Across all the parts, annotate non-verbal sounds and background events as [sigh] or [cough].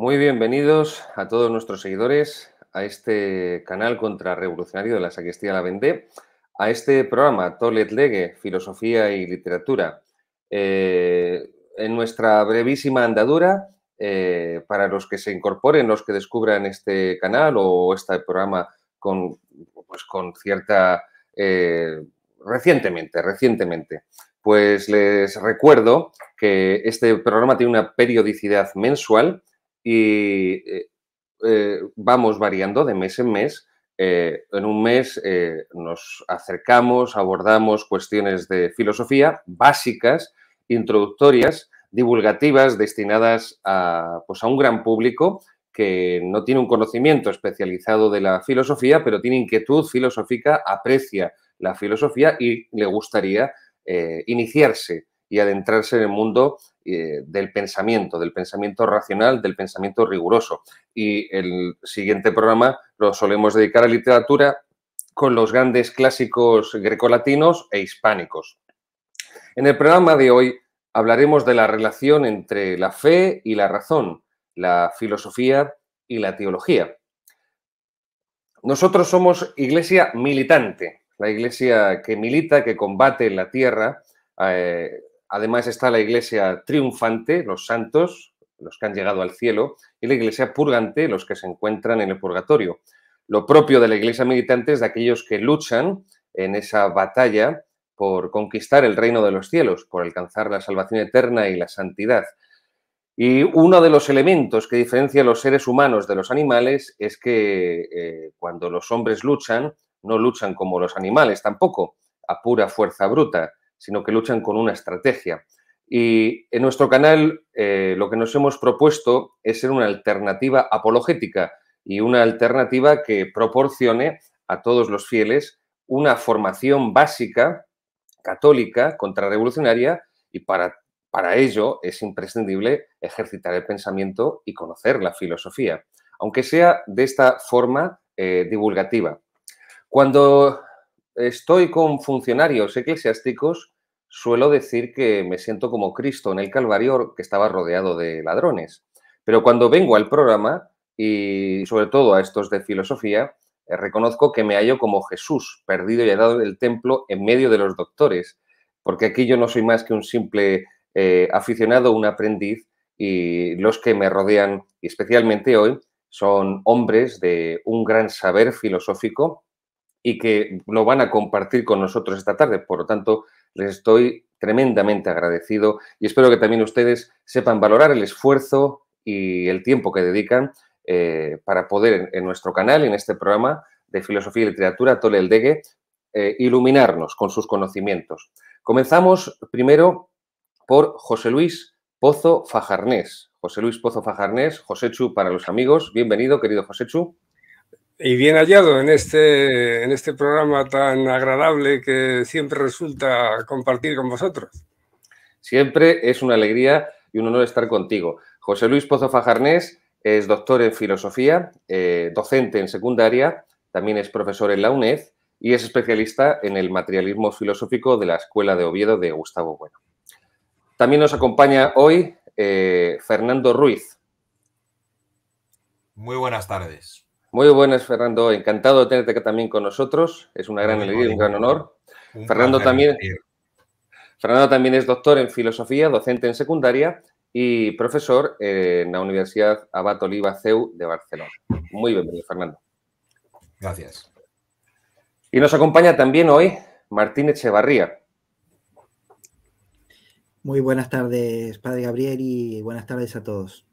Muy bienvenidos a todos nuestros seguidores a este canal contrarrevolucionario de la sacristía La Vendée, a este programa Tolet Legue, Filosofía y Literatura. Eh, en nuestra brevísima andadura, eh, para los que se incorporen, los que descubran este canal o este programa con, pues, con cierta... Eh, recientemente, recientemente. Pues les recuerdo que este programa tiene una periodicidad mensual y eh, eh, vamos variando de mes en mes. Eh, en un mes nos acercamos, abordamos cuestiones de filosofía básicas, introductorias, divulgativas, destinadas a, pues, a un gran público que no tiene un conocimiento especializado de la filosofía, pero tiene inquietud filosófica, aprecia la filosofía y le gustaría iniciarse y adentrarse en el mundo eh, del pensamiento, del pensamiento racional, del pensamiento riguroso. Y el siguiente programa lo solemos dedicar a literatura con los grandes clásicos grecolatinos e hispánicos. En el programa de hoy hablaremos de la relación entre la fe y la razón, la filosofía y la teología. Nosotros somos iglesia militante, la iglesia que milita, que combate en la tierra eh, Además está la iglesia triunfante, los santos, los que han llegado al cielo, y la iglesia purgante, los que se encuentran en el purgatorio. Lo propio de la iglesia militante es de aquellos que luchan en esa batalla por conquistar el reino de los cielos, por alcanzar la salvación eterna y la santidad. Y uno de los elementos que diferencia a los seres humanos de los animales es que eh, cuando los hombres luchan, no luchan como los animales tampoco, a pura fuerza bruta, sino que luchan con una estrategia. Y en nuestro canal eh, lo que nos hemos propuesto es ser una alternativa apologética y una alternativa que proporcione a todos los fieles una formación básica católica contrarrevolucionaria y para, para ello es imprescindible ejercitar el pensamiento y conocer la filosofía, aunque sea de esta forma eh, divulgativa. Cuando estoy con funcionarios eclesiásticos, suelo decir que me siento como Cristo en el Calvario que estaba rodeado de ladrones. Pero cuando vengo al programa y sobre todo a estos de filosofía, eh, reconozco que me hallo como Jesús, perdido y hallado del templo en medio de los doctores, porque aquí yo no soy más que un simple eh, aficionado, un aprendiz, y los que me rodean, especialmente hoy, son hombres de un gran saber filosófico, y que lo van a compartir con nosotros esta tarde. Por lo tanto, les estoy tremendamente agradecido y espero que también ustedes sepan valorar el esfuerzo y el tiempo que dedican eh, para poder en nuestro canal, en este programa de Filosofía y Literatura, Tole el Degue, eh, iluminarnos con sus conocimientos. Comenzamos primero por José Luis Pozo Fajarnés. José Luis Pozo Fajarnés, chu para los amigos. Bienvenido, querido chu y bien hallado en este, en este programa tan agradable que siempre resulta compartir con vosotros. Siempre es una alegría y un honor estar contigo. José Luis Pozo Fajarnés es doctor en filosofía, eh, docente en secundaria, también es profesor en la UNED y es especialista en el materialismo filosófico de la Escuela de Oviedo de Gustavo Bueno. También nos acompaña hoy eh, Fernando Ruiz. Muy buenas tardes. Muy buenas, Fernando. Encantado de tenerte acá también con nosotros. Es una gran alegría un gran honor. Fernando también, es doctor en filosofía, docente en secundaria y profesor en la Universidad Abat Oliva CEU de Barcelona. Muy bienvenido, Fernando. Gracias. Y nos acompaña también hoy Martín Echevarría. Muy buenas tardes, Padre Gabriel, y buenas tardes a todos.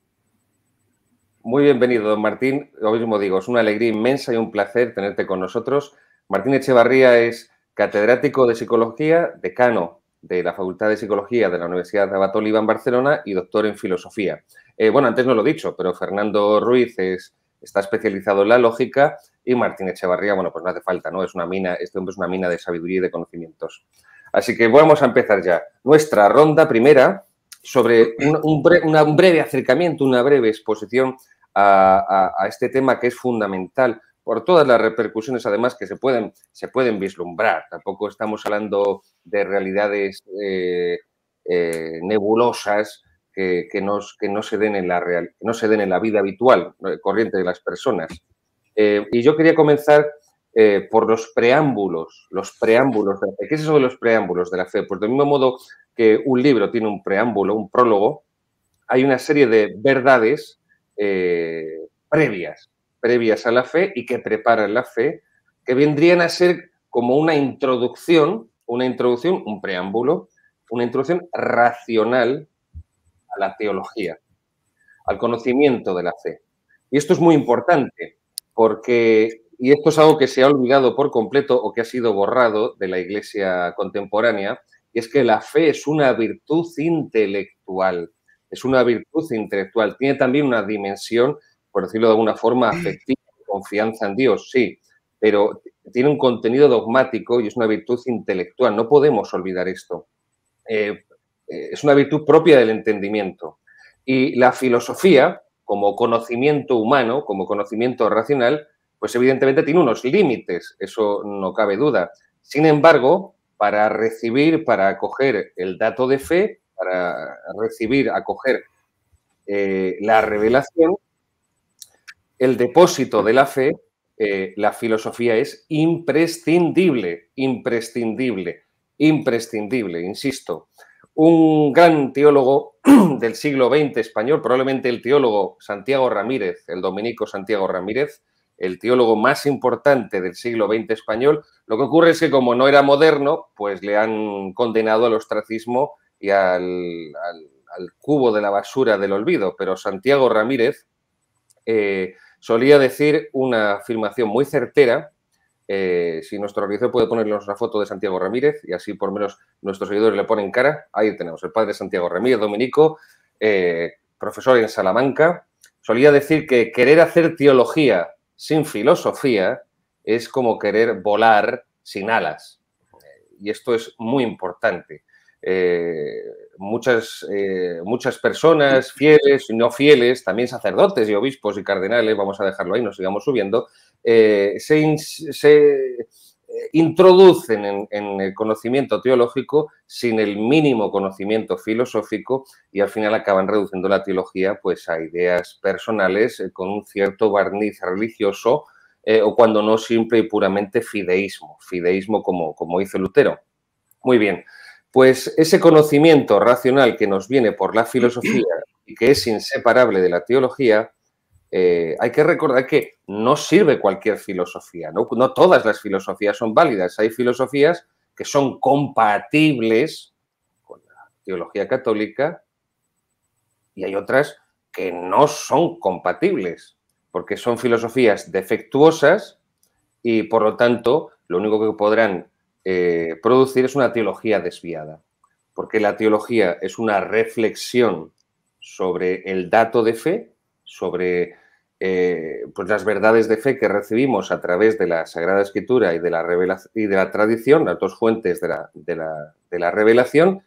Muy bienvenido, don Martín. Lo mismo digo, es una alegría inmensa y un placer tenerte con nosotros. Martín Echevarría es catedrático de Psicología, decano de la Facultad de Psicología de la Universidad de Abatolíba en Barcelona y doctor en Filosofía. Eh, bueno, antes no lo he dicho, pero Fernando Ruiz es, está especializado en la lógica y Martín Echevarría, bueno, pues no hace falta, ¿no? Es una mina, este hombre es una mina de sabiduría y de conocimientos. Así que vamos a empezar ya. Nuestra ronda primera sobre un breve acercamiento, una breve exposición a, este tema que es fundamental por todas las repercusiones además que se pueden, se pueden vislumbrar. Tampoco estamos hablando de realidades eh, eh, nebulosas que, no se den en la no se den en la vida habitual, eh, corriente de las personas. y yo quería comenzar por los preámbulos, los preámbulos de ¿Qué es eso de los preámbulos de la fe? Pues del mismo modo que un libro tiene un preámbulo, un prólogo, hay una serie de verdades eh, previas, previas a la fe y que preparan la fe, que vendrían a ser como una introducción, una introducción, un preámbulo, una introducción racional a la teología, al conocimiento de la fe. Y esto es muy importante, porque, y esto es algo que se ha olvidado por completo o que ha sido borrado de la iglesia contemporánea, y es que la fe es una virtud intelectual es una virtud intelectual. Tiene también una dimensión, por decirlo de alguna forma, afectiva, confianza en Dios, sí, pero tiene un contenido dogmático y es una virtud intelectual. No podemos olvidar esto. Eh, eh, es una virtud propia del entendimiento. Y la filosofía, como conocimiento humano, como conocimiento racional, pues evidentemente tiene unos límites, eso no cabe duda. Sin embargo, para recibir, para acoger el dato de fe, para recibir, acoger eh, la revelación, el depósito de la fe, eh, la filosofía es imprescindible, imprescindible, imprescindible, insisto. Un gran teólogo [clears throat] del siglo XX español, probablemente el teólogo Santiago Ramírez, el dominico Santiago Ramírez, el teólogo más importante del siglo XX español, lo que ocurre es que como no era moderno, pues le han condenado al ostracismo y al, cubo de la basura del olvido, pero Santiago Ramírez eh, solía decir una afirmación muy certera. Eh, si nuestro organizador puede ponernos una foto de Santiago Ramírez y así por menos nuestros seguidores le ponen cara, ahí tenemos el padre Santiago Ramírez, dominico, eh, profesor en Salamanca, solía decir que querer hacer teología sin filosofía es como querer volar sin alas. Y esto es muy importante. Eh, muchas, eh, muchas personas fieles, y no fieles, también sacerdotes y obispos y cardenales, vamos a dejarlo ahí, nos sigamos subiendo, eh, se, introducen en, el conocimiento teológico sin el mínimo conocimiento filosófico y al final acaban reduciendo la teología pues, a ideas personales con un cierto barniz religioso o cuando no simple y puramente fideísmo, fideísmo como, como hizo Lutero. Muy bien. Pues ese conocimiento racional que nos viene por la filosofía y que es inseparable de la teología, eh, hay que recordar que no sirve cualquier filosofía, ¿no? no todas las filosofías son válidas, hay filosofías que son compatibles con la teología católica y hay otras que no son compatibles, porque son filosofías defectuosas y por lo tanto lo único que podrán eh, producir es una teología desviada, porque la teología es una reflexión sobre el dato de fe, sobre eh, pues las verdades de fe que recibimos a través de la Sagrada Escritura y de la, de tradición, las dos fuentes de la, de la revelación,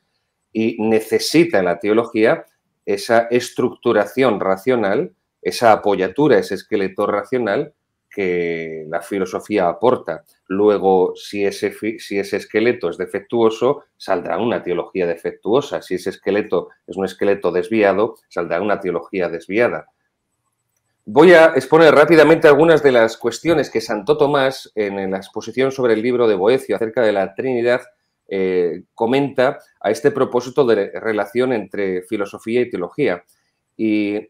y necesita la teología esa estructuración racional, esa apoyatura, ese esqueleto racional que la filosofía aporta. Luego, si ese, si ese esqueleto es defectuoso, saldrá una teología defectuosa. Si ese esqueleto es un esqueleto desviado, saldrá una teología desviada. Voy a exponer rápidamente algunas de las cuestiones que Santo Tomás, en la exposición sobre el libro de Boecio acerca de la Trinidad, eh, comenta a este propósito de relación entre filosofía y teología. Y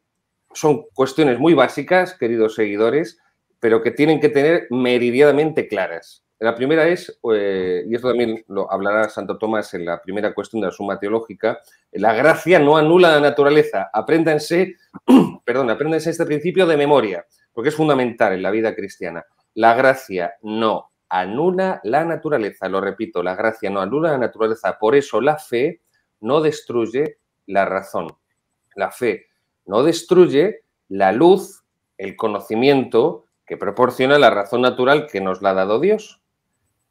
son cuestiones muy básicas, queridos seguidores, pero que tienen que tener meridianamente claras. La primera es, eh, y esto también lo hablará Santo Tomás en la primera cuestión de la suma teológica, la gracia no anula la naturaleza. Apréndanse, [clears throat] perdón, apréndanse este principio de memoria, porque es fundamental en la vida cristiana. La gracia no anula la naturaleza, lo repito, la gracia no anula la naturaleza. Por eso la fe no destruye la razón. La fe no destruye la luz, el conocimiento, que proporciona la razón natural que nos la ha dado Dios.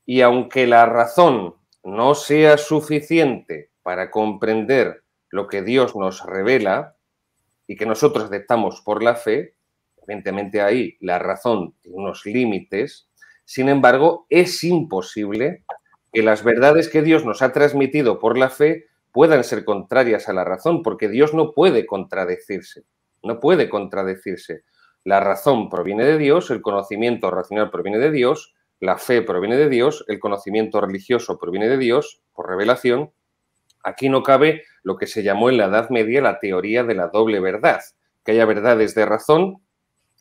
Y aunque la razón no sea suficiente para comprender lo que Dios nos revela y que nosotros aceptamos por la fe, evidentemente ahí la razón tiene unos límites, sin embargo es imposible que las verdades que Dios nos ha transmitido por la fe puedan ser contrarias a la razón, porque Dios no puede contradecirse, no puede contradecirse. La razón proviene de Dios, el conocimiento racional proviene de Dios, la fe proviene de Dios, el conocimiento religioso proviene de Dios, por revelación. Aquí no cabe lo que se llamó en la Edad Media la teoría de la doble verdad, que haya verdades de razón,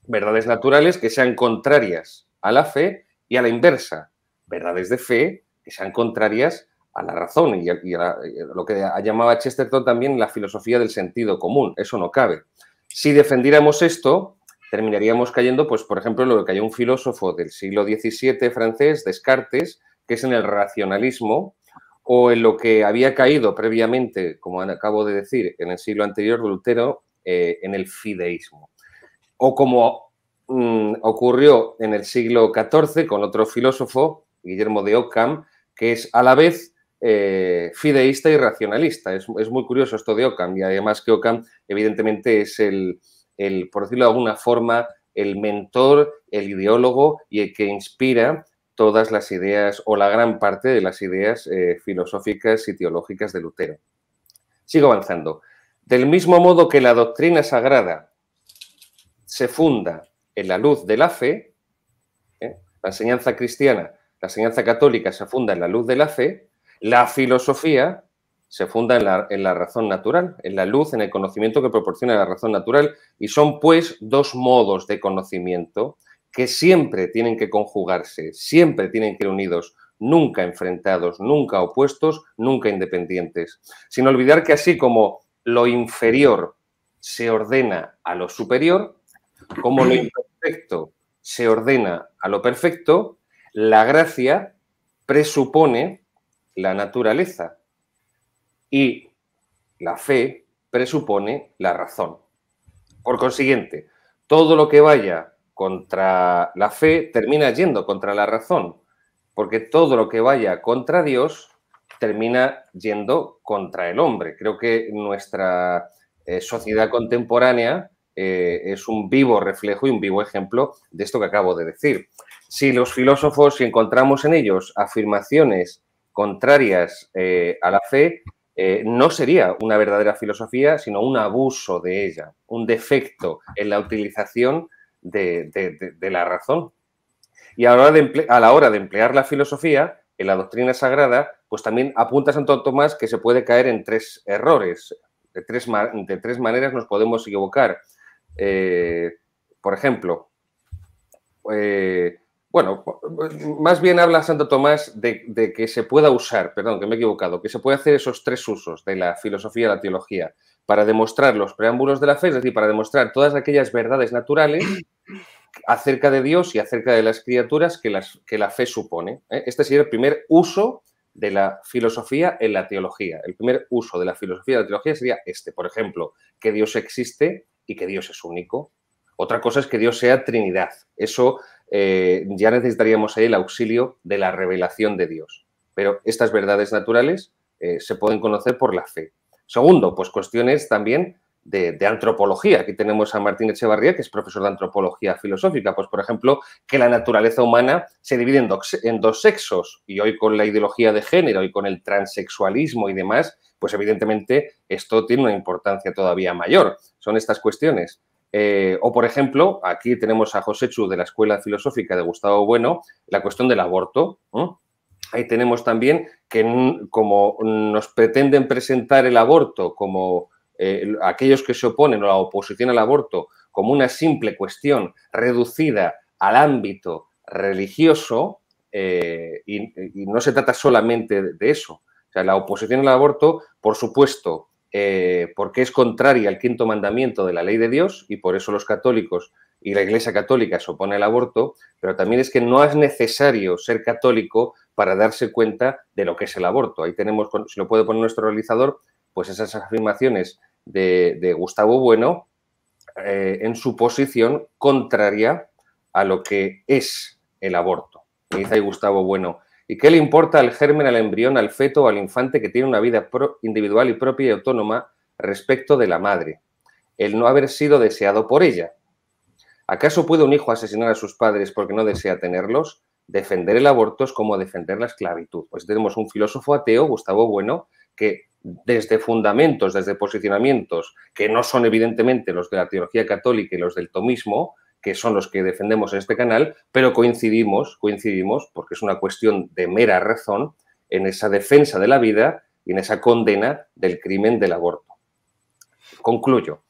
verdades naturales que sean contrarias a la fe y a la inversa, verdades de fe que sean contrarias a la razón y lo que llamaba Chesterton también la filosofía del sentido común. Eso no cabe. Si defendiéramos esto, terminaríamos cayendo, pues, por ejemplo, en lo que hay un filósofo del siglo XVII francés, Descartes, que es en el racionalismo, o en lo que había caído previamente, como acabo de decir, en el siglo anterior Lutero, eh, en el fideísmo. O como mm, ocurrió en el siglo XIV con otro filósofo, Guillermo de Ockham, que es a la vez eh, fideísta y racionalista. Es, es muy curioso esto de Ockham y además que Ockham evidentemente es el, el, por decirlo de alguna forma, el mentor, el ideólogo y el que inspira todas las ideas o la gran parte de las ideas eh, filosóficas y teológicas de Lutero. Sigo avanzando. Del mismo modo que la doctrina sagrada se funda en la luz de la fe, ¿eh? la enseñanza cristiana, la enseñanza católica se funda en la luz de la fe, la filosofía se funda en la, razón natural, en la luz, en el conocimiento que proporciona la razón natural, y son pues dos modos de conocimiento que siempre tienen que conjugarse, siempre tienen que ir unidos, nunca enfrentados, nunca opuestos, nunca independientes. Sin olvidar que así como lo inferior se ordena a lo superior, como lo imperfecto se ordena a lo perfecto, la gracia presupone la naturaleza, y la fe presupone la razón. Por consiguiente, todo lo que vaya contra la fe termina yendo contra la razón, porque todo lo que vaya contra Dios termina yendo contra el hombre. Creo que nuestra eh, sociedad contemporánea eh, es un vivo reflejo y un vivo ejemplo de esto que acabo de decir. Si los filósofos, si encontramos en ellos afirmaciones contrarias eh, a la fe, eh, no sería una verdadera filosofía, sino un abuso de ella, un defecto en la utilización de, la razón. Y a la, hora de a la hora de emplear la filosofía en la doctrina sagrada, pues también apunta Santo Tomás que se puede caer en tres errores. De tres, de tres maneras nos podemos equivocar. Eh, por ejemplo, eh, bueno, más bien habla Santo Tomás de, que se pueda usar, perdón, que me he equivocado, que se puede hacer esos tres usos de la filosofía y la teología para demostrar los preámbulos de la fe, es decir, para demostrar todas aquellas verdades naturales [clears throat] acerca de Dios y acerca de las criaturas que, las, que la fe supone. ¿eh? Este sería el primer uso de la filosofía en la teología. El primer uso de la filosofía de la teología sería este, por ejemplo, que Dios existe y que Dios es único. Otra cosa es que Dios sea Trinidad. Eso eh, ya necesitaríamos ahí el auxilio de la revelación de Dios. Pero estas verdades naturales eh, se pueden conocer por la fe. Segundo, pues cuestiones también de, antropología. Aquí tenemos a Martín Echevarría, que es profesor de antropología filosófica. Pues, por ejemplo, que la naturaleza humana se divide en dos, en dos sexos. Y hoy con la ideología de género y con el transexualismo y demás, pues evidentemente esto tiene una importancia todavía mayor. Son estas cuestiones. Eh, o, por ejemplo, aquí tenemos a José Chu de la Escuela Filosófica de Gustavo Bueno, la cuestión del aborto. Ahí tenemos también que, como nos pretenden presentar el aborto, como eh, aquellos que se oponen o la oposición al aborto, como una simple cuestión reducida al ámbito religioso, eh, y, y no se trata solamente de eso. O sea, la oposición al aborto, por supuesto, eh, porque es contraria al quinto mandamiento de la ley de Dios y por eso los católicos y la Iglesia Católica se opone al aborto, pero también es que no es necesario ser católico para darse cuenta de lo que es el aborto. Ahí tenemos, si lo puede poner nuestro realizador, pues esas afirmaciones de, Gustavo Bueno eh, en su posición contraria a lo que es el aborto. dice ahí Gustavo Bueno, ¿Y qué le importa al germen, al embrión, al feto o al infante que tiene una vida individual y propia y autónoma respecto de la madre? El no haber sido deseado por ella. ¿Acaso puede un hijo asesinar a sus padres porque no desea tenerlos? Defender el aborto es como defender la esclavitud. Pues tenemos un filósofo ateo, Gustavo Bueno, que desde fundamentos, desde posicionamientos que no son evidentemente los de la teología católica y los del tomismo, que son los que defendemos en este canal, pero coincidimos, coincidimos, porque es una cuestión de mera razón, en esa defensa de la vida y en esa condena del crimen del aborto. Concluyo.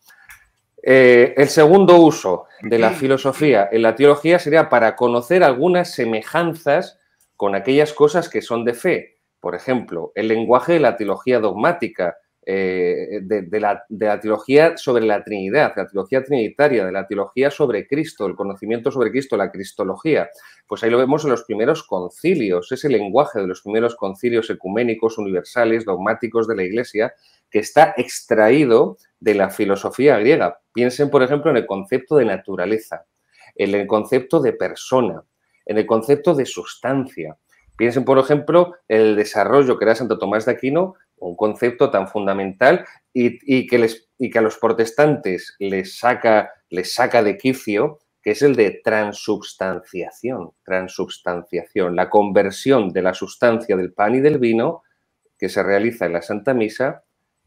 Eh, el segundo uso de la filosofía en la teología sería para conocer algunas semejanzas con aquellas cosas que son de fe. Por ejemplo, el lenguaje de la teología dogmática, eh, de, la, teología sobre la Trinidad, la teología trinitaria, de la teología sobre Cristo, el conocimiento sobre Cristo, la cristología. Pues ahí lo vemos en los primeros concilios, ese lenguaje de los primeros concilios ecuménicos, universales, dogmáticos de la Iglesia, que está extraído de la filosofía griega. Piensen, por ejemplo, en el concepto de naturaleza, en el concepto de persona, en el concepto de sustancia. Piensen, por ejemplo, en el desarrollo que era Santo Tomás de Aquino un concepto tan fundamental y, que, les, y que a los protestantes les saca, de quicio, que es el de transubstanciación, transubstanciación, la conversión de la sustancia del pan y del vino que se realiza en la Santa Misa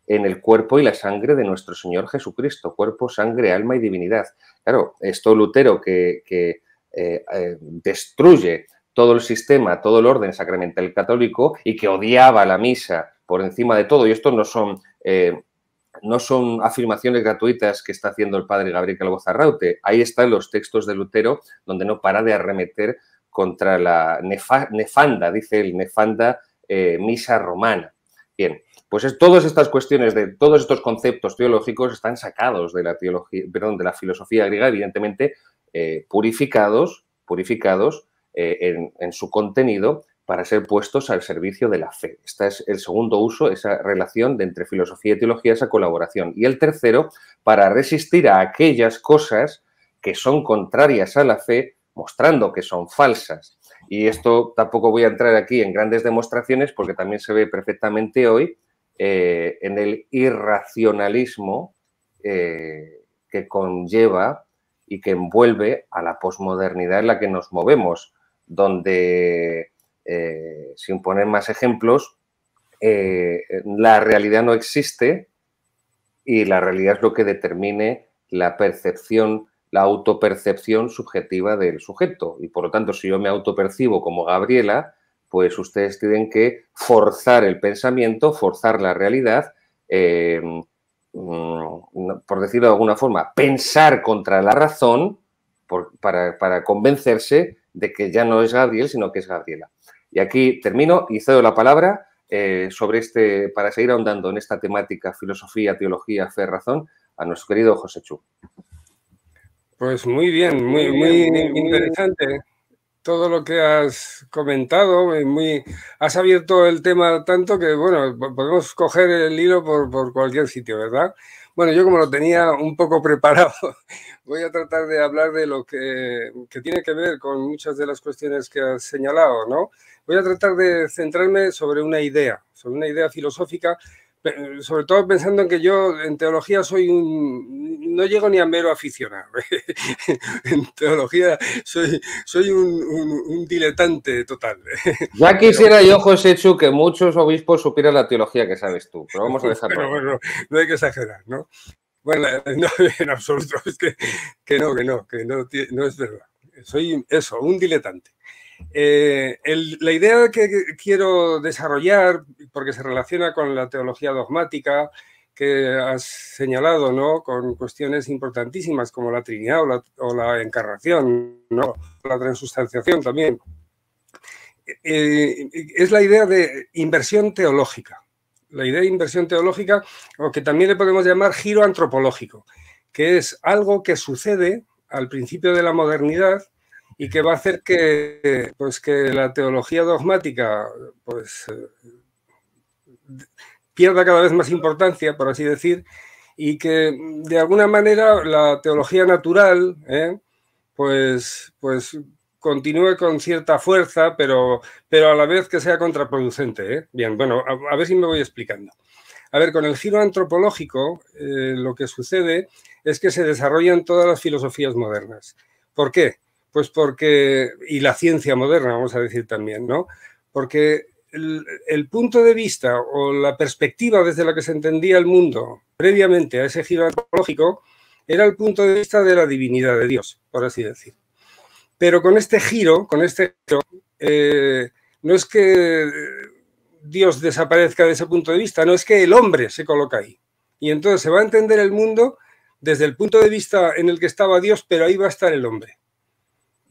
en el cuerpo y la sangre de nuestro Señor Jesucristo, cuerpo, sangre, alma y divinidad. Claro, esto Lutero que, eh, eh, destruye todo el sistema, todo el orden sacramental católico y que odiaba la misa por encima de todo, y esto no son, eh, no son afirmaciones gratuitas que está haciendo el padre Gabriel Calvo Zarraute. Ahí están los textos de Lutero, donde no para de arremeter contra la nefanda, dice el nefanda eh, misa romana. Bien, pues es, todas estas cuestiones de todos estos conceptos teológicos están sacados de la teología, de la filosofía griega, evidentemente eh, purificados, purificados en, su contenido para ser puestos al servicio de la fe. Este es el segundo uso, esa relación de entre filosofía y teología, esa colaboración. Y el tercero, para resistir a aquellas cosas que son contrarias a la fe, mostrando que son falsas. Y esto tampoco voy a entrar aquí en grandes demostraciones porque también se ve perfectamente hoy eh, en el irracionalismo eh, que conlleva y que envuelve a la posmodernidad en la que nos movemos, donde eh, sin poner más ejemplos, eh, la realidad no existe y la realidad es lo que determine la percepción, la autopercepción subjetiva del sujeto. Y por lo tanto, si yo me autopercibo como Gabriela, pues ustedes tienen que forzar el pensamiento, forzar la realidad, eh, mm, por decirlo de alguna forma, pensar contra la razón para convencerse de que ya no es Gabriel, sino que es Gabriela. Y aquí termino y cedo la palabra eh, sobre este, para seguir ahondando en esta temática, filosofía, teología, fe, razón, a nuestro querido José Chu. Pues muy bien, muy, muy interesante todo lo que has comentado. Muy, has abierto el tema tanto que, bueno, podemos coger el hilo por, cualquier sitio, ¿verdad? Bueno, yo como lo tenía un poco [laughs] preparado, voy a tratar de hablar de lo que, que tiene que ver con muchas de las cuestiones que has señalado, ¿no? voy a tratar de centrarme sobre una idea, sobre una idea filosófica, sobre todo pensando en que yo en teología soy un no llego ni a mero aficionado [laughs] en teología soy un, diletante total [laughs] ya quisiera yo José que muchos obispos supieran la teología que sabes tú pero vamos a dejarlo no hay que exagerar no bueno eh, no, [laughs] en absoluto es que, no que no que no, no es verdad soy eso un diletante eh, la idea que quiero desarrollar, porque se relaciona con la teología dogmática que has señalado, ¿no? Con cuestiones importantísimas como la Trinidad o la, encarnación, ¿no? La transustanciación también. Eh, eh, es la idea de inversión teológica. La idea de inversión teológica, o que también le podemos llamar giro antropológico, que es algo que sucede al principio de la modernidad y que va a hacer que, pues, que la teología dogmática pues, eh, pierda cada vez más importancia, por así decir, y que de alguna manera la teología natural ¿eh? pues, pues continúe con cierta fuerza, pero, pero a la vez que sea contraproducente. ¿eh? Bien, bueno, a, ver si me voy explicando. A ver, con el giro antropológico eh, lo que sucede es que se desarrollan todas las filosofías modernas. ¿Por qué? Pues porque, y la ciencia moderna, vamos a decir también, ¿no? Porque el, punto de vista o la perspectiva desde la que se entendía el mundo previamente a ese giro antropológico era el punto de vista de la divinidad de Dios, por así decir. Pero con este giro, con este eh, no es que Dios desaparezca de ese punto de vista, no es que el hombre se coloque ahí. Y entonces se va a entender el mundo desde el punto de vista en el que estaba Dios, pero ahí va a estar el hombre.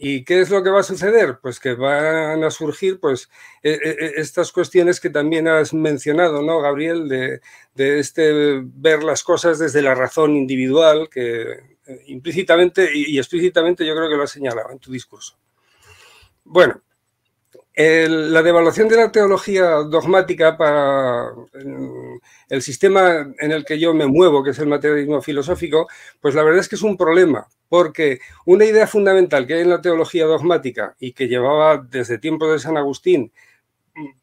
¿Y qué es lo que va a suceder? Pues que van a surgir pues, e, e, e, estas cuestiones que también has mencionado, ¿no, Gabriel? De, este ver las cosas desde la razón individual, que eh, implícitamente y explícitamente yo creo que lo has señalado en tu discurso. Bueno, la devaluación de la teología dogmática para el sistema en el que yo me muevo, que es el materialismo filosófico, pues la verdad es que es un problema, porque una idea fundamental que hay en la teología dogmática y que llevaba desde tiempos de San Agustín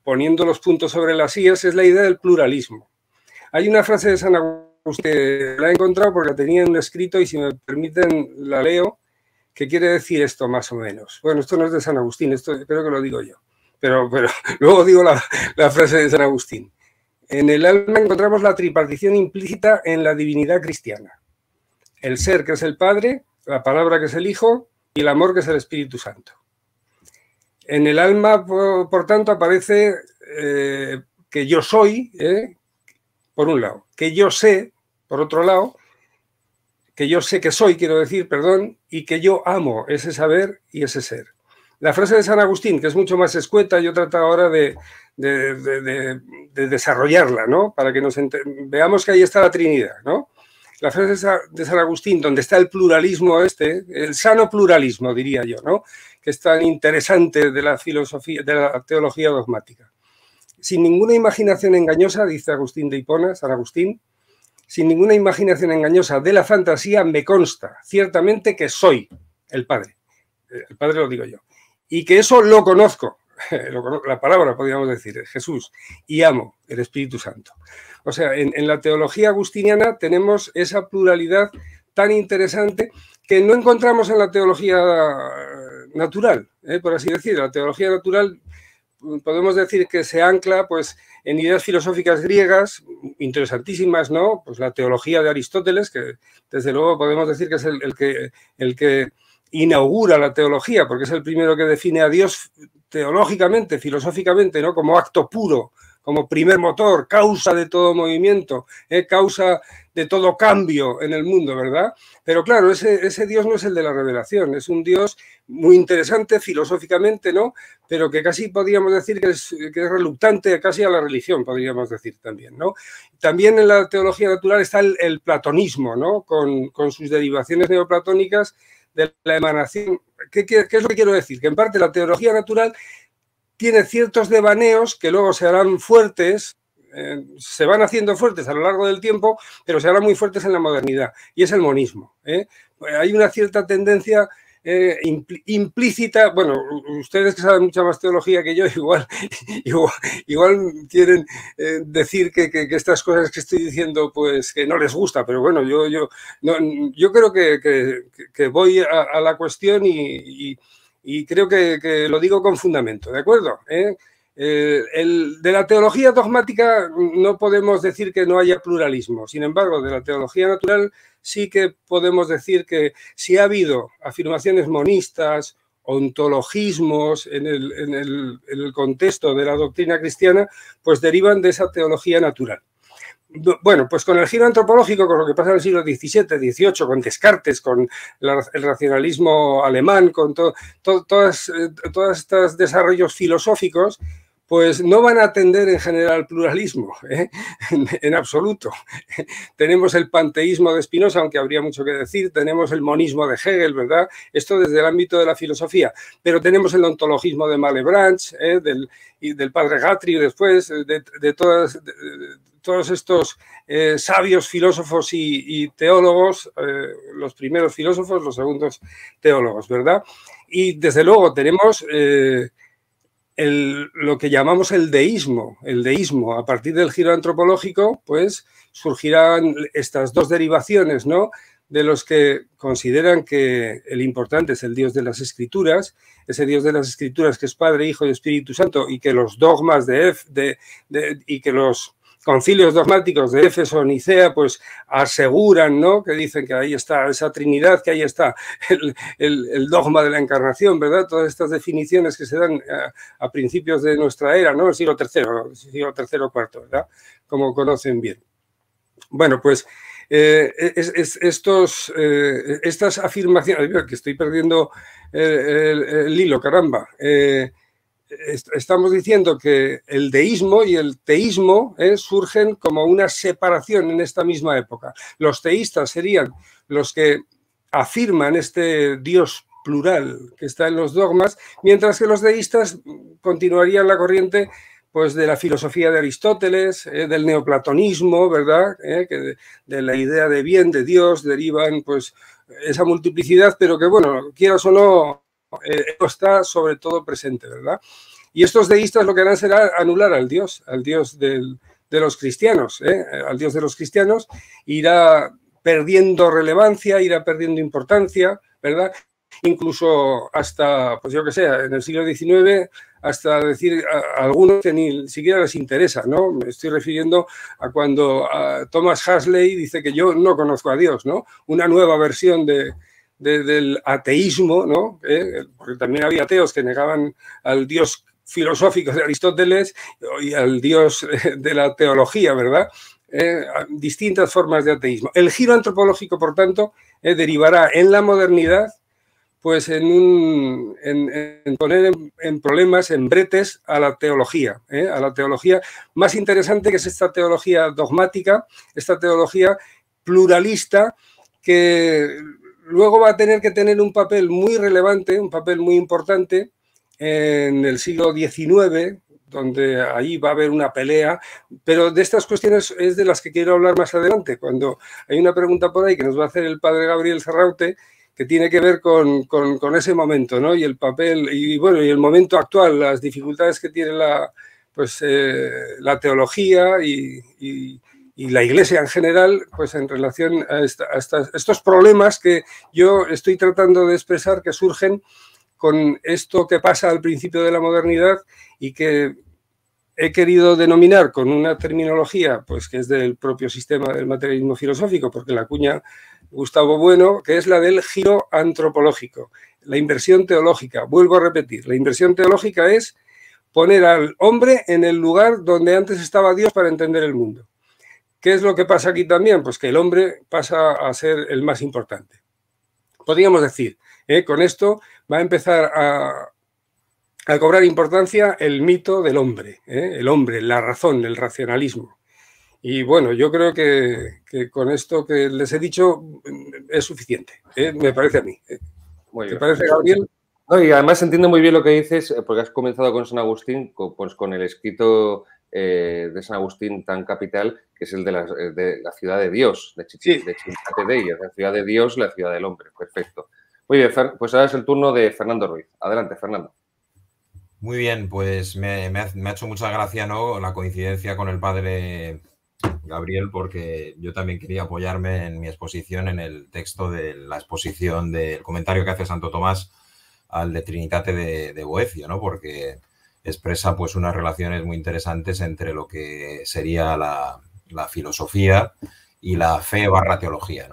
poniendo los puntos sobre las sillas es la idea del pluralismo. Hay una frase de San Agustín que la he encontrado porque la tenía en un escrito y si me permiten la leo ¿Qué quiere decir esto más o menos? Bueno, esto no es de San Agustín, esto creo que lo digo yo, pero, pero [laughs] luego digo la, frase de San Agustín. En el alma encontramos la tripartición implícita en la divinidad cristiana. El ser que es el Padre, la palabra que es el Hijo y el amor que es el Espíritu Santo. En el alma, por, tanto, aparece eh, que yo soy, eh, por un lado, que yo sé, por otro lado, que yo sé que soy, quiero decir, perdón, y que yo amo ese saber y ese ser. La frase de San Agustín, que es mucho más escueta, yo trato ahora de, desarrollarla, ¿no? Para que nos veamos que ahí está la Trinidad, ¿no? La frase de San Agustín, donde está el pluralismo este, el sano pluralismo, diría yo, ¿no? Que es tan interesante de la filosofía, de la teología dogmática. Sin ninguna imaginación engañosa, dice Agustín de Hipona, San Agustín, sin ninguna imaginación engañosa de la fantasía, me consta ciertamente que soy el Padre. El Padre lo digo yo. Y que eso lo conozco, [laughs] la palabra, podríamos decir, Jesús, y amo el Espíritu Santo. O sea, en, la teología agustiniana tenemos esa pluralidad tan interesante que no encontramos en la teología eh, natural, eh, por así decirlo. La teología natural podemos decir que se ancla pues, en ideas filosóficas griegas interesantísimas, ¿no? Pues la teología de Aristóteles, que desde luego podemos decir que es el, que, el que inaugura la teología, porque es el primero que define a Dios teológicamente, filosóficamente, ¿no? Como acto puro, como primer motor, causa de todo movimiento, eh, causa de todo cambio en el mundo, ¿verdad? Pero claro, ese, Dios no es el de la revelación, es un Dios muy interesante filosóficamente, ¿no? Pero que casi podríamos decir que es, que reluctante casi a la religión, podríamos decir también, ¿no? También en la teología natural está el, platonismo, ¿no? Con, sus derivaciones neoplatónicas de la emanación. qué, es lo que quiero decir? Que en parte la teología natural tiene ciertos devaneos que luego se harán fuertes, eh, se van haciendo fuertes a lo largo del tiempo, pero se harán muy fuertes en la modernidad, y es el monismo. ¿eh? Pues hay una cierta tendencia eh, implícita, bueno, ustedes que saben mucha más teología que yo, [laughs] igual, igual, quieren decir que, estas cosas que estoy diciendo, pues que no les gusta, pero bueno, yo, yo, yo creo que, voy a, la cuestión y, y creo que, lo digo con fundamento, ¿de acuerdo? ¿Eh? Eh, el, de la teología dogmática no podemos decir que no haya pluralismo. Sin embargo, de la teología natural sí que podemos decir que si ha habido afirmaciones monistas, ontologismos en el, en el contexto de la doctrina cristiana, pues derivan de esa teología natural bueno, pues con el giro antropológico, con lo que pasa en el siglo XVII, XVIII, con Descartes, con el racionalismo alemán, con todos eh, estos desarrollos filosóficos, pues no van a atender en general al pluralismo, ¿eh? [laughs] en, absoluto. tenemos el panteísmo de Spinoza, aunque habría mucho que decir, tenemos el monismo de Hegel, ¿verdad? Esto desde el ámbito de la filosofía, pero tenemos el ontologismo de Malebranche, ¿eh? del, y del padre Gatri después, de, todas, todos estos eh, sabios filósofos y, teólogos, eh, los primeros filósofos, los segundos teólogos, ¿verdad? Y desde luego tenemos eh, lo que llamamos el deísmo. El deísmo, a partir del giro antropológico, pues surgirán estas dos derivaciones, ¿no? de los que consideran que el importante es el Dios de las Escrituras, ese Dios de las Escrituras que es Padre, Hijo y Espíritu Santo, y que los dogmas de, F, de y que los concilios dogmáticos de Éfeso, Nicea, pues aseguran, ¿no? Que dicen que ahí está esa Trinidad, que ahí está el, dogma de la encarnación, ¿verdad? Todas estas definiciones que se dan eh, a, principios de nuestra era, ¿no? El siglo III, siglo III, IV, ¿verdad? Como conocen bien. Bueno, pues eh, es, estos, eh, estas afirmaciones, que estoy perdiendo el, hilo, caramba estamos diciendo que el deísmo y el teísmo eh, surgen como una separación en esta misma época. Los teístas serían los que afirman este Dios plural que está en los dogmas, mientras que los deístas continuarían la corriente pues de la filosofía de Aristóteles, eh, del neoplatonismo, ¿verdad? Eh, que de, la idea de bien, de Dios, derivan pues esa multiplicidad, pero que bueno, quiero solo no, eh, está sobre todo presente, ¿verdad? Y estos deístas lo que harán será anular al Dios, al Dios de los cristianos, ¿eh? Eh, al Dios de los cristianos, irá perdiendo relevancia, irá perdiendo importancia, ¿verdad? Incluso hasta, pues yo que sé, en el siglo XIX, hasta decir a, algunos que ni siquiera les interesa, ¿no? Me estoy refiriendo a cuando Thomas Hasley dice que yo no conozco a Dios, ¿no? Una nueva versión de, del ateísmo, ¿no? ¿Eh? porque también había ateos que negaban al dios filosófico de Aristóteles y al dios [laughs] de la teología, ¿verdad? ¿Eh? Ah, distintas formas de ateísmo. El giro antropológico, por tanto, eh, derivará en la modernidad pues en, poner en, problemas, en bretes a la teología, a la teología más interesante que es esta teología dogmática, esta teología pluralista que luego va a tener que tener un papel muy relevante, un papel muy importante en el siglo XIX, donde ahí va a haber una pelea, pero de estas cuestiones es de las que quiero hablar más adelante, cuando hay una pregunta por ahí que nos va a hacer el padre Gabriel Serraute, que tiene que ver con, ese momento, ¿no? Y el papel, y bueno, y el momento actual, las dificultades que tiene la, pues, eh, la teología y, y la Iglesia en general, pues en relación a, estos problemas que yo estoy tratando de expresar que surgen con esto que pasa al principio de la modernidad y que he querido denominar con una terminología pues que es del propio sistema del materialismo filosófico, porque la cuña Gustavo Bueno, que es la del giro antropológico, la inversión teológica. Vuelvo a repetir, la inversión teológica es poner al hombre en el lugar donde antes estaba Dios para entender el mundo. ¿Qué es lo que pasa aquí también? Pues que el hombre pasa a ser el más importante. Podríamos decir, ¿eh? con esto va a empezar a, cobrar importancia el mito del hombre, ¿eh? el hombre, la razón, el racionalismo. Y bueno, yo creo que, con esto que les he dicho mm, es suficiente, ¿eh? me parece a mí. ¿Te parece, Gabriel? y además entiendo muy bien lo que dices, porque has comenzado con San Agustín, pues, con el escrito eh, de San Agustín tan capital, que es el de la, eh, ciudad de Dios, de, Chichi, sí. de Ella, la ciudad de Dios, la ciudad del hombre. Perfecto. Muy bien, pues ahora es el turno de Fernando Ruiz. Adelante, Fernando. Muy bien, pues me, ha, hecho mucha gracia ¿no? la coincidencia con el padre Gabriel, porque yo también quería apoyarme en mi exposición, en el texto de la exposición del comentario que hace Santo Tomás al de Trinitate de, de Boecio, ¿no? porque expresa pues unas relaciones muy interesantes entre lo que sería la, filosofía y la fe barra teología,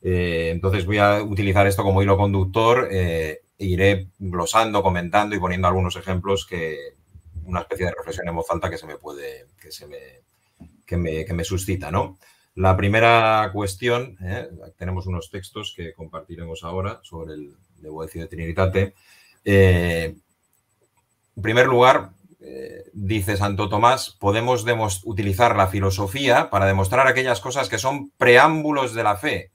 eh, entonces voy a utilizar esto como hilo conductor, e iré glosando, comentando y poniendo algunos ejemplos que una especie de reflexión en falta que se me puede, que se me, que me, suscita, ¿no? La primera cuestión, eh, tenemos unos textos que compartiremos ahora sobre el Debo decir de Trinitate, en primer lugar, eh, dice Santo Tomás, podemos utilizar la filosofía para demostrar aquellas cosas que son preámbulos de la fe.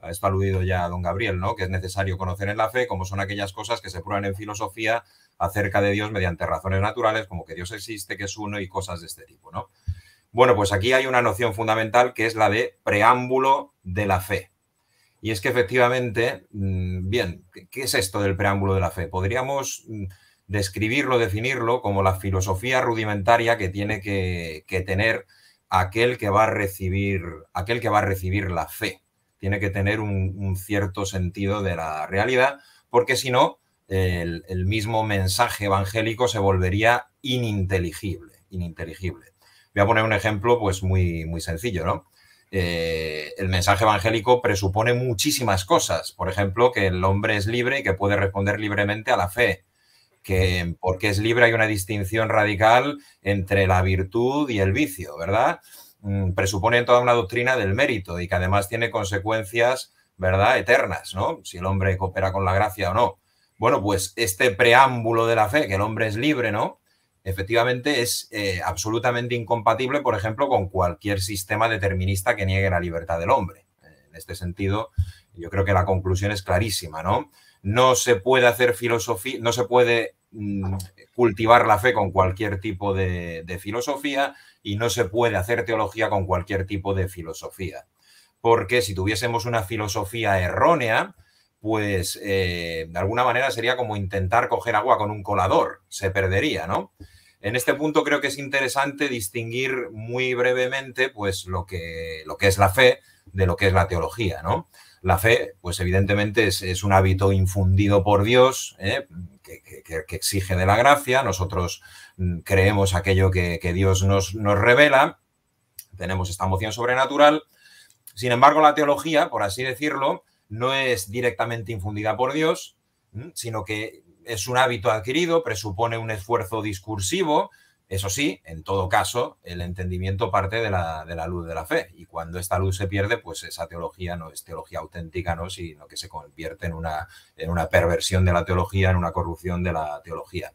Ah, aludido ya don Gabriel, ¿no? Que es necesario conocer en la fe, como son aquellas cosas que se prueban en filosofía acerca de Dios mediante razones naturales, como que Dios existe, que es uno y cosas de este tipo, ¿no? Bueno, pues aquí hay una noción fundamental que es la de preámbulo de la fe. Y es que efectivamente, mm, bien, ¿qué es esto del preámbulo de la fe? Podríamos mm, describirlo, definirlo como la filosofía rudimentaria que tiene que, tener aquel que, va a recibir, aquel que va a recibir la fe. Tiene que tener un, cierto sentido de la realidad, porque si no, el, mismo mensaje evangélico se volvería ininteligible, ininteligible. Voy a poner un ejemplo pues muy, muy sencillo, ¿no? Eh, el mensaje evangélico presupone muchísimas cosas, por ejemplo, que el hombre es libre y que puede responder libremente a la fe, que porque es libre hay una distinción radical entre la virtud y el vicio, ¿verdad? Mm, presupone toda una doctrina del mérito y que además tiene consecuencias, ¿verdad?, eternas, ¿no? Si el hombre coopera con la gracia o no. Bueno, pues este preámbulo de la fe, que el hombre es libre, ¿no? Efectivamente es eh, absolutamente incompatible, por ejemplo, con cualquier sistema determinista que niegue la libertad del hombre. En este sentido, yo creo que la conclusión es clarísima, ¿no? no se puede hacer filosofía, no se puede mm, cultivar la fe con cualquier tipo de, filosofía y no se puede hacer teología con cualquier tipo de filosofía. Porque si tuviésemos una filosofía errónea, pues eh, de alguna manera sería como intentar coger agua con un colador, se perdería, ¿no? En este punto creo que es interesante distinguir muy brevemente pues lo que, lo que es la fe de lo que es la teología, ¿no? La fe, pues evidentemente es, un hábito infundido por Dios, ¿eh? que, exige de la gracia. Nosotros mm, creemos aquello que, Dios nos, revela, tenemos esta emoción sobrenatural. Sin embargo, la teología, por así decirlo, no es directamente infundida por Dios, sino que es un hábito adquirido, presupone un esfuerzo discursivo, eso sí, en todo caso, el entendimiento parte de la, luz de la fe. Y cuando esta luz se pierde, pues esa teología no es teología auténtica, ¿no? sino que se convierte en una, en una perversión de la teología, en una corrupción de la teología.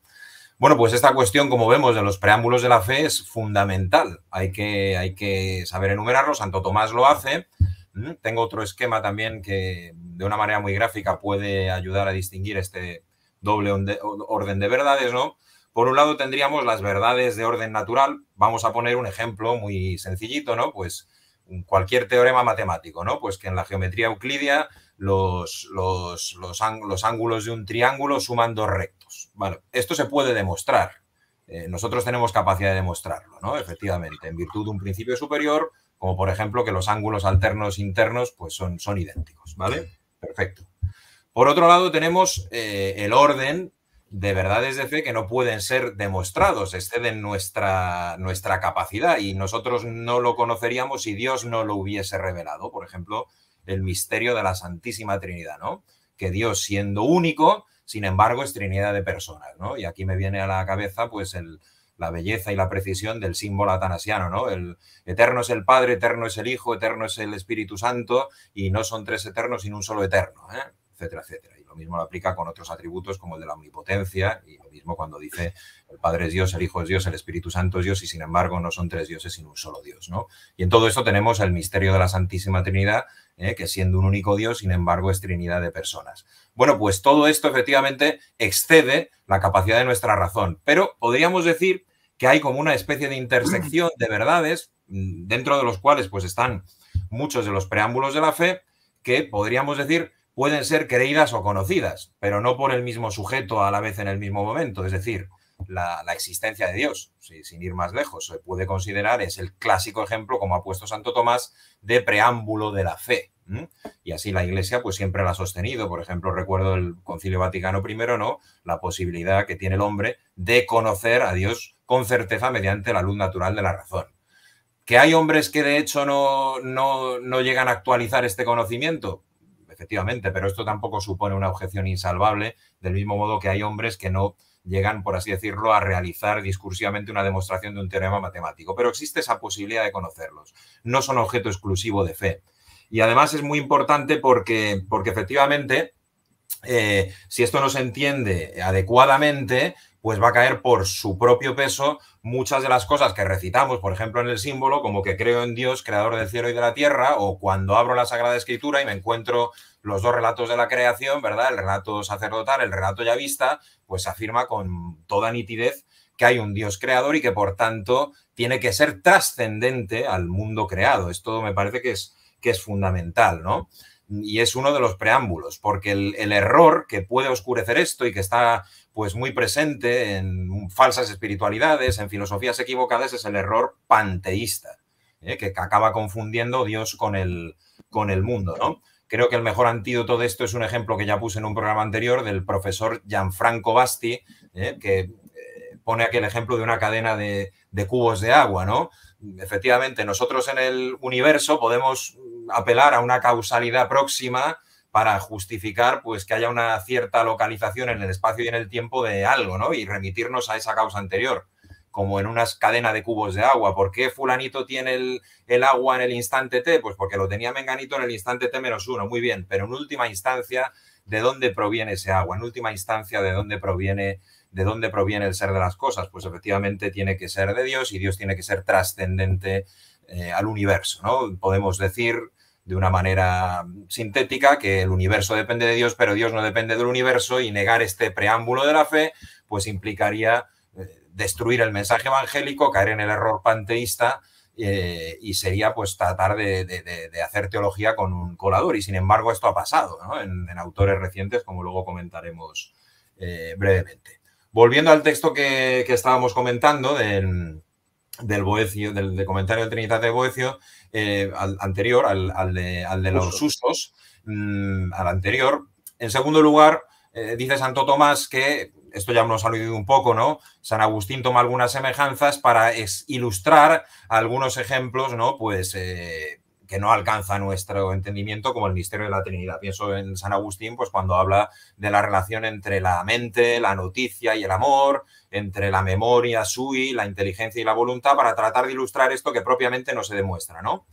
Bueno, pues esta cuestión, como vemos en los preámbulos de la fe, es fundamental. Hay que, hay que saber enumerarlo. Santo Tomás lo hace. Mm, tengo otro esquema también que de una manera muy gráfica puede ayudar a distinguir este doble orden de verdades, ¿no? Por un lado tendríamos las verdades de orden natural. Vamos a poner un ejemplo muy sencillito, ¿no? Pues cualquier teorema matemático, ¿no? Pues que en la geometría euclidia los, los, ángulos de un triángulo suman dos rectos. Bueno, esto se puede demostrar. Eh, nosotros tenemos capacidad de demostrarlo, ¿no? Efectivamente, en virtud de un principio superior, como por ejemplo que los ángulos alternos e internos pues son, son idénticos, ¿vale? Perfecto. Por otro lado, tenemos eh, el orden de verdades de fe que no pueden ser demostrados, exceden nuestra, nuestra capacidad y nosotros no lo conoceríamos si Dios no lo hubiese revelado. Por ejemplo, el misterio de la Santísima Trinidad, ¿no? Que Dios siendo único, sin embargo, es Trinidad de personas, ¿no? Y aquí me viene a la cabeza, pues, el, la belleza y la precisión del símbolo atanasiano, ¿no? El eterno es el Padre, eterno es el Hijo, eterno es el Espíritu Santo, y no son tres eternos, sino un solo eterno, ¿eh? etcétera, etcétera mismo lo aplica con otros atributos como el de la omnipotencia y lo mismo cuando dice el Padre es Dios, el Hijo es Dios, el Espíritu Santo es Dios y sin embargo no son tres dioses sino un solo Dios. ¿no? Y en todo esto tenemos el misterio de la Santísima Trinidad, ¿eh? que siendo un único Dios, sin embargo es Trinidad de personas. Bueno, pues todo esto efectivamente excede la capacidad de nuestra razón, pero podríamos decir que hay como una especie de intersección de verdades mm, dentro de los cuales pues están muchos de los preámbulos de la fe que podríamos decir pueden ser creídas o conocidas, pero no por el mismo sujeto a la vez en el mismo momento, es decir, la, existencia de Dios, sin ir más lejos, se puede considerar, es el clásico ejemplo, como ha puesto Santo Tomás, de preámbulo de la fe. Y así la Iglesia pues siempre la ha sostenido. Por ejemplo, recuerdo el Concilio Vaticano I, ¿no? La posibilidad que tiene el hombre de conocer a Dios con certeza mediante la luz natural de la razón. Que hay hombres que de hecho no, no, no llegan a actualizar este conocimiento, efectivamente, pero esto tampoco supone una objeción insalvable, del mismo modo que hay hombres que no llegan, por así decirlo, a realizar discursivamente una demostración de un teorema matemático, pero existe esa posibilidad de conocerlos. No son objeto exclusivo de fe. Y además es muy importante porque, porque efectivamente, eh, si esto no se entiende adecuadamente, pues va a caer por su propio peso muchas de las cosas que recitamos, por ejemplo, en el símbolo, como que creo en Dios, creador del cielo y de la tierra, o cuando abro la Sagrada Escritura y me encuentro los dos relatos de la creación, ¿verdad? El relato sacerdotal, el relato ya vista, pues afirma con toda nitidez que hay un Dios creador y que por tanto tiene que ser trascendente al mundo creado. Esto me parece que es, que es fundamental, ¿no? Y es uno de los preámbulos, porque el error que puede oscurecer esto y que está pues muy presente en falsas espiritualidades, en filosofías equivocadas, es el error panteísta, ¿eh? que acaba confundiendo Dios con el, con el mundo, Creo que el mejor antídoto de esto es un ejemplo que ya puse en un programa anterior del profesor Gianfranco Basti, ¿eh? que eh, pone aquí el ejemplo de una cadena de, de cubos de agua, ¿no? Efectivamente, nosotros en el universo podemos apelar a una causalidad próxima para justificar pues que haya una cierta localización en el espacio y en el tiempo de algo, ¿no? Y remitirnos a esa causa anterior, como en una cadena de cubos de agua. ¿Por qué fulanito tiene el, agua en el instante T? Pues porque lo tenía menganito en el instante T menos uno, muy bien, pero en última instancia, ¿de dónde proviene ese agua? En última instancia, ¿de dónde proviene de dónde proviene el ser de las cosas? Pues efectivamente tiene que ser de Dios y Dios tiene que ser trascendente eh, al universo, ¿no? Podemos decir de una manera sintética que el universo depende de Dios, pero Dios no depende del universo y negar este preámbulo de la fe pues implicaría eh, destruir el mensaje evangélico, caer en el error panteísta eh, y sería pues tratar de, hacer teología con un colador y sin embargo esto ha pasado en, autores recientes como luego comentaremos eh, brevemente. Volviendo al texto que, estábamos comentando del, Boecio, del, comentario de Trinidad de Boecio, eh, al anterior, al, de, los usos, mm, al anterior. En segundo lugar, eh, dice Santo Tomás que, esto ya hemos ha un poco, ¿no? San Agustín toma algunas semejanzas para ilustrar algunos ejemplos, ¿no? Pues... Eh, que no alcanza nuestro entendimiento como el misterio de la Trinidad. Pienso en San Agustín, pues cuando habla de la relación entre la mente, la noticia y el amor, entre la memoria sui, la inteligencia y la voluntad, para tratar de ilustrar esto que propiamente no se demuestra, ¿no?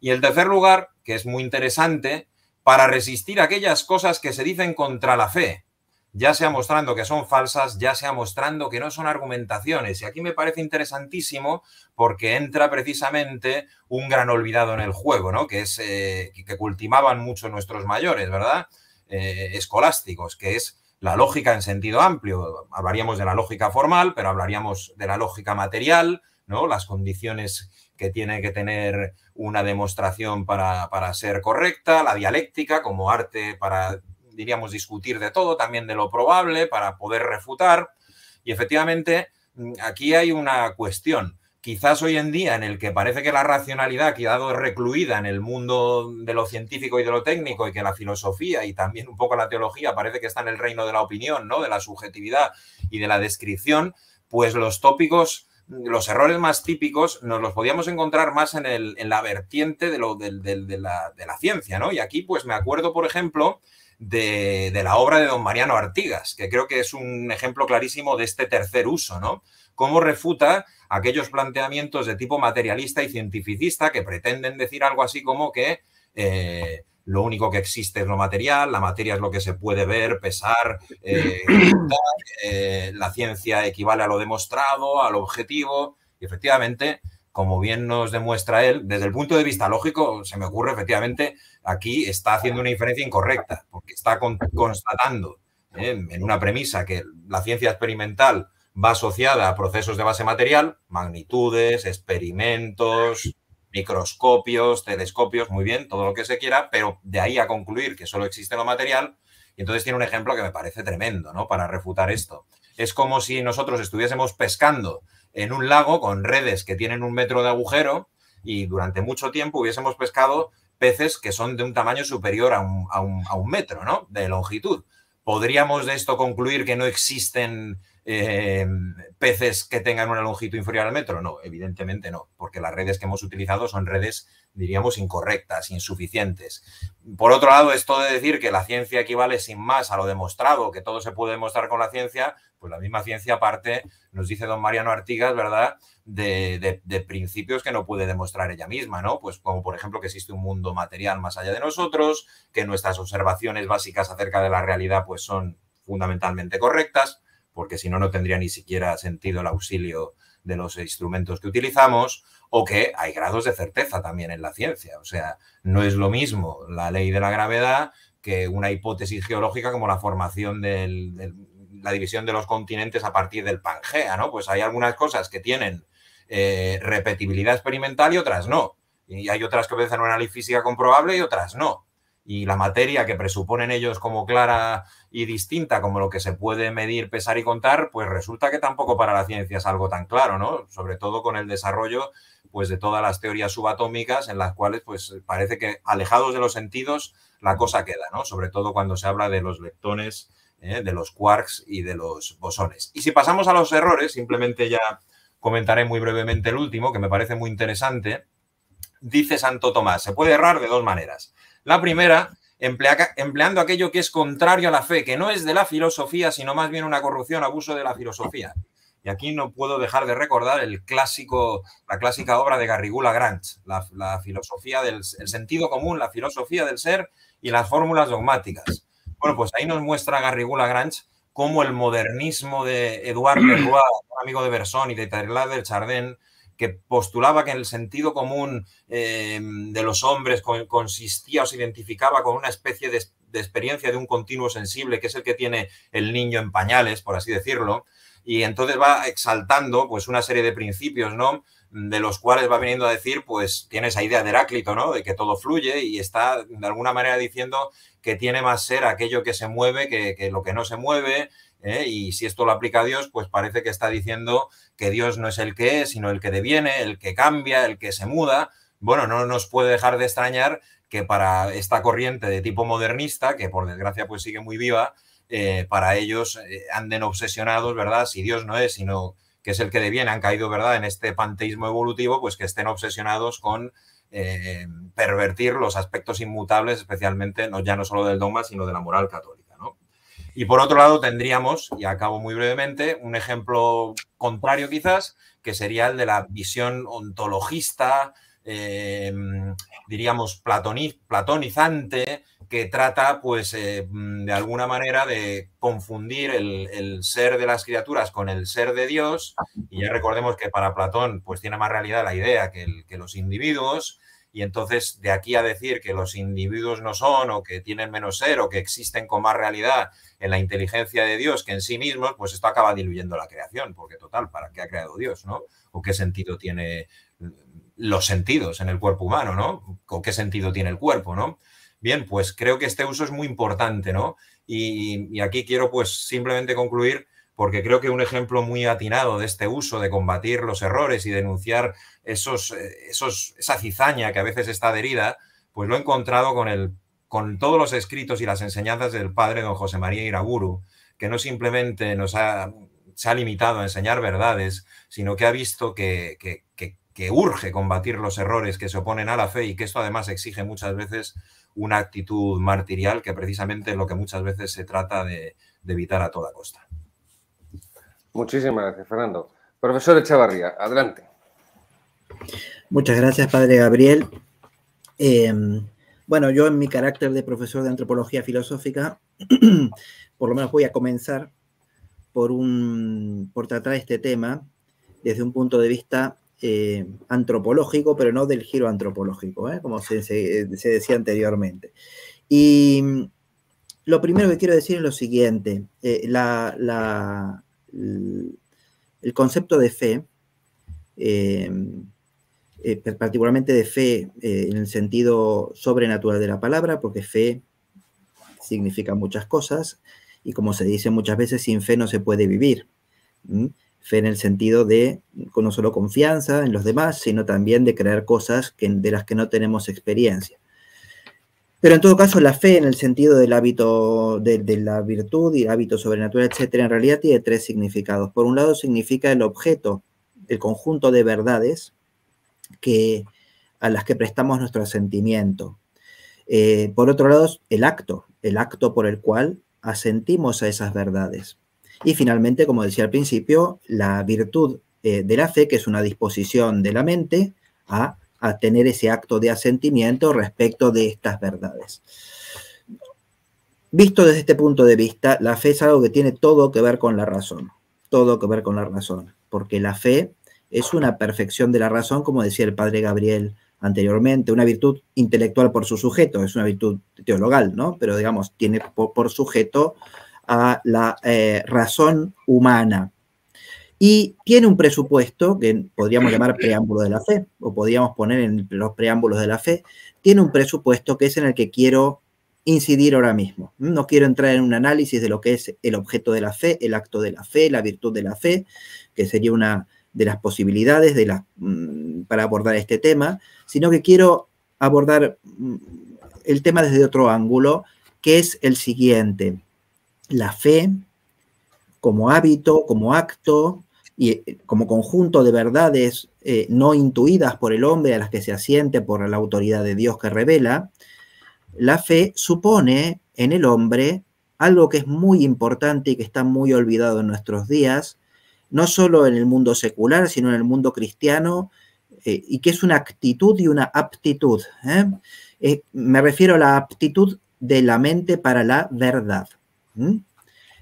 Y el tercer lugar, que es muy interesante, para resistir aquellas cosas que se dicen contra la fe, ya sea mostrando que son falsas, ya sea mostrando que no son argumentaciones. Y aquí me parece interesantísimo porque entra precisamente un gran olvidado en el juego, ¿no? Que es eh, que cultivaban mucho nuestros mayores, ¿verdad? Eh, escolásticos, que es la lógica en sentido amplio. Hablaríamos de la lógica formal, pero hablaríamos de la lógica material, ¿no? Las condiciones que tiene que tener una demostración para, para ser correcta, la dialéctica como arte para diríamos, discutir de todo, también de lo probable, para poder refutar. Y efectivamente, mm, aquí hay una cuestión. Quizás hoy en día, en el que parece que la racionalidad ha quedado recluida en el mundo de lo científico y de lo técnico, y que la filosofía y también un poco la teología parece que está en el reino de la opinión, ¿no? de la subjetividad y de la descripción, pues los tópicos mm, los errores más típicos nos los podíamos encontrar más en, el, en la vertiente de, lo, de, de la, la, ciencia, ¿no? Y aquí, pues me acuerdo, por ejemplo, de, la obra de don Mariano Artigas, que creo que es un ejemplo clarísimo de este tercer uso, ¿no? Cómo refuta aquellos planteamientos de tipo materialista y cientificista que pretenden decir algo así como que eh, lo único que existe es lo material, la materia es lo que se puede ver, pesar, eh, eh, la ciencia equivale a lo demostrado, al objetivo, y efectivamente como bien nos demuestra él, desde el punto de vista lógico, se me ocurre efectivamente, aquí está haciendo una inferencia incorrecta, porque está constatando ¿eh? en una premisa que la ciencia experimental va asociada a procesos de base material, magnitudes, experimentos, microscopios, telescopios, muy bien, todo lo que se quiera, pero de ahí a concluir que solo existe lo material, y entonces tiene un ejemplo que me parece tremendo, ¿no? Para refutar esto. Es como si nosotros estuviésemos pescando en un lago con redes que tienen un metro de agujero y durante mucho tiempo hubiésemos pescado peces que son de un tamaño superior a un, a metro ¿no? de longitud. ¿Podríamos de esto concluir que no existen eh, peces que tengan una longitud inferior al metro? No, evidentemente no, porque las redes que hemos utilizado son redes, diríamos, incorrectas, insuficientes. Por otro lado, esto de decir que la ciencia equivale sin más a lo demostrado, que todo se puede demostrar con la ciencia, pues la misma ciencia aparte, nos dice don Mariano Artigas, ¿verdad? De, de, principios que no puede demostrar ella misma, ¿no? Pues como por ejemplo que existe un mundo material más allá de nosotros, que nuestras observaciones básicas acerca de la realidad pues son fundamentalmente correctas, porque si no, no tendría ni siquiera sentido el auxilio de los instrumentos que utilizamos, o que hay grados de certeza también en la ciencia. O sea, no es lo mismo la ley de la gravedad que una hipótesis geológica como la formación del la división de los continentes a partir del Pangea, ¿no? Pues hay algunas cosas que tienen eh, repetibilidad experimental y otras no. Y hay otras que ofrecen una ley física comprobable y otras no. Y la materia que presuponen ellos como clara y distinta, como lo que se puede medir, pesar y contar, pues resulta que tampoco para la ciencia es algo tan claro, ¿no? Sobre todo con el desarrollo pues, de todas las teorías subatómicas en las cuales pues, parece que alejados de los sentidos la cosa queda, ¿no? Sobre todo cuando se habla de los lectones. ¿eh? de los quarks y de los bosones. Y si pasamos a los errores, simplemente ya comentaré muy brevemente el último, que me parece muy interesante, dice Santo Tomás, se puede errar de dos maneras. La primera, empleando aquello que es contrario a la fe, que no es de la filosofía, sino más bien una corrupción, abuso de la filosofía. Y aquí no puedo dejar de recordar el clásico, la clásica obra de Garrigula Grant, la, filosofía del el sentido común, la filosofía del ser y las fórmulas dogmáticas. Bueno, pues ahí nos muestra Garrigula granch cómo el modernismo de Eduardo Leroy, [clears throat] amigo de Bersón y de Taylor del Chardin, que postulaba que el sentido común eh, de los hombres consistía o se identificaba con una especie de, de, experiencia de un continuo sensible, que es el que tiene el niño en pañales, por así decirlo, y entonces va exaltando pues una serie de principios, ¿no? de los cuales va viniendo a decir, pues tiene esa idea de Heráclito, ¿no? De que todo fluye y está de alguna manera diciendo que tiene más ser aquello que se mueve que, lo que no se mueve. ¿eh? Y si esto lo aplica a Dios, pues parece que está diciendo que Dios no es el que es, sino el que deviene, el que cambia, el que se muda. Bueno, no nos puede dejar de extrañar que para esta corriente de tipo modernista, que por desgracia pues sigue muy viva, eh, para ellos eh, anden obsesionados, ¿verdad? Si Dios no es, sino que es el que de bien han caído, ¿verdad?, en este panteísmo evolutivo, pues que estén obsesionados con eh, pervertir los aspectos inmutables, especialmente no, ya no solo del dogma, sino de la moral católica. Y por otro lado tendríamos, y acabo muy brevemente, un ejemplo contrario quizás, que sería el de la visión ontologista, Em, diríamos, platonizante, que trata, pues, eh, mm, de alguna manera de confundir el, ser de las criaturas con el ser de Dios. Y ya recordemos que para Platón, pues, tiene más realidad la idea que, que los individuos. Y entonces, de aquí a decir que los individuos no son o que tienen menos ser o que existen con más realidad en la inteligencia de Dios que en sí mismos, pues esto acaba diluyendo la creación, porque total, ¿para qué ha creado Dios? ¿no? ¿O qué sentido tiene los sentidos en el cuerpo humano, ¿no? ¿Con qué sentido tiene el cuerpo, ¿no? Bien, pues creo que este uso es muy importante, ¿no? Y, aquí quiero pues simplemente concluir porque creo que un ejemplo muy atinado de este uso, de combatir los errores y denunciar esos, eh, esos, esa cizaña que a veces está adherida, pues lo he encontrado con, el, con todos los escritos y las enseñanzas del padre don José María Iraburu, que no simplemente nos ha, se ha limitado a enseñar verdades, sino que ha visto que que urge combatir los errores que se oponen a la fe y que esto además exige muchas veces una actitud martirial, que precisamente es lo que muchas veces se trata de, evitar a toda costa. Muchísimas gracias, Fernando. Profesor Echavarría, adelante. Muchas gracias, padre Gabriel. Eh, bueno, yo en mi carácter de profesor de antropología filosófica, [clears throat] por lo menos voy a comenzar por, un, por tratar este tema desde un punto de vista eh, antropológico, pero no del giro antropológico, ¿eh? como se, decía anteriormente. Y mm, lo primero que quiero decir es lo siguiente, eh, la, el concepto de fe, em, particularmente de fe en el sentido sobrenatural de la palabra, porque fe significa muchas cosas, y como se dice muchas veces, sin fe no se puede vivir. Fe en el sentido de no solo confianza en los demás, sino también de crear cosas de las que no tenemos experiencia. Pero en todo caso, la fe en el sentido del hábito, de, la virtud y hábito sobrenatural, etcétera, en realidad tiene tres significados. Por un lado, significa el objeto, el conjunto de verdades que, a las que prestamos nuestro asentimiento. Eh, por otro lado, el acto, el acto por el cual asentimos a esas verdades. Y finalmente, como decía al principio, la virtud eh, de la fe, que es una disposición de la mente a, a tener ese acto de asentimiento respecto de estas verdades. Visto desde este punto de vista, la fe es algo que tiene todo que ver con la razón, todo que ver con la razón, porque la fe es una perfección de la razón, como decía el padre Gabriel anteriormente, una virtud intelectual por su sujeto, es una virtud teologal, ¿no? Pero digamos, tiene por, sujeto a la eh, razón humana. Y tiene un presupuesto que podríamos llamar preámbulo de la fe, o podríamos poner en los preámbulos de la fe, tiene un presupuesto que es en el que quiero incidir ahora mismo. No quiero entrar en un análisis de lo que es el objeto de la fe, el acto de la fe, la virtud de la fe, que sería una de las posibilidades de mm, para abordar este tema, sino que quiero abordar mm, el tema desde otro ángulo, que es el siguiente la fe como hábito, como acto y eh, como conjunto de verdades eh, no intuidas por el hombre, a las que se asiente por la autoridad de Dios que revela, la fe supone en el hombre algo que es muy importante y que está muy olvidado en nuestros días, no solo en el mundo secular, sino en el mundo cristiano, eh, y que es una actitud y una aptitud. me refiero a la aptitud de la mente para la verdad.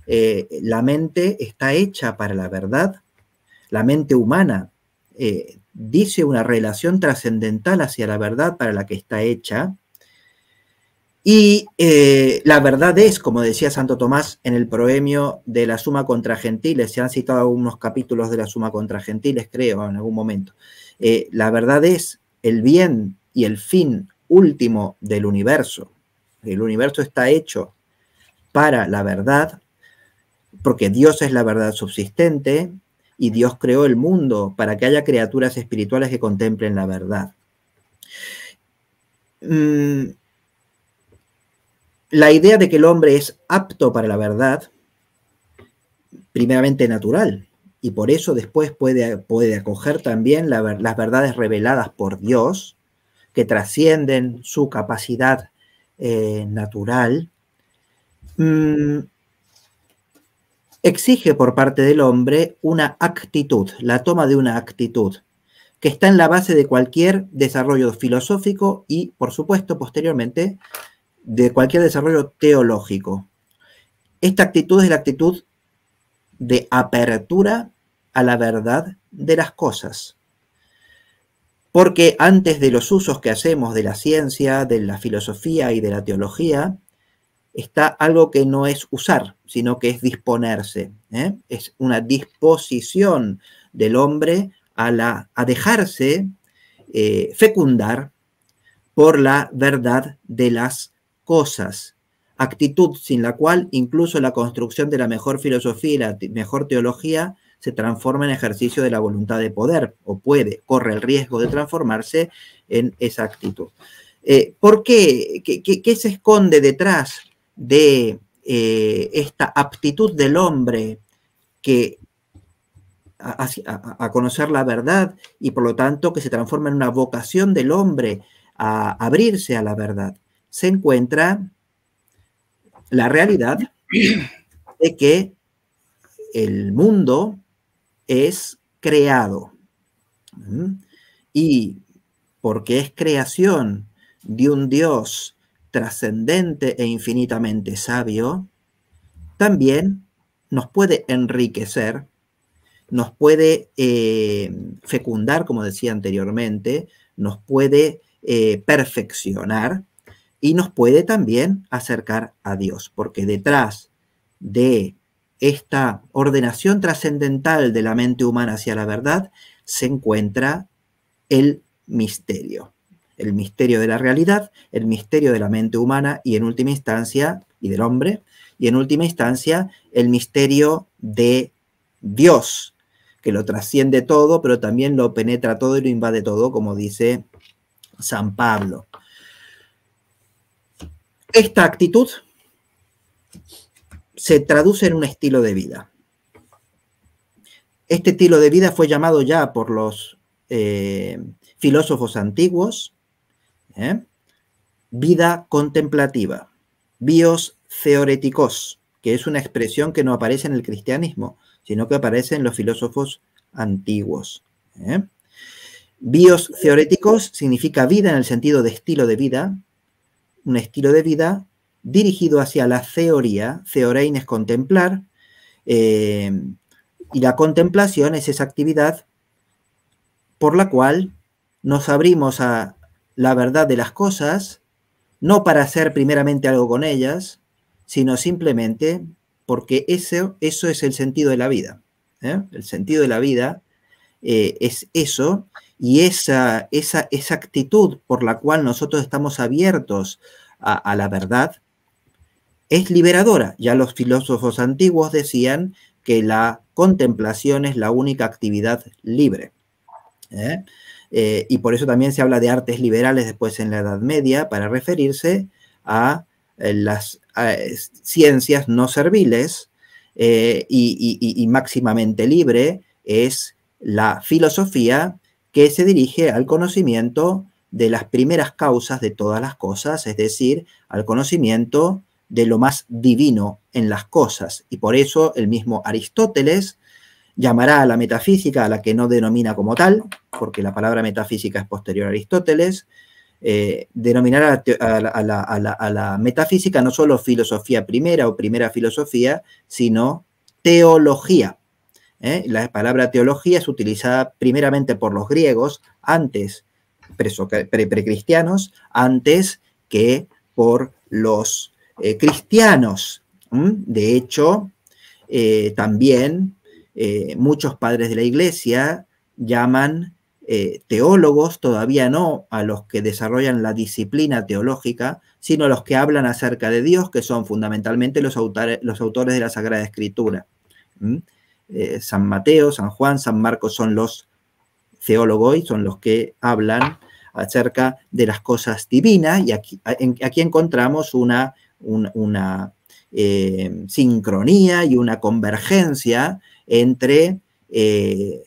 Eh, la mente está hecha para la verdad, la mente humana eh, dice una relación trascendental hacia la verdad para la que está hecha, y eh, la verdad es, como decía Santo Tomás en el proemio de la Suma contra Gentiles, se han citado algunos capítulos de la Suma contra Gentiles, creo, en algún momento. la verdad es el bien y el fin último del universo. El universo está hecho para la verdad, porque Dios es la verdad subsistente y Dios creó el mundo para que haya criaturas espirituales que contemplen la verdad. Mm, la idea de que el hombre es apto para la verdad, primeramente natural, y por eso después puede, puede acoger también las verdades reveladas por Dios, que trascienden su capacidad eh, natural, Mm, exige por parte del hombre una actitud, la toma de una actitud, que está en la base de cualquier desarrollo filosófico y, por supuesto, posteriormente, de cualquier desarrollo teológico. Esta actitud es la actitud de apertura a la verdad de las cosas. Porque antes de los usos que hacemos de la ciencia, de la filosofía y de la teología, está algo que no es usar, sino que es disponerse. ¿eh? Es una disposición del hombre a, la, a dejarse eh, fecundar por la verdad de las cosas. Actitud sin la cual incluso la construcción de la mejor filosofía y la mejor teología se transforma en ejercicio de la voluntad de poder o puede, corre el riesgo de transformarse en esa actitud. Eh, ¿Por ¿Qué, qué? se esconde detrás de eh, esta aptitud del hombre que a, a, conocer la verdad y por lo tanto que se transforma en una vocación del hombre a abrirse a la verdad, se encuentra la realidad de que el mundo es creado. ¿Mm? Y porque es creación de un Dios trascendente e infinitamente sabio, también nos puede enriquecer, nos puede eh, fecundar, como decía anteriormente, nos puede eh, perfeccionar y nos puede también acercar a Dios, porque detrás de esta ordenación trascendental de la mente humana hacia la verdad se encuentra el misterio el misterio de la realidad, el misterio de la mente humana y en última instancia, y del hombre, y en última instancia, el misterio de Dios, que lo trasciende todo, pero también lo penetra todo y lo invade todo, como dice San Pablo. Esta actitud se traduce en un estilo de vida. Este estilo de vida fue llamado ya por los eh, filósofos antiguos ¿eh? vida contemplativa, bios teoréticos, que es una expresión que no aparece en el cristianismo, sino que aparece en los filósofos antiguos. ¿eh? Bios teoréticos significa vida en el sentido de estilo de vida, un estilo de vida dirigido hacia la teoría, theorein es contemplar, eh, y la contemplación es esa actividad por la cual nos abrimos a la verdad de las cosas, no para hacer primeramente algo con ellas, sino simplemente porque eso, eso es el sentido de la vida. ¿eh? El sentido de la vida eh, es eso y esa, esa, actitud por la cual nosotros estamos abiertos a, a la verdad es liberadora. Ya los filósofos antiguos decían que la contemplación es la única actividad libre. ¿Eh? Eh, y por eso también se habla de artes liberales después en la Edad Media para referirse a eh, las eh, ciencias no serviles y, y, máximamente libre es la filosofía que se dirige al conocimiento de las primeras causas de todas las cosas, es decir, al conocimiento de lo más divino en las cosas. Y por eso el mismo Aristóteles llamará a la metafísica, a la que no denomina como tal, porque la palabra metafísica es posterior a Aristóteles, denominará a la, metafísica no solo filosofía primera o primera filosofía, sino teología. ¿eh? La palabra teología es utilizada primeramente por los griegos, antes precristianos, pre antes que por los eh, cristianos. De hecho, eh, también eh, muchos padres de la iglesia llaman eh, teólogos, todavía no a los que desarrollan la disciplina teológica, sino a los que hablan acerca de Dios, que son fundamentalmente los, autores, los autores de la Sagrada Escritura. Eh, San Mateo, San Juan, San Marcos son los teólogos, y son los que hablan acerca de las cosas divinas, y aquí, encontramos una, sincronía y una convergencia entre eh,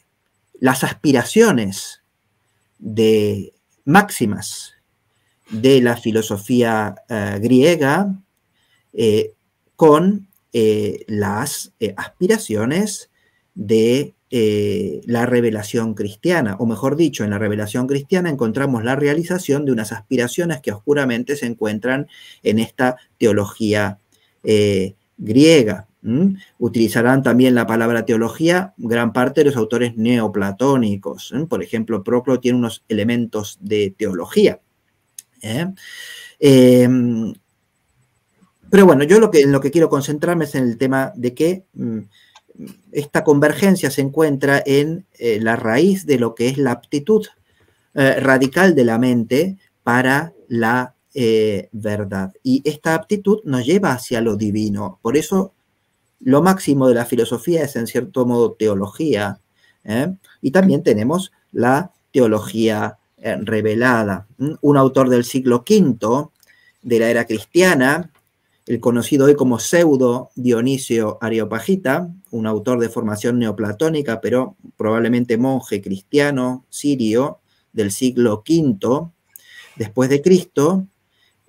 las aspiraciones de máximas de la filosofía eh, griega eh, con las aspiraciones de la revelación cristiana, o mejor dicho, en la revelación cristiana encontramos la realización de unas aspiraciones que oscuramente se encuentran en esta teología griega. Utilizarán también la palabra teología gran parte de los autores neoplatónicos. Por ejemplo, Proclo tiene unos elementos de teología. ¿eh? Em, pero bueno, yo lo que, en lo que quiero concentrarme es en el tema de que mm, esta convergencia se encuentra en eh, la raíz de lo que es la aptitud eh, radical de la mente para la verdad. Y esta aptitud nos lleva hacia lo divino. Por eso lo máximo de la filosofía es en cierto modo teología. ¿eh? Y también tenemos la teología eh, revelada. ¿Mm? Un autor del siglo V de la era cristiana, el conocido hoy como pseudo Dionisio Areopagita, un autor de formación neoplatónica, pero probablemente monje cristiano sirio del siglo V después de Cristo,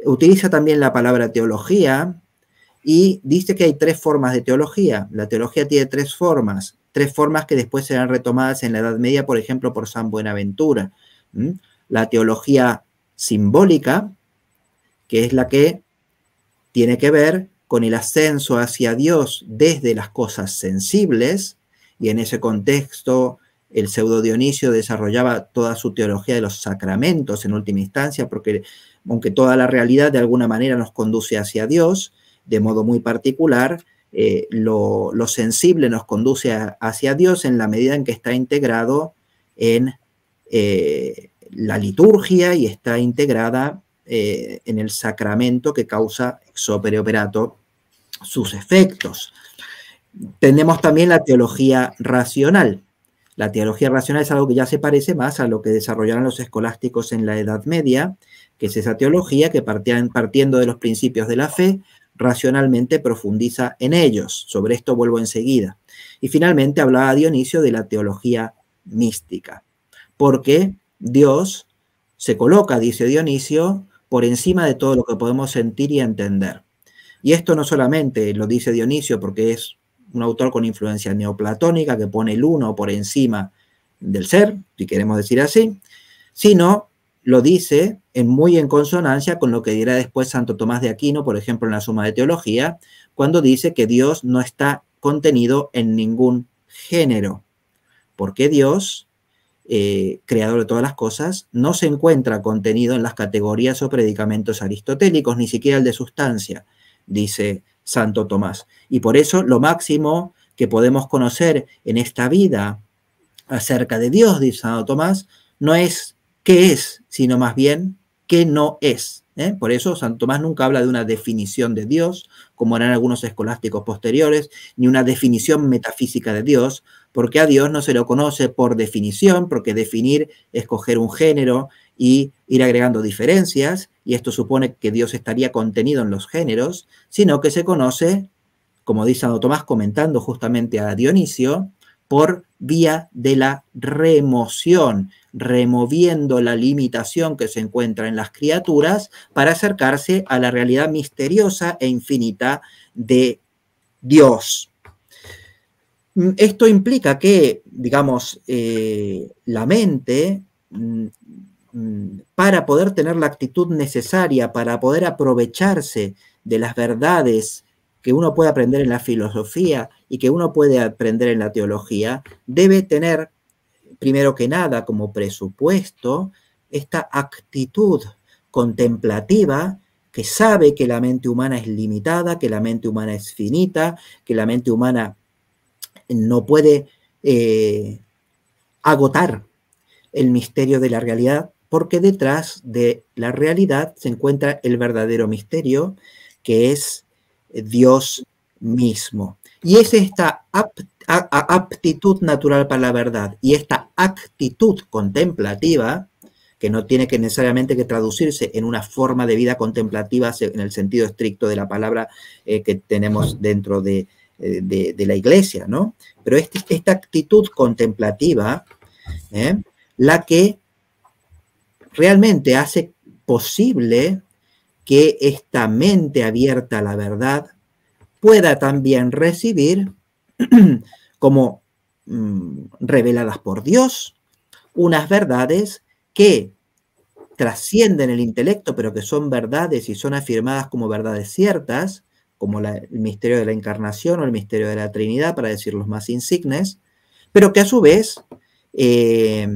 utiliza también la palabra teología y dice que hay tres formas de teología. La teología tiene tres formas, tres formas que después serán retomadas en la Edad Media, por ejemplo, por San Buenaventura. La teología simbólica, que es la que tiene que ver con el ascenso hacia Dios desde las cosas sensibles, y en ese contexto el pseudo Dionisio desarrollaba toda su teología de los sacramentos en última instancia, porque aunque toda la realidad de alguna manera nos conduce hacia Dios, de modo muy particular, eh, lo, sensible nos conduce hacia Dios en la medida en que está integrado en eh, la liturgia y está integrada eh, en el sacramento que causa ex opere operato sus efectos. Tenemos también la teología racional. La teología racional es algo que ya se parece más a lo que desarrollaron los escolásticos en la Edad Media, que es esa teología que partiendo de los principios de la fe, racionalmente profundiza en ellos. Sobre esto vuelvo enseguida. Y finalmente hablaba Dionisio de la teología mística, porque Dios se coloca, dice Dionisio, por encima de todo lo que podemos sentir y entender. Y esto no solamente lo dice Dionisio porque es un autor con influencia neoplatónica que pone el uno por encima del ser, si queremos decir así, sino lo dice en muy en consonancia con lo que dirá después Santo Tomás de Aquino, por ejemplo, en la Suma de Teología, cuando dice que Dios no está contenido en ningún género, porque Dios, eh, creador de todas las cosas, no se encuentra contenido en las categorías o predicamentos aristotélicos, ni siquiera el de sustancia, dice Santo Tomás. Y por eso lo máximo que podemos conocer en esta vida acerca de Dios, dice Santo Tomás, no es qué es, sino más bien qué no es. ¿Eh? Por eso San Tomás nunca habla de una definición de Dios, como eran algunos escolásticos posteriores, ni una definición metafísica de Dios, porque a Dios no se lo conoce por definición, porque definir es coger un género y ir agregando diferencias, y esto supone que Dios estaría contenido en los géneros, sino que se conoce, como dice Santo Tomás comentando justamente a Dionisio, por vía de la remoción, removiendo la limitación que se encuentra en las criaturas para acercarse a la realidad misteriosa e infinita de Dios. Mm, esto implica que, digamos, eh, la mente, mm, mm, para poder tener la actitud necesaria, para poder aprovecharse de las verdades que uno puede aprender en la filosofía y que uno puede aprender en la teología, debe tener primero que nada como presupuesto esta actitud contemplativa que sabe que la mente humana es limitada, que la mente humana es finita, que la mente humana no puede eh, agotar el misterio de la realidad, porque detrás de la realidad se encuentra el verdadero misterio, que es Dios mismo. Y es esta aptitud natural para la verdad y esta actitud contemplativa, que no tiene que necesariamente que traducirse en una forma de vida contemplativa en el sentido estricto de la palabra eh, que tenemos dentro eh, de, la iglesia, ¿no? Pero este, esta actitud contemplativa, ¿eh? la que realmente hace posible que esta mente abierta a la verdad pueda también recibir [clears throat] como Mm, reveladas por Dios, unas verdades que trascienden el intelecto, pero que son verdades y son afirmadas como verdades ciertas, como el misterio de la encarnación o el misterio de la Trinidad, para decir los más insignes, pero que a su vez eh,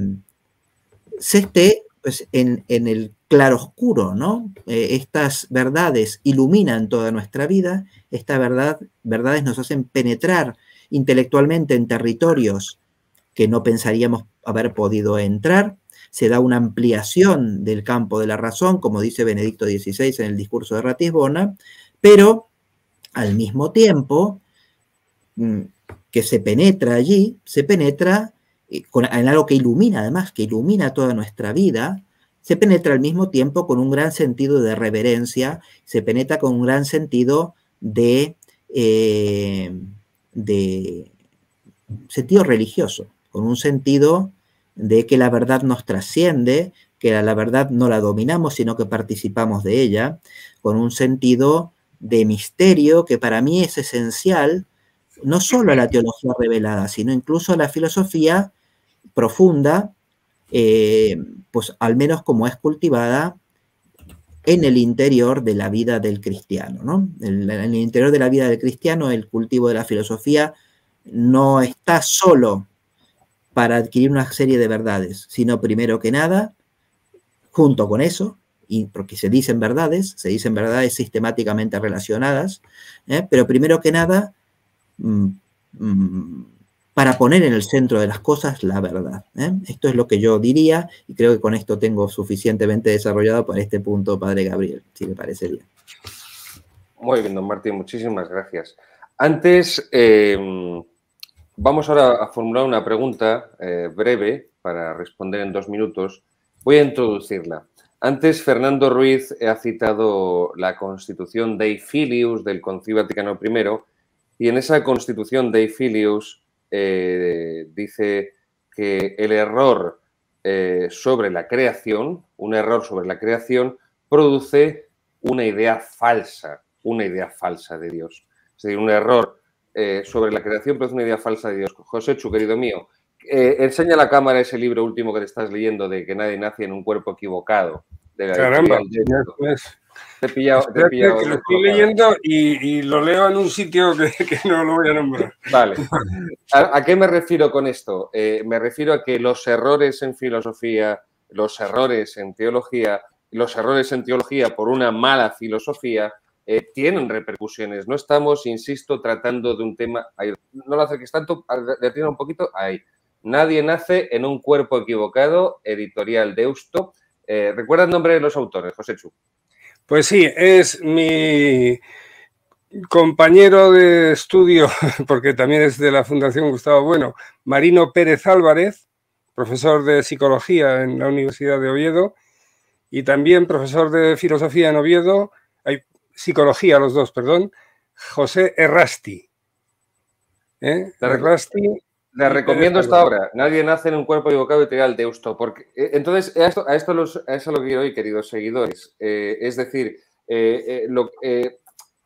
se esté pues, en, el claroscuro, ¿no? Eh, estas verdades iluminan toda nuestra vida, estas verdad, verdades nos hacen penetrar intelectualmente en territorios que no pensaríamos haber podido entrar. Se da una ampliación del campo de la razón, como dice Benedicto XVI en el discurso de Ratisbona, pero al mismo tiempo mm, que se penetra allí, se penetra eh, en algo que ilumina además, que ilumina toda nuestra vida, se penetra al mismo tiempo con un gran sentido de reverencia, se penetra con un gran sentido de, eh, de sentido religioso, con un sentido de que la verdad nos trasciende, que la, verdad no la dominamos, sino que participamos de ella, con un sentido de misterio que para mí es esencial, no solo a la teología revelada, sino incluso a la filosofía profunda, eh, pues al menos como es cultivada en el interior de la vida del cristiano. ¿no? En el interior de la vida del cristiano, el cultivo de la filosofía no está solo para adquirir una serie de verdades, sino primero que nada, junto con eso, y porque se dicen verdades, se dicen verdades sistemáticamente relacionadas, ¿eh? pero primero que nada, mm, mm, para poner en el centro de las cosas la verdad. ¿eh? Esto es lo que yo diría y creo que con esto tengo suficientemente desarrollado para este punto, Padre Gabriel, si me parece bien. Muy bien, don Martín, muchísimas gracias. Antes, eh, vamos ahora a formular una pregunta eh, breve para responder en dos minutos. Voy a introducirla. Antes, Fernando Ruiz ha citado la constitución de Filius del Concilio Vaticano I y en esa constitución Dei Filius eh, dice que el error eh, sobre la creación, un error sobre la creación, produce una idea falsa, una idea falsa de Dios. Es decir, un error eh, sobre la creación produce una idea falsa de Dios. José Chu, querido mío, enseña a la cámara ese libro último que te estás leyendo de que nadie nace en un cuerpo equivocado. De pues, te he pillado. lo estoy leyendo y, lo leo en un sitio que, [laughs] no lo voy a nombrar. Vale. [laughs] ¿A, qué me refiero con esto? Eh, me refiero a que los errores en filosofía, los errores en teología, los errores en teología por una mala filosofía eh, tienen repercusiones. No estamos, insisto, tratando de un tema. no lo hace acerques tanto, detiene un poquito ahí. Nadie nace en un cuerpo equivocado, editorial Deusto. Eh, ¿Recuerda el nombre de los autores, José Chu? Pues sí, es mi compañero de estudio, [laughs] porque también es de la Fundación Gustavo Bueno, Marino Pérez Álvarez, profesor de psicología en la Universidad de Oviedo y también profesor de filosofía en Oviedo, hay psicología los dos, perdón, José Errasti. ¿eh? Errasti les recomiendo esta obra. Nadie nace en un cuerpo equivocado y te da el deusto. Porque, eh, entonces, a esto, a esto los, a eso lo quiero hoy, queridos seguidores. Eh, es decir, eh,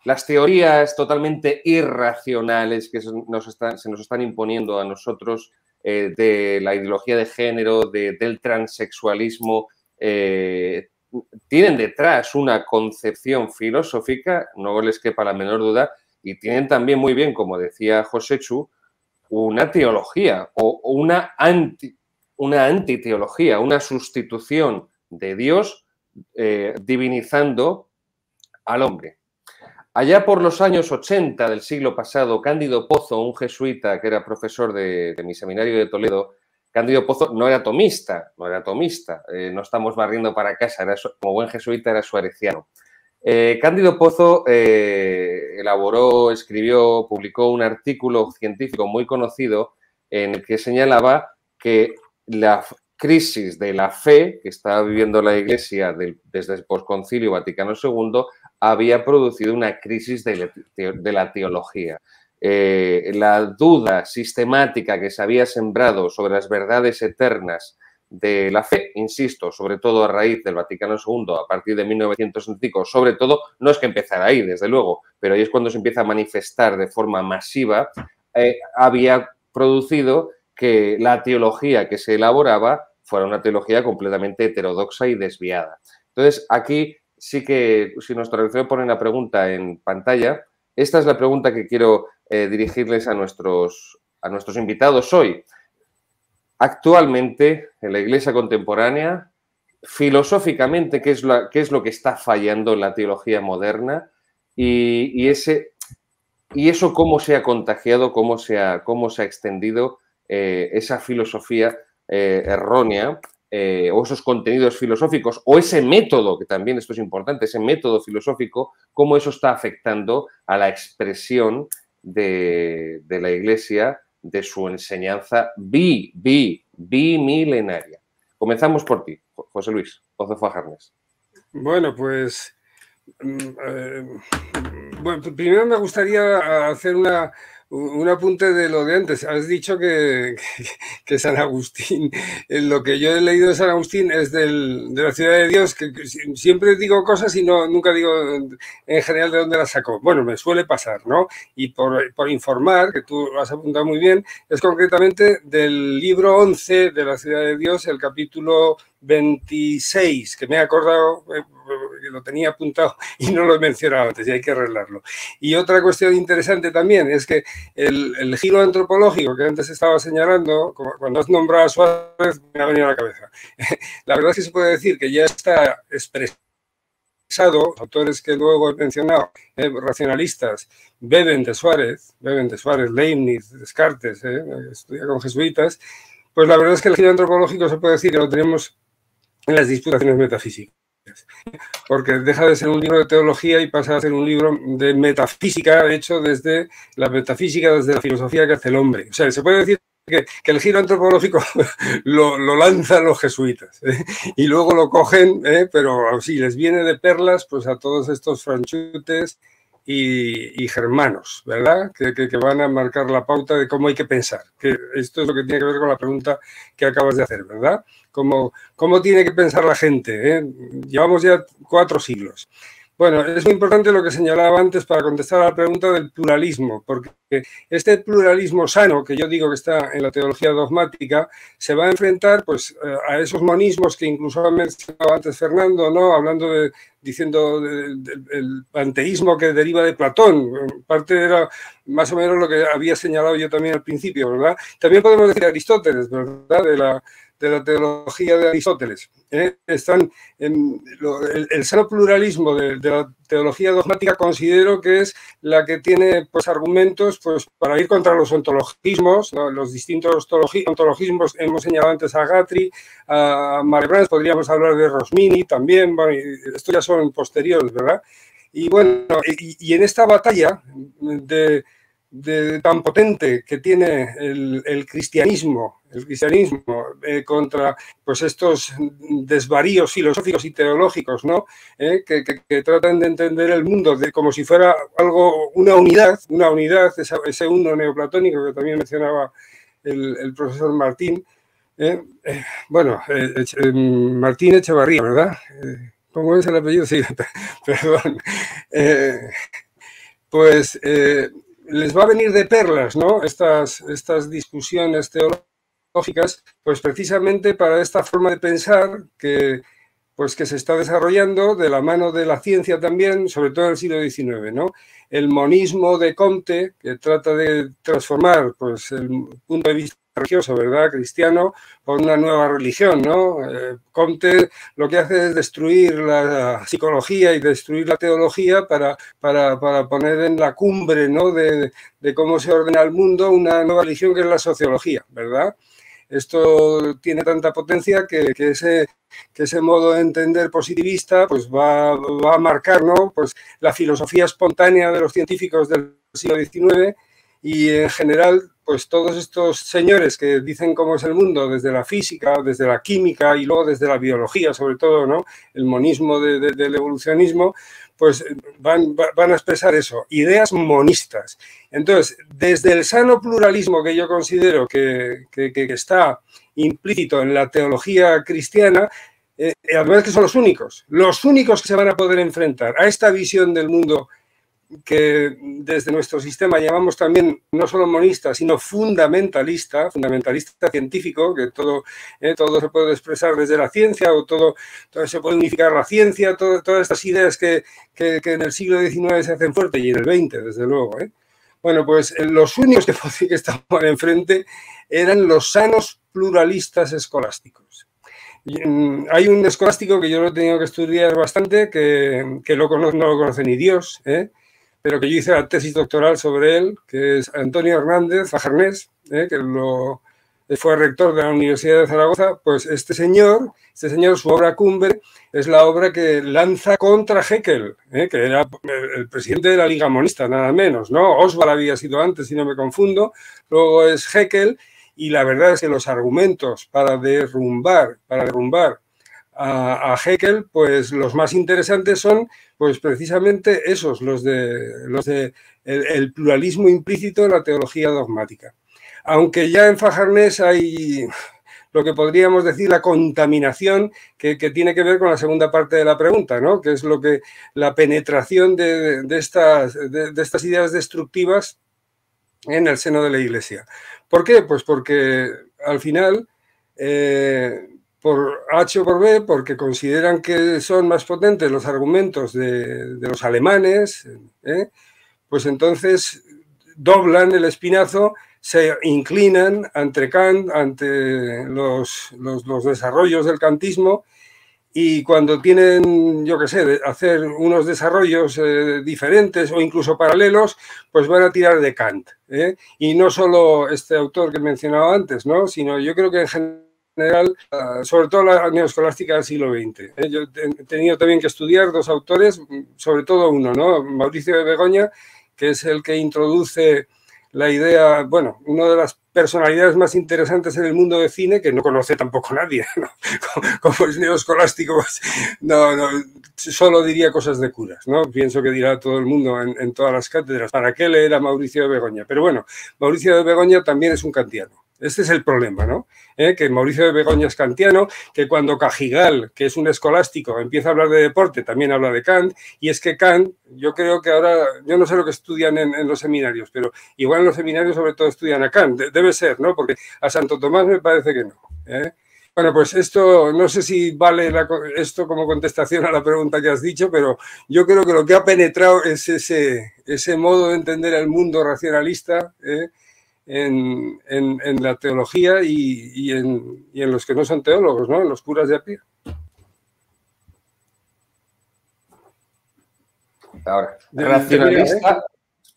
las teorías totalmente irracionales que se nos, están se nos están imponiendo a nosotros de la ideología de género, de, del transexualismo, tienen detrás una concepción filosófica, no les quepa la menor duda, y tienen también muy bien, como decía José Chu, una teología o una, anti, una antiteología, una sustitución de Dios eh, divinizando al hombre. Allá por los años 80 del siglo pasado, Cándido Pozo, un jesuita que era profesor de, mi seminario de Toledo, Cándido Pozo no era tomista, no era tomista, eh, no estamos barriendo para casa, era, como buen jesuita era suareciano. Eh, Cándido Pozo eh, elaboró, escribió, publicó un artículo científico muy conocido en el que señalaba que la crisis de la fe que estaba viviendo la Iglesia desde el posconcilio Vaticano II había producido una crisis de, la teología. Eh, la duda sistemática que se había sembrado sobre las verdades eternas de la fe, insisto, sobre todo a raíz del Vaticano II, a partir de 1965 sobre todo, no es que empezara ahí, desde luego, pero ahí es cuando se empieza a manifestar de forma masiva, eh, había producido que la teología que se elaboraba fuera una teología completamente heterodoxa y desviada. Entonces, aquí sí que, si nuestro traductor pone la pregunta en pantalla, esta es la pregunta que quiero eh, dirigirles a nuestros, a nuestros invitados hoy actualmente en la iglesia contemporánea, filosóficamente, qué es, lo, es lo que está fallando en la teología moderna y, ese, y eso cómo se ha contagiado, cómo se ha, cómo se ha extendido eh, esa filosofía eh, errónea eh, o esos contenidos filosóficos o ese método, que también esto es importante, ese método filosófico, cómo eso está afectando a la expresión de la iglesia de su enseñanza bi, bi, milenaria Comenzamos por ti, José Luis, José Fajarnes. Bueno, pues mm, eh, bueno, primero me gustaría hacer una, un apunte de lo de antes. Has dicho que, [laughs] San Agustín, eh, lo que yo he leído de San Agustín es del, de la ciudad de Dios, que, siempre digo cosas y no, nunca digo eh, en general de dónde las sacó. Bueno, me suele pasar, ¿no? Y por, por informar, que tú lo has apuntado muy bien, es concretamente del libro 11 de la ciudad de Dios, el capítulo 26, que me he acordado, eh, eh, lo tenía apuntado [laughs] y no lo he mencionado antes y hay que arreglarlo. Y otra cuestión interesante también es que el, giro antropológico que antes estaba señalando, cuando has nombrado a Suárez, me ha venido a la cabeza. [laughs] La verdad es que se puede decir que ya está expresado autores que luego he mencionado, eh, racionalistas, beben de Suárez, beben de Suárez, Leibniz, Descartes, estudia con jesuitas, pues la verdad es que el giro antropológico se puede decir que lo tenemos en las disputaciones metafísicas. Porque deja de ser un libro de teología y pasa a ser un libro de metafísica, hecho desde la metafísica, desde la filosofía que hace el hombre. O sea, se puede decir que, el giro antropológico [laughs] lo, lanzan los jesuitas ¿eh? y luego lo cogen, ¿eh? pero ah, si les viene de perlas pues a todos estos franchutes y, germanos, ¿verdad? Que, van a marcar la pauta de cómo hay que pensar. Que esto es lo que tiene que ver con la pregunta que acabas de hacer, ¿verdad? ¿Cómo, cómo tiene que pensar la gente? ¿eh? Llevamos ya cuatro siglos. Bueno, es muy importante lo que señalaba antes para contestar a la pregunta del pluralismo, porque este pluralismo sano, que yo digo que está en la teología dogmática, se va a enfrentar pues, eh, a esos monismos que incluso ha mencionado antes Fernando, ¿no? hablando de, diciendo del panteísmo que deriva de Platón. parte era más o menos lo que había señalado yo también al principio, ¿verdad? También podemos decir Aristóteles, ¿verdad? De la, de la teología de Aristóteles. Están el, el, pluralismo de, la teología dogmática considero que es la que tiene pues, argumentos pues, para ir contra los ontologismos, los distintos ontologismos, hemos señalado antes a Gatri, a Marebrans, podríamos hablar de Rosmini también, esto ya son posteriores, ¿verdad? Y bueno, y en esta batalla de tan potente que tiene el, cristianismo, el cristianismo eh, contra pues estos desvaríos filosóficos y teológicos, ¿no? Eh, que, tratan de entender el mundo de, como si fuera algo, una unidad, una unidad, ese uno neoplatónico que también mencionaba el, profesor Martín. Eh, bueno, Martín Echevarría, ¿verdad? ¿Cómo es el apellido? [laughs] perdón. pues les va a venir de perlas, ¿no? Estas, estas discusiones teológicas, pues precisamente para esta forma de pensar que, pues que se está desarrollando de la mano de la ciencia también, sobre todo en el siglo XIX, ¿no? El monismo de Comte, que trata de transformar pues, el punto de vista religioso, ¿verdad? Cristiano, con una nueva religión, ¿no? Eh, Comte lo que hace es destruir la psicología y destruir la teología para, para, poner en la cumbre, ¿no? De, cómo se ordena el mundo una nueva religión que es la sociología, ¿verdad? Esto tiene tanta potencia que, ese, ese modo de entender positivista pues va, va a marcar ¿no? pues la filosofía espontánea de los científicos del siglo XIX y en general pues todos estos señores que dicen cómo es el mundo desde la física, desde la química y luego desde la biología, sobre todo, ¿no? El monismo del evolucionismo, pues van, a expresar eso, ideas monistas. Entonces, desde el sano pluralismo que yo considero que, está implícito en la teología cristiana, eh, además que son los únicos, los únicos que se van a poder enfrentar a esta visión del mundo que desde nuestro sistema llamamos también no solo monista, sino fundamentalista, fundamentalista científico, que todo, eh, todo se puede expresar desde la ciencia o todo, todo se puede unificar la ciencia, todas estas ideas que, que, en el siglo XIX se hacen fuerte y en el XX, desde luego. ¿eh? Bueno, pues eh, los únicos que, que [laughs] estaban enfrente eran los sanos pluralistas escolásticos. Mm, hay un escolástico que yo lo he tenido que estudiar bastante, que, que no lo conoce ni Dios, ¿eh? pero que yo hice la tesis doctoral sobre él, que es Antonio Hernández Fajarnés, eh, que eh, fue rector de la Universidad de Zaragoza, pues este señor, este señor, su obra cumbre, es la obra que lanza contra Heckel, eh, que era el presidente de la Liga Monista, nada menos, ¿no? Oswald había sido antes, si no me confundo, luego es Heckel, y la verdad es que los argumentos para derrumbar, para derrumbar a, a, pues los más interesantes son pues precisamente esos, los de, los de el, pluralismo implícito en la teología dogmática. Aunque ya en Fajarnes hay lo que podríamos decir la contaminación que, tiene que ver con la segunda parte de la pregunta, ¿no? que es lo que la penetración de, estas, estas ideas destructivas en el seno de la Iglesia. ¿Por qué? Pues porque al final eh, por H o por B, porque consideran que son más potentes los argumentos de, los alemanes, ¿eh? pues entonces doblan el espinazo, se inclinan ante Kant, ante los, los, desarrollos del kantismo, y cuando tienen, yo qué sé, hacer unos desarrollos eh, diferentes o incluso paralelos, pues van a tirar de Kant. ¿eh? Y no solo este autor que he mencionado antes, ¿no? sino yo creo que en general general, ah, sobre todo la neoscolástica del siglo XX. Eh, yo he tenido también que estudiar dos autores, mm, sobre todo uno, ¿no? Mauricio de Begoña, que es el que introduce la idea, bueno, una de las personalidades más interesantes en el mundo de cine, que no conoce tampoco nadie, [laughs] [laughs] como, es neoscolástico, pues, no, no, solo diría cosas de curas, ¿no? Pienso que dirá todo el mundo en, todas las cátedras, ¿para qué leer a Mauricio de Begoña? Pero bueno, Mauricio de Begoña también es un kantiano. Este es el problema, ¿no? ¿Eh? Que Mauricio de Begoña es kantiano, que cuando Cajigal, que es un escolástico, empieza a hablar de deporte, también habla de Kant, y es que Kant, yo creo que ahora, yo no sé lo que estudian en, en los seminarios, pero igual en los seminarios sobre todo estudian a Kant, debe ser, ¿no? Porque a Santo Tomás me parece que no. ¿eh? Bueno, pues esto, no sé si vale esto como contestación a la pregunta que has dicho, pero yo creo que lo que ha penetrado es ese, ese modo de entender el mundo racionalista ¿eh? en, la teología y, en, los que no son teólogos, ¿no? En los curas de a Ahora, racionalista,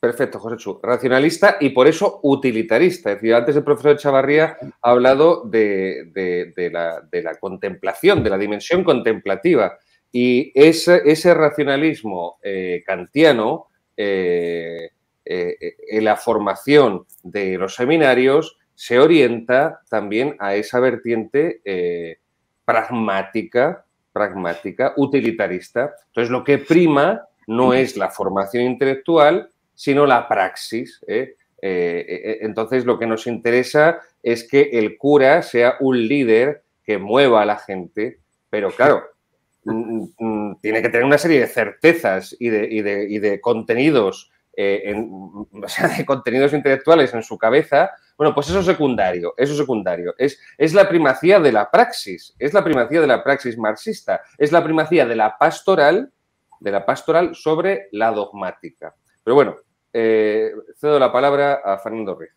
Perfecto, José Chu. Racionalista y por eso utilitarista. Es decir, antes el profesor Chavarría ha hablado de, la, contemplación, de la dimensión contemplativa. Y ese, racionalismo eh, kantiano eh, eh, en la formación de los seminarios se orienta también a esa vertiente pragmática, pragmática, utilitarista. Entonces, lo que prima no es la formación intelectual, sino la praxis. ¿eh? Eh, eh, entonces, lo que nos interesa es que el cura sea un líder que mueva a la gente, pero claro, [laughs] mm, mm, mm, tiene que tener una serie de certezas y de, contenidos. de contenidos intelectuales en su cabeza, bueno, pues eso es secundario, eso es secundario. es la primacía de la praxis, es la primacía de la praxis marxista, es la primacía de la pastoral, de la pastoral sobre la dogmática. Pero bueno, eh, cedo la palabra a Fernando Ruiz.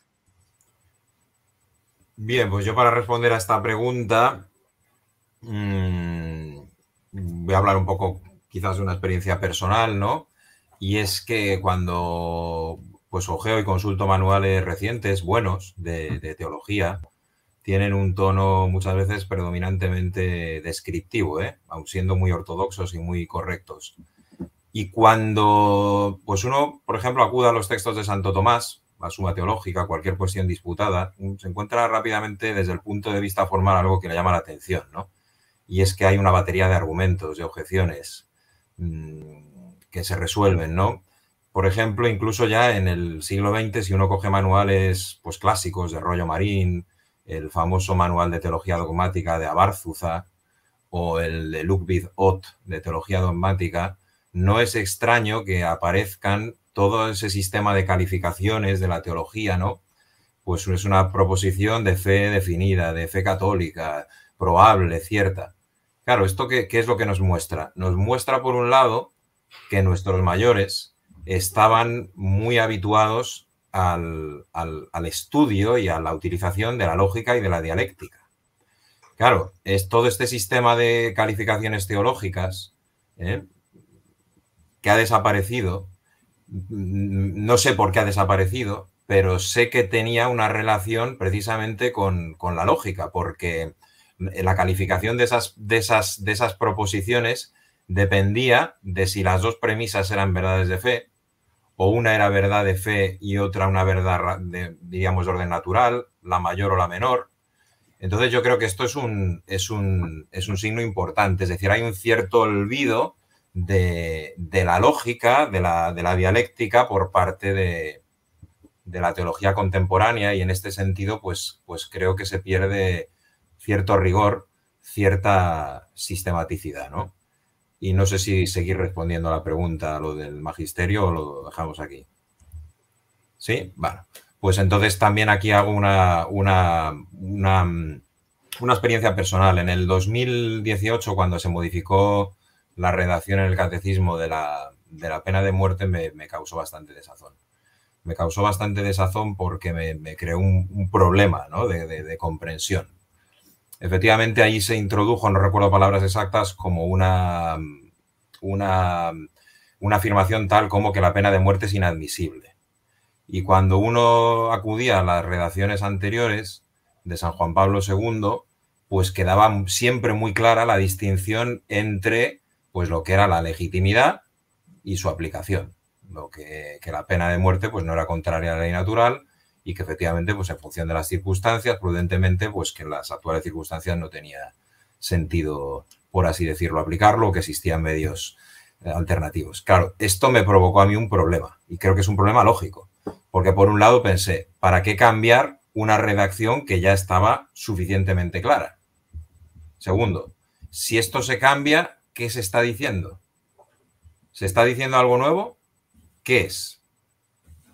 Bien, pues yo para responder a esta pregunta mm, voy a hablar un poco quizás de una experiencia personal, ¿no? Y es que cuando pues ojeo y consulto manuales recientes, buenos, de, de teología, tienen un tono muchas veces predominantemente descriptivo, ¿eh? aun siendo muy ortodoxos y muy correctos. Y cuando pues uno, por ejemplo, acuda a los textos de Santo Tomás, a suma teológica, cualquier cuestión disputada, se encuentra rápidamente desde el punto de vista formal algo que le llama la atención, ¿no? Y es que hay una batería de argumentos, de objeciones mm, que se resuelven, ¿no? Por ejemplo, incluso ya en el siglo XX, si uno coge manuales pues, clásicos de Rollo Marín, el famoso manual de teología dogmática de Abarzuza o el de Ludwig Ott de teología dogmática, no es extraño que aparezcan todo ese sistema de calificaciones de la teología, ¿no? Pues es una proposición de fe definida, de fe católica, probable, cierta. Claro, ¿esto qué, es lo que nos muestra? Nos muestra, por un lado, que nuestros mayores estaban muy habituados al, al estudio y a la utilización de la lógica y de la dialéctica. Claro, es todo este sistema de calificaciones teológicas, ¿eh? que ha desaparecido. No sé por qué ha desaparecido, pero sé que tenía una relación precisamente con, la lógica, porque la calificación de esas, de esas, de esas proposiciones dependía de si las dos premisas eran verdades de fe, o una era verdad de fe y otra una verdad, de, diríamos, de orden natural, la mayor o la menor. Entonces yo creo que esto es un, es un, es un signo importante, es decir, hay un cierto olvido de, la lógica, de la, dialéctica por parte de, la teología contemporánea y en este sentido pues, pues creo que se pierde cierto rigor, cierta sistematicidad, ¿no? Y no sé si seguir respondiendo a la pregunta, lo del magisterio, o lo dejamos aquí. ¿Sí? bueno Pues entonces también aquí hago una, una, una, una experiencia personal. En el 2018, cuando se modificó la redacción en el catecismo de la, pena de muerte me, causó bastante desazón. Me causó bastante desazón porque me, creó un, problema de, comprensión. Efectivamente, ahí se introdujo, no recuerdo palabras exactas, como una, una, una afirmación tal como que la pena de muerte es inadmisible. Y cuando uno acudía a las redacciones anteriores de San Juan Pablo II, pues quedaba siempre muy clara la distinción entre pues lo que era la legitimidad y su aplicación. Lo que, la pena de muerte pues no era contraria a la ley natural y que efectivamente pues en función de las circunstancias, prudentemente pues que en las actuales circunstancias no tenía sentido, por así decirlo, aplicarlo o que existían medios eh, alternativos. Claro, esto me provocó a mí un problema y creo que es un problema lógico, porque por un lado pensé, ¿para qué cambiar una redacción que ya estaba suficientemente clara? Segundo, si esto se cambia, ¿qué se está diciendo? ¿Se está diciendo algo nuevo? ¿Qué es?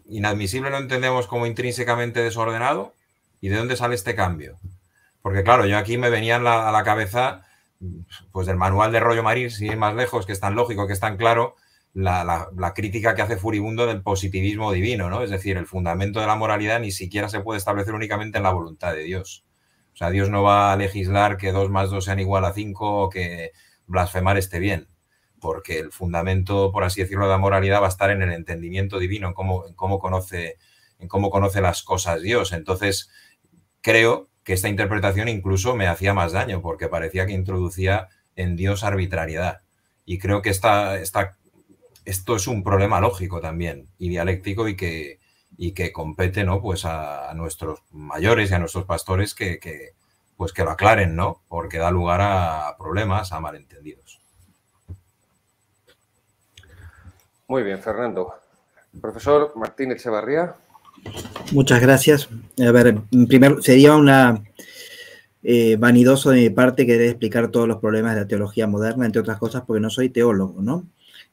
Inadmisible lo entendemos como intrínsecamente desordenado. ¿Y de dónde sale este cambio? Porque claro, yo aquí me venía a la cabeza pues del manual de rollo marín, si es más lejos, que es tan lógico, que es tan claro, la, la, crítica que hace Furibundo del positivismo divino, ¿no? Es decir, el fundamento de la moralidad ni siquiera se puede establecer únicamente en la voluntad de Dios. O sea, Dios no va a legislar que dos más dos sean igual a 5 o que blasfemar esté bien, porque el fundamento, por así decirlo, de la moralidad va a estar en el entendimiento divino, en cómo, cómo conoce, en cómo conoce las cosas Dios. Entonces, creo que esta interpretación incluso me hacía más daño, porque parecía que introducía en Dios arbitrariedad. Y creo que esto es un problema lógico también y dialéctico y que, y que compete ¿no? pues a, nuestros mayores y a nuestros pastores que, pues que lo aclaren, ¿no? Porque da lugar a problemas, a malentendidos. Muy bien, Fernando. Profesor Martín Echevarría. Muchas gracias. A ver, primero, sería una eh, vanidoso de mi parte querer explicar todos los problemas de la teología moderna, entre otras cosas, porque no soy teólogo, ¿no?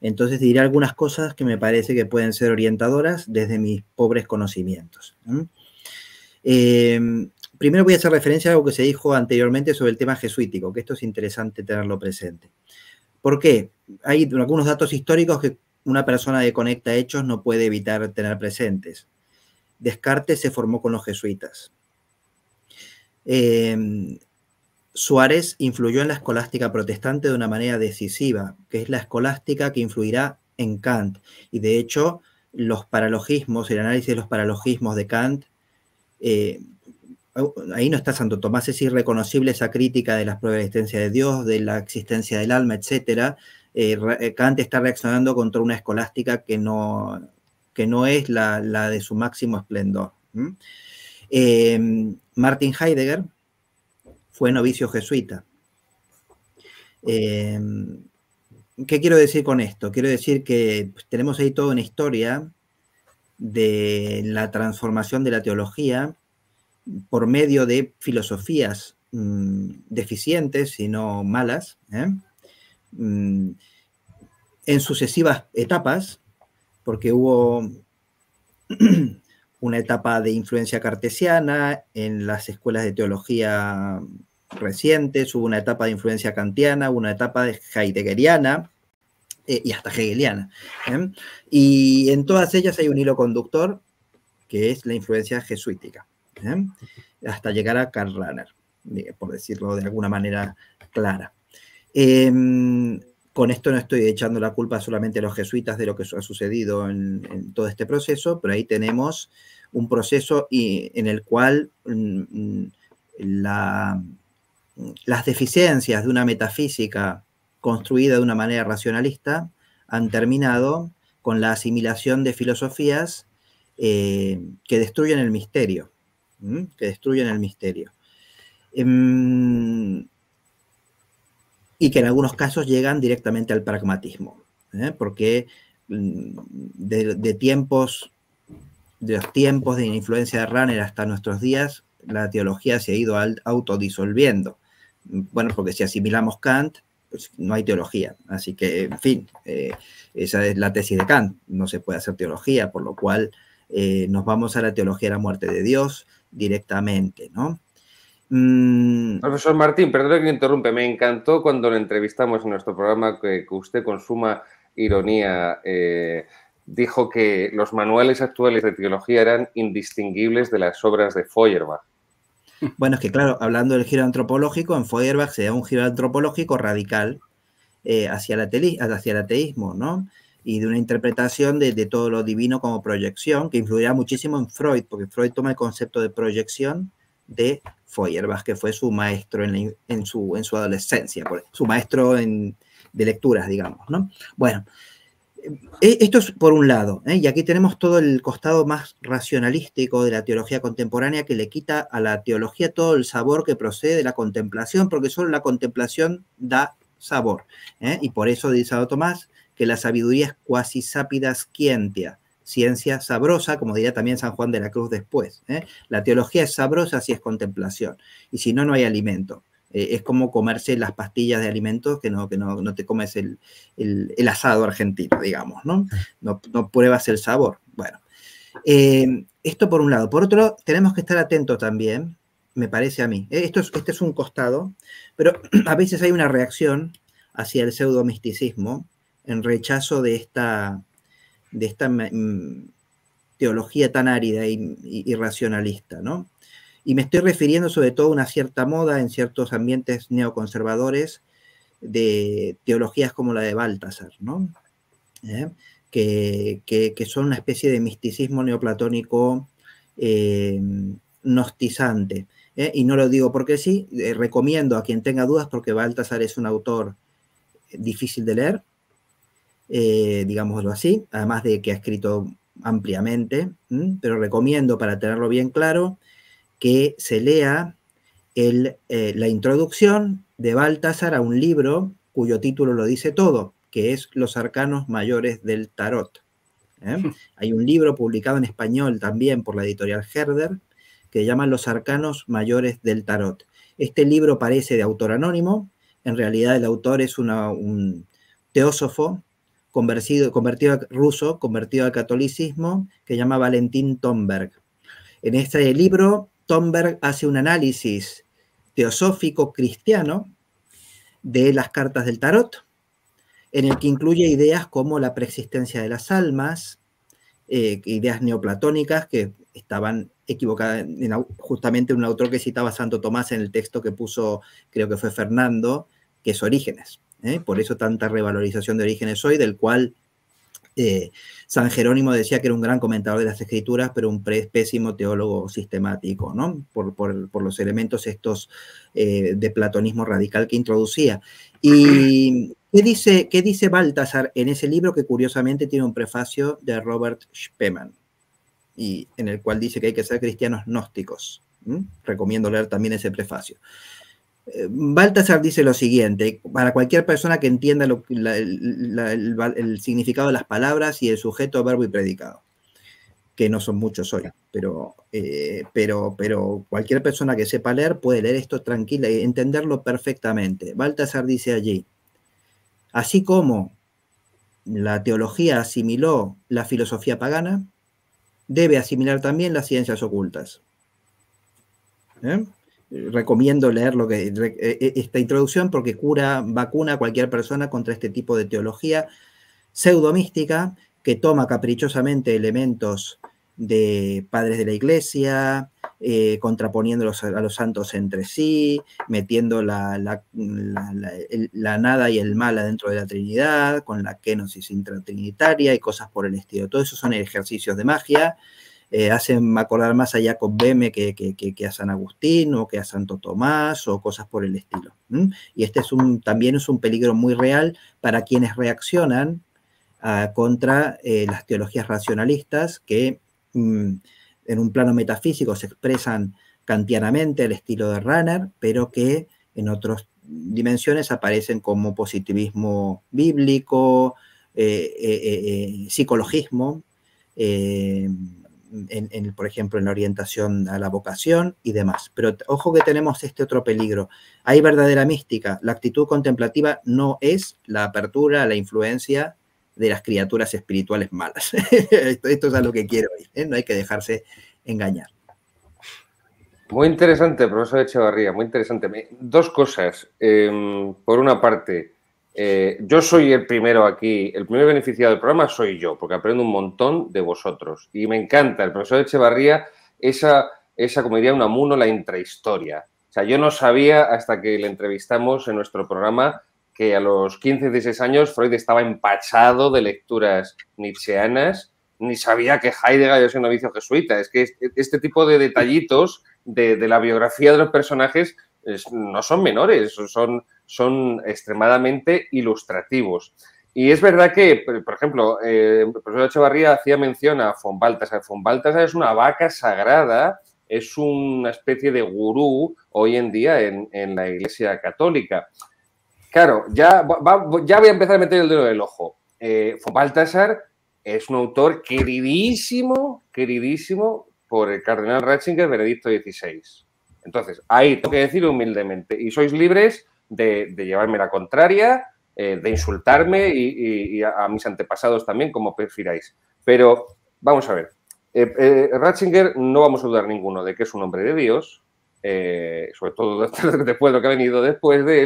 Entonces diré algunas cosas que me parece que pueden ser orientadoras desde mis pobres conocimientos. ¿eh? eh Primero voy a hacer referencia a algo que se dijo anteriormente sobre el tema jesuítico, que esto es interesante tenerlo presente. ¿Por qué? Hay algunos datos históricos que una persona de Conecta Hechos no puede evitar tener presentes. Descartes se formó con los jesuitas. Eh, Suárez influyó en la escolástica protestante de una manera decisiva, que es la escolástica que influirá en Kant. Y de hecho, los paralogismos, el análisis de los paralogismos de Kant eh, ahí no está Santo Tomás, es irreconocible esa crítica de las la existencia de Dios, de la existencia del alma, etc. Eh, eh, Kant está reaccionando contra una escolástica que no, que no es la, de su máximo esplendor. Em, Martin Heidegger fue novicio jesuita. Em, ¿Qué quiero decir con esto? Quiero decir que pues, tenemos ahí toda una historia de la transformación de la teología por medio de filosofías mm, deficientes sino no malas, ¿eh? mm, en sucesivas etapas, porque hubo [clears throat] una etapa de influencia cartesiana en las escuelas de teología recientes, hubo una etapa de influencia kantiana, una etapa de heideggeriana eh, y hasta hegeliana. ¿eh? Y en todas ellas hay un hilo conductor que es la influencia jesuítica. ¿eh? hasta llegar a Karl Rahner, por decirlo de alguna manera clara. Em, con esto no estoy echando la culpa solamente a los jesuitas de lo que ha sucedido en, todo este proceso, pero ahí tenemos un proceso en el cual mm, mm, las deficiencias de una metafísica construida de una manera racionalista han terminado con la asimilación de filosofías eh, que destruyen el misterio que destruyen el misterio. Em, y que en algunos casos llegan directamente al pragmatismo, ¿eh? porque mm, de, tiempos, de los tiempos de influencia de Runner hasta nuestros días, la teología se ha ido autodisolviendo. Bueno, porque si asimilamos Kant, pues, no hay teología. Así que, en fin, eh, esa es la tesis de Kant. No se puede hacer teología, por lo cual eh, nos vamos a la teología de la muerte de Dios, directamente, ¿no? Mm. Profesor Martín, perdón que me interrumpe, me encantó cuando lo entrevistamos en nuestro programa que, usted con suma ironía eh, dijo que los manuales actuales de teología eran indistinguibles de las obras de Feuerbach. Bueno, es que claro, hablando del giro antropológico, en Feuerbach se da un giro antropológico radical eh, hacia el ateísmo, ¿no? y de una interpretación de, todo lo divino como proyección, que influirá muchísimo en Freud, porque Freud toma el concepto de proyección de Feuerbach, que fue su maestro en, su, en su, adolescencia, su maestro en, de lecturas, digamos. ¿no? Bueno, eh, eh, esto es por un lado, ¿eh? y aquí tenemos todo el costado más racionalístico de la teología contemporánea que le quita a la teología todo el sabor que procede de la contemplación, porque solo la contemplación da sabor. Y por eso dice Tomás, que la sabiduría es cuasi scientia ciencia sabrosa, como diría también San Juan de la Cruz después. ¿eh? La teología es sabrosa si es contemplación, y si no, no hay alimento. Eh, es como comerse las pastillas de alimentos que no, que no, te comes el, asado argentino, digamos, ¿no? ¿no? pruebas el sabor. Bueno, eh, esto por un lado. Por otro, tenemos que estar atentos también, me parece a mí. Esto este es un costado, pero [clears throat] a veces hay una reacción hacia el pseudo misticismo en rechazo de esta, de esta mm, teología tan árida y, irracionalista, racionalista, ¿no? Y me estoy refiriendo sobre todo a una cierta moda en ciertos ambientes neoconservadores de teologías como la de Baltasar, ¿no? ¿Eh? Que, son una especie de misticismo neoplatónico eh, gnostizante. ¿eh? Y no lo digo porque sí, recomiendo a quien tenga dudas porque Baltasar es un autor difícil de leer, eh, digámoslo así, además de que ha escrito ampliamente, pero recomiendo para tenerlo bien claro que se lea eh, la introducción de Baltasar a un libro cuyo título lo dice todo, que es Los arcanos mayores del tarot. ¿eh? Hmm. Hay un libro publicado en español también por la editorial Herder que se llama Los arcanos mayores del tarot. Este libro parece de autor anónimo, en realidad el autor es un teósofo convertido, convertido ruso, convertido al catolicismo, que llama Valentín Tomberg. En este libro, Tomberg hace un análisis teosófico cristiano de las cartas del tarot, en el que incluye ideas como la preexistencia de las almas, eh, ideas neoplatónicas que estaban equivocadas, en, justamente un autor que citaba Santo Tomás en el texto que puso, creo que fue Fernando, que es Orígenes. ¿eh? por eso tanta revalorización de orígenes hoy, del cual eh, San Jerónimo decía que era un gran comentador de las escrituras, pero un pésimo teólogo sistemático, ¿no? Por, los elementos estos eh, de platonismo radical que introducía. ¿Y qué dice, dice Baltasar en ese libro que curiosamente tiene un prefacio de Robert Spemann? Y en el cual dice que hay que ser cristianos gnósticos. Recomiendo leer también ese prefacio. Eh, Baltasar dice lo siguiente, para cualquier persona que entienda el, significado de las palabras y el sujeto, verbo y predicado, que no son muchos hoy, pero, eh, pero, pero cualquier persona que sepa leer puede leer esto tranquila y entenderlo perfectamente. Baltasar dice allí, así como la teología asimiló la filosofía pagana, debe asimilar también las ciencias ocultas. ¿Eh? recomiendo leer lo que, e, e, esta introducción porque cura, vacuna a cualquier persona contra este tipo de teología pseudomística que toma caprichosamente elementos de padres de la iglesia, contraponiendo eh, contraponiéndolos a los santos entre sí, metiendo la, nada y el mal adentro de la Trinidad, con la kenosis intratrinitaria y cosas por el estilo. Todo eso son ejercicios de magia eh, hacen acordar más allá con Beme que, que, que, a San Agustín o que a Santo Tomás o cosas por el estilo. Y este es un, también es un peligro muy real para quienes reaccionan ah, contra eh, las teologías racionalistas que mm, en un plano metafísico se expresan kantianamente al estilo de Ranner, pero que en otras dimensiones aparecen como positivismo bíblico, eh, psicologismo en, por ejemplo, en orientación a la vocación y demás. Pero ojo que tenemos este otro peligro. Hay verdadera mística. La actitud contemplativa no es la apertura a la influencia de las criaturas espirituales malas. [laughs] esto, es a lo que quiero ir. ¿eh? No hay que dejarse engañar. Muy interesante, profesor Echevarría, muy interesante. Dos cosas. Em, por una parte, eh, yo soy el primero aquí, el primer beneficiado del programa soy yo, porque aprendo un montón de vosotros. Y me encanta, el profesor Echevarría, esa, esa como diría amuno, la intrahistoria. O sea, yo no sabía hasta que le entrevistamos en nuestro programa que a los 15, 16 años Freud estaba empachado de lecturas nietzscheanas, ni sabía que Heidegger era un novicio jesuita. Es que este, este tipo de detallitos de, la biografía de los personajes no son menores, son son extremadamente ilustrativos. Y es verdad que, por ejemplo, eh, el profesor Echevarría hacía mención a Von Baltasar. Fon Baltasar es una vaca sagrada, es una especie de gurú hoy en día en, la Iglesia Católica. Claro, ya, ya voy a empezar a meter el dedo en el ojo. Eh, Baltasar es un autor queridísimo, queridísimo por el cardenal Ratzinger Benedicto XVI. Entonces, ahí tengo que decir humildemente, y sois libres de, de llevarme la contraria, eh, de insultarme y, a, mis antepasados también, como prefiráis. Pero vamos a ver. Eh, eh, Ratzinger no vamos a dudar ninguno de que es un hombre de Dios, sobre todo [laughs] después de lo que ha venido después de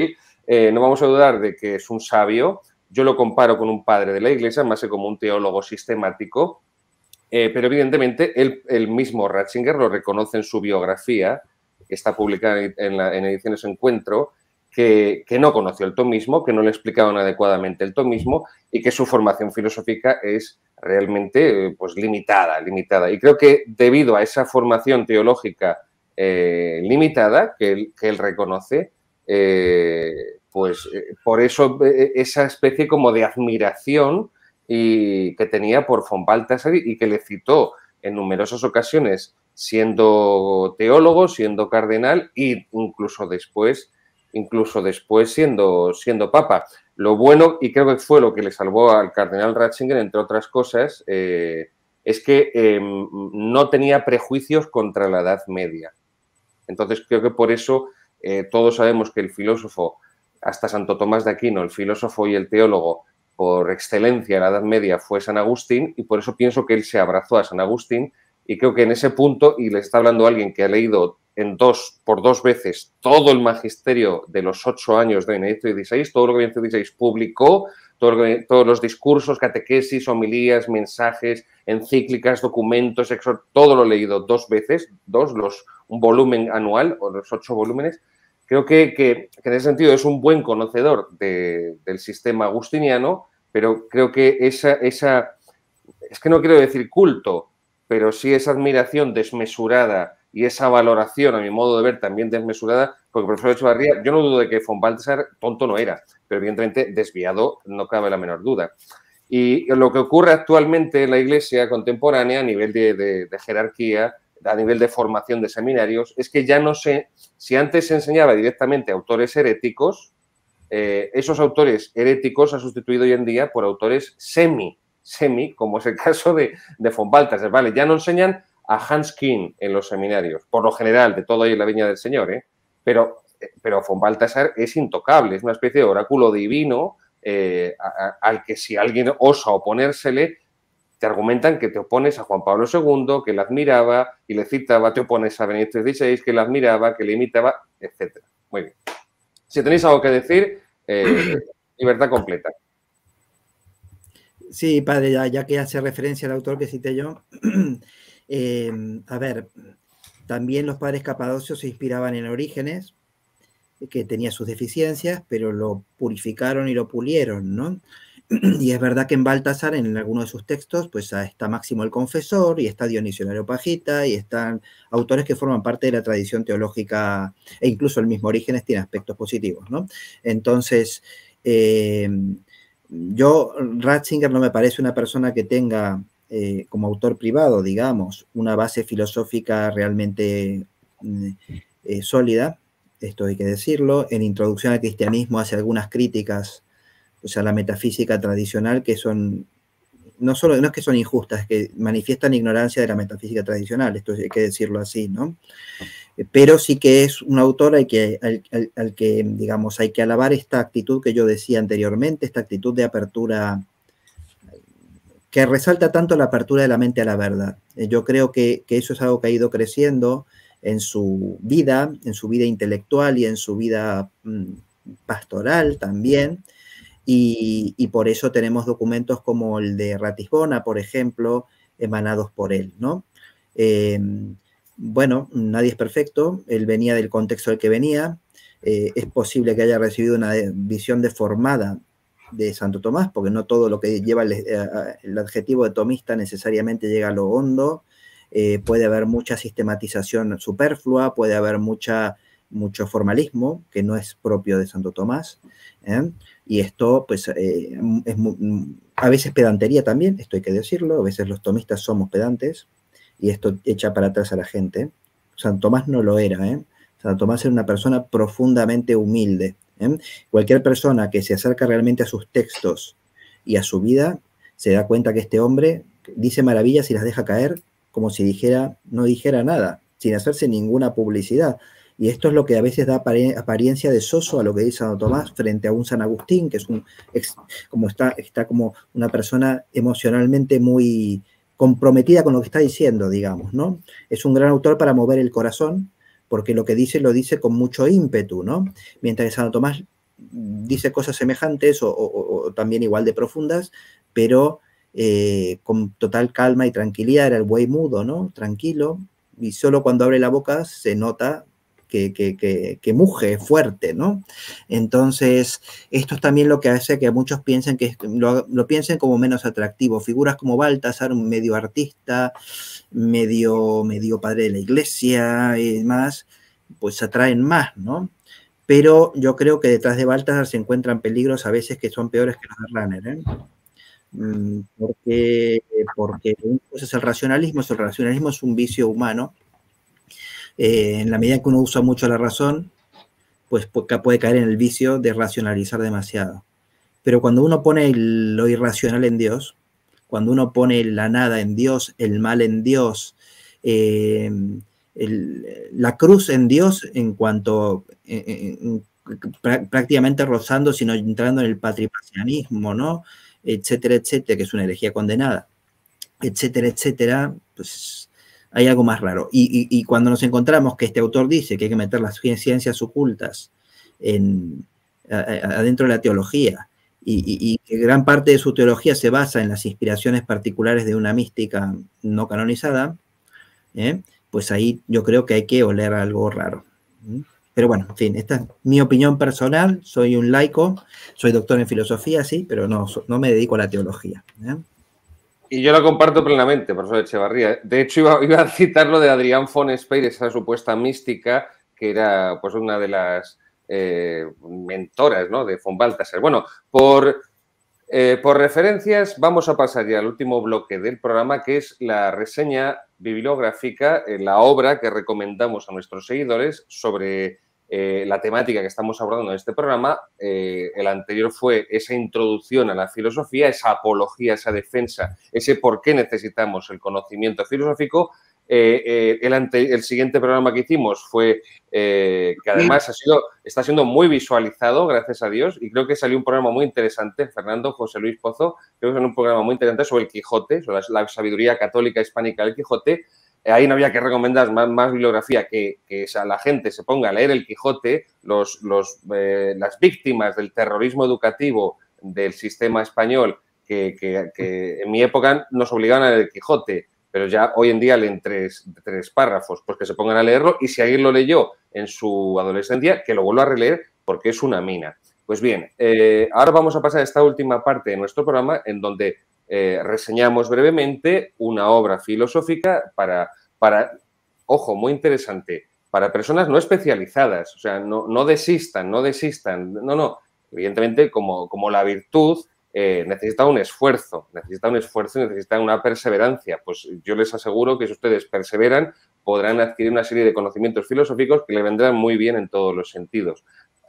él, no vamos a dudar de que es un sabio. Yo lo comparo con un padre de la iglesia, más que como un teólogo sistemático, pero evidentemente el, mismo Ratzinger lo reconoce en su biografía, que está publicada en, en Ediciones Encuentro, que, no conoció el tomismo, que no le explicaban adecuadamente el tomismo y que su formación filosófica es realmente eh, pues, limitada, limitada. Y creo que debido a esa formación teológica eh, limitada que él, reconoce, eh, pues por eso esa especie como de admiración y, que tenía por von Baltasar y que le citó en numerosas ocasiones siendo teólogo, siendo cardenal e incluso después incluso después siendo, siendo papa. Lo bueno, y creo que fue lo que le salvó al cardenal Ratzinger, entre otras cosas, eh, es que em, no tenía prejuicios contra la Edad Media. Entonces creo que por eso eh, todos sabemos que el filósofo, hasta Santo Tomás de Aquino, el filósofo y el teólogo por excelencia de la Edad Media fue San Agustín y por eso pienso que él se abrazó a San Agustín y creo que en ese punto, y le está hablando alguien que ha leído en dos, por dos veces todo el magisterio de los ocho años de Benedicto XVI, todo lo que Benedicto XVI publicó, todos los discursos, catequesis, homilías, mensajes, encíclicas, documentos, todo lo he leído dos veces, dos, los, un volumen anual o los ocho volúmenes. Creo que, en ese sentido es un buen conocedor del sistema agustiniano, pero creo que esa, esa, es que no quiero decir culto, pero sí esa admiración desmesurada y esa valoración, a mi modo de ver, también desmesurada, porque el profesor Echevarría, yo no dudo de que von Balthasar tonto no era, pero evidentemente desviado no cabe la menor duda. Y lo que ocurre actualmente en la Iglesia contemporánea a nivel de, jerarquía, a nivel de formación de seminarios, es que ya no sé si antes se enseñaba directamente a autores heréticos, eh, esos autores heréticos se han sustituido hoy en día por autores semi semi, como es el caso de, de Baltasar. Vale, ya no enseñan a Hans King en los seminarios, por lo general, de todo ahí en la Viña del Señor, ¿eh? pero, pero von Baltasar es intocable, es una especie de oráculo divino eh, al que si alguien osa oponérsele, te argumentan que te opones a Juan Pablo II, que le admiraba y le citaba, te opones a Benito XVI, que le admiraba, que le imitaba, etc. Muy bien. Si tenéis algo que decir, eh, libertad completa. Sí, padre, ya, que hace referencia al autor que cité yo, [clears throat] em, a ver, también los padres capadocios se inspiraban en Orígenes, que tenía sus deficiencias, pero lo purificaron y lo pulieron, ¿no? [clears throat] Y es verdad que en Baltasar, en alguno de sus textos, pues ah, está Máximo el Confesor, y está Dionisio Pajita, y están autores que forman parte de la tradición teológica, e incluso el mismo Orígenes tiene aspectos positivos, ¿no? Entonces, em, yo, Ratzinger no me parece una persona que tenga eh, como autor privado, digamos, una base filosófica realmente mm, eh, sólida, esto hay que decirlo. En Introducción al Cristianismo hace algunas críticas a la metafísica tradicional que son, no solo, no es que son injustas, es que manifiestan ignorancia de la metafísica tradicional, esto hay que decirlo así, ¿no? Eh, pero sí que es un autor al que, al, que, digamos, hay que alabar esta actitud que yo decía anteriormente, esta actitud de apertura que resalta tanto la apertura de la mente a la verdad. Eh, yo creo que, eso es algo que ha ido creciendo en su vida, en su vida intelectual y en su vida mm, pastoral también. Y, por eso tenemos documentos como el de Ratisbona, por ejemplo, emanados por él, ¿no? Eh, bueno, nadie es perfecto, él venía del contexto del que venía, eh, es posible que haya recibido una visión deformada de Santo Tomás, porque no todo lo que lleva el, eh, adjetivo de tomista necesariamente llega a lo hondo, eh, puede haber mucha sistematización superflua, puede haber mucho formalismo, que no es propio de Santo Tomás, y esto pues es a veces pedantería también, esto hay que decirlo, a veces los tomistas somos pedantes, y esto echa para atrás a la gente. San Tomás no lo era, ¿eh? San Tomás era una persona profundamente humilde. ¿eh? Cualquier persona que se acerca realmente a sus textos y a su vida se da cuenta que este hombre dice maravillas y las deja caer como si dijera, no dijera nada, sin hacerse ninguna publicidad. Y esto es lo que a veces da apariencia de soso a lo que dice San Tomás frente a un San Agustín, que es un, como está, está como una persona emocionalmente muy, comprometida con lo que está diciendo, digamos, ¿no? Es un gran autor para mover el corazón, porque lo que dice lo dice con mucho ímpetu, ¿no? Mientras que Santo Tomás dice cosas semejantes o, también igual de profundas, pero eh, con total calma y tranquilidad, era el buey mudo, ¿no? Tranquilo, y solo cuando abre la boca se nota que, que, fuerte, ¿no? Entonces, esto es también lo que hace que muchos piensen que lo, piensen como menos atractivo. Figuras como Baltasar, medio artista, medio, medio padre de la iglesia y demás, pues atraen más, ¿no? Pero yo creo que detrás de Baltasar se encuentran peligros a veces que son peores que los de Runner, ¿eh? mm, Porque, porque es el racionalismo, el racionalismo es un vicio humano eh, en la medida que uno usa mucho la razón, pues puede caer en el vicio de racionalizar demasiado. Pero cuando uno pone lo irracional en Dios, cuando uno pone la nada en Dios, el mal en Dios, eh, la cruz en Dios en cuanto eh, prácticamente rozando, sino entrando en el patripacianismo, ¿no? Etcétera, etcétera, que es una herejía condenada, etcétera, etcétera, pues hay algo más raro. Y, cuando nos encontramos que este autor dice que hay que meter las ciencias ocultas adentro de la teología y, que gran parte de su teología se basa en las inspiraciones particulares de una mística no canonizada, ¿eh? pues ahí yo creo que hay que oler algo raro. Pero bueno, en fin, esta es mi opinión personal, soy un laico, soy doctor en filosofía, sí, pero no, me dedico a la teología. ¿eh? Y yo lo comparto plenamente, profesor Echevarría. De hecho, iba, a citar lo de Adrián von esa supuesta mística, que era pues una de las eh, mentoras ¿no? de Von Baltasar. Bueno, eh, por, referencias, vamos a pasar ya al último bloque del programa, que es la reseña bibliográfica, eh, la obra que recomendamos a nuestros seguidores sobre eh, la temática que estamos abordando en este programa. Eh, el anterior fue esa introducción a la filosofía, esa apología, esa defensa, ese por qué necesitamos el conocimiento filosófico. Eh, el, siguiente programa que hicimos fue que además ha sido, está siendo muy visualizado, gracias a Dios, y creo que salió un programa muy interesante, Fernando José Luis Pozo, creo que salió un programa muy interesante sobre el Quijote, sobre la, la sabiduría católica hispánica del Quijote, ahí no había que recomendar más, más bibliografía que, que la gente se ponga a leer El Quijote, los, los, eh, las víctimas del terrorismo educativo del sistema español, que, que, en mi época nos obligaban a leer El Quijote, pero ya hoy en día leen tres, tres párrafos, pues que se pongan a leerlo y si alguien lo leyó en su adolescencia, que lo vuelva a releer porque es una mina. Pues bien, eh, ahora vamos a pasar a esta última parte de nuestro programa en donde eh, reseñamos brevemente una obra filosófica para, para, ojo, muy interesante, para personas no especializadas, o sea, no, no desistan, no desistan, no, no, evidentemente como, como la virtud eh, necesita un esfuerzo, necesita un esfuerzo y necesita una perseverancia. Pues yo les aseguro que si ustedes perseveran, podrán adquirir una serie de conocimientos filosóficos que le vendrán muy bien en todos los sentidos.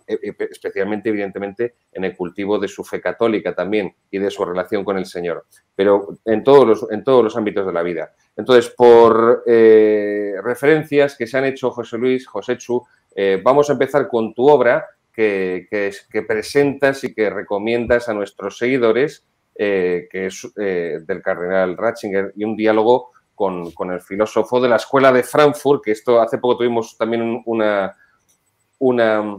E, e, especialmente, evidentemente, en el cultivo de su fe católica también y de su relación con el Señor, pero en todos los, en todos los ámbitos de la vida. Entonces, por eh, referencias que se han hecho José Luis, José Chu, eh, vamos a empezar con tu obra que, presentas y que recomiendas a nuestros seguidores, eh, que es del cardenal Ratzinger, y un diálogo con, con, el filósofo de la Escuela de Frankfurt, que esto hace poco tuvimos también una, una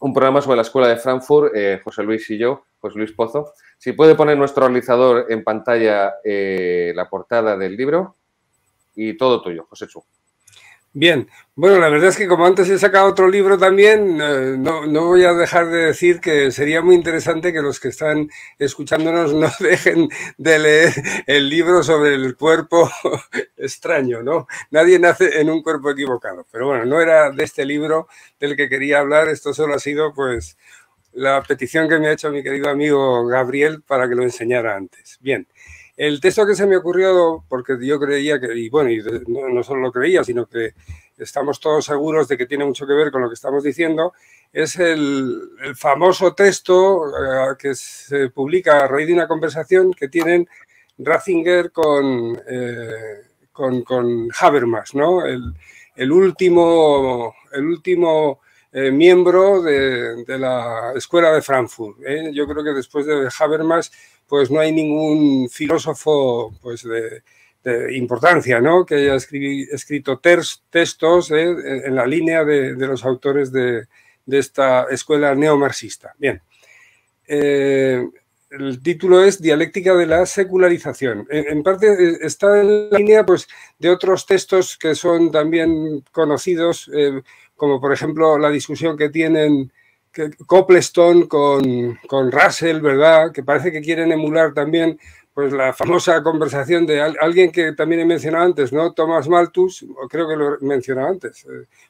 un programa sobre la Escuela de Frankfurt, eh, José Luis y yo, José Luis Pozo. Si puede poner nuestro realizador en pantalla eh, la portada del libro y todo tuyo, José Chu. Bien, bueno, la verdad es que como antes he sacado otro libro también, eh, no, voy a dejar de decir que sería muy interesante que los que están escuchándonos no [laughs] dejen de leer el libro sobre el cuerpo [laughs] extraño, ¿no? Nadie nace en un cuerpo equivocado. Pero bueno, no era de este libro del que quería hablar, esto solo ha sido pues la petición que me ha hecho mi querido amigo Gabriel para que lo enseñara antes. Bien. El texto que se me ocurrió, porque yo creía que, y bueno, y no solo lo creía, sino que estamos todos seguros de que tiene mucho que ver con lo que estamos diciendo, es el, famoso texto eh, que se publica a raíz de una conversación que tienen Ratzinger con, eh, con, Habermas, ¿no? el, último, el último eh, miembro de, la Escuela de Frankfurt. Yo creo que después de Habermas pues no hay ningún filósofo pues, de, de importancia, ¿no? que haya escrito textos ¿eh? en la línea de, los autores de, esta escuela neomarxista. Bien, eh, el título es Dialéctica de la secularización. En, parte eh, está en la línea pues, de otros textos que son también conocidos, como por ejemplo la discusión que tienen Copleston con, con Russell, ¿verdad? Que parece que quieren emular también pues la famosa conversación de alguien que también he mencionado antes, ¿no? Thomas Malthus, creo que lo he mencionado antes.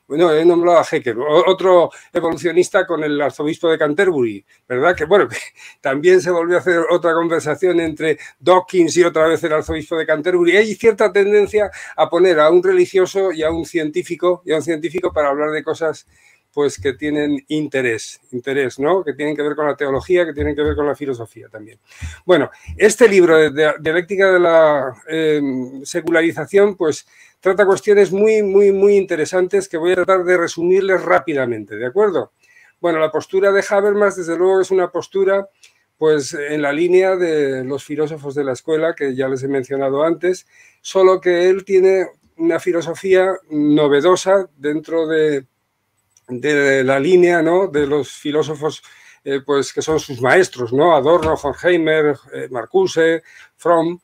Bueno, eh, he nombrado a Hecker, otro evolucionista con el arzobispo de Canterbury, ¿verdad? Que bueno, [laughs] también se volvió a hacer otra conversación entre Dawkins y otra vez el arzobispo de Canterbury. Hay cierta tendencia a poner a un religioso y a un científico, y a un científico para hablar de cosas pues que tienen interés, interés, ¿no? Que tienen que ver con la teología, que tienen que ver con la filosofía también. Bueno, este libro de dialéctica de la em, secularización, pues trata cuestiones muy, muy, muy interesantes que voy a tratar de resumirles rápidamente, ¿de acuerdo? Bueno, la postura de Habermas, desde luego, es una postura pues en la línea de los filósofos de la escuela que ya les he mencionado antes, solo que él tiene una filosofía novedosa dentro de de la línea ¿no? de los filósofos eh, pues, que son sus maestros, ¿no? Adorno, Horkheimer, eh, Marcuse, Fromm,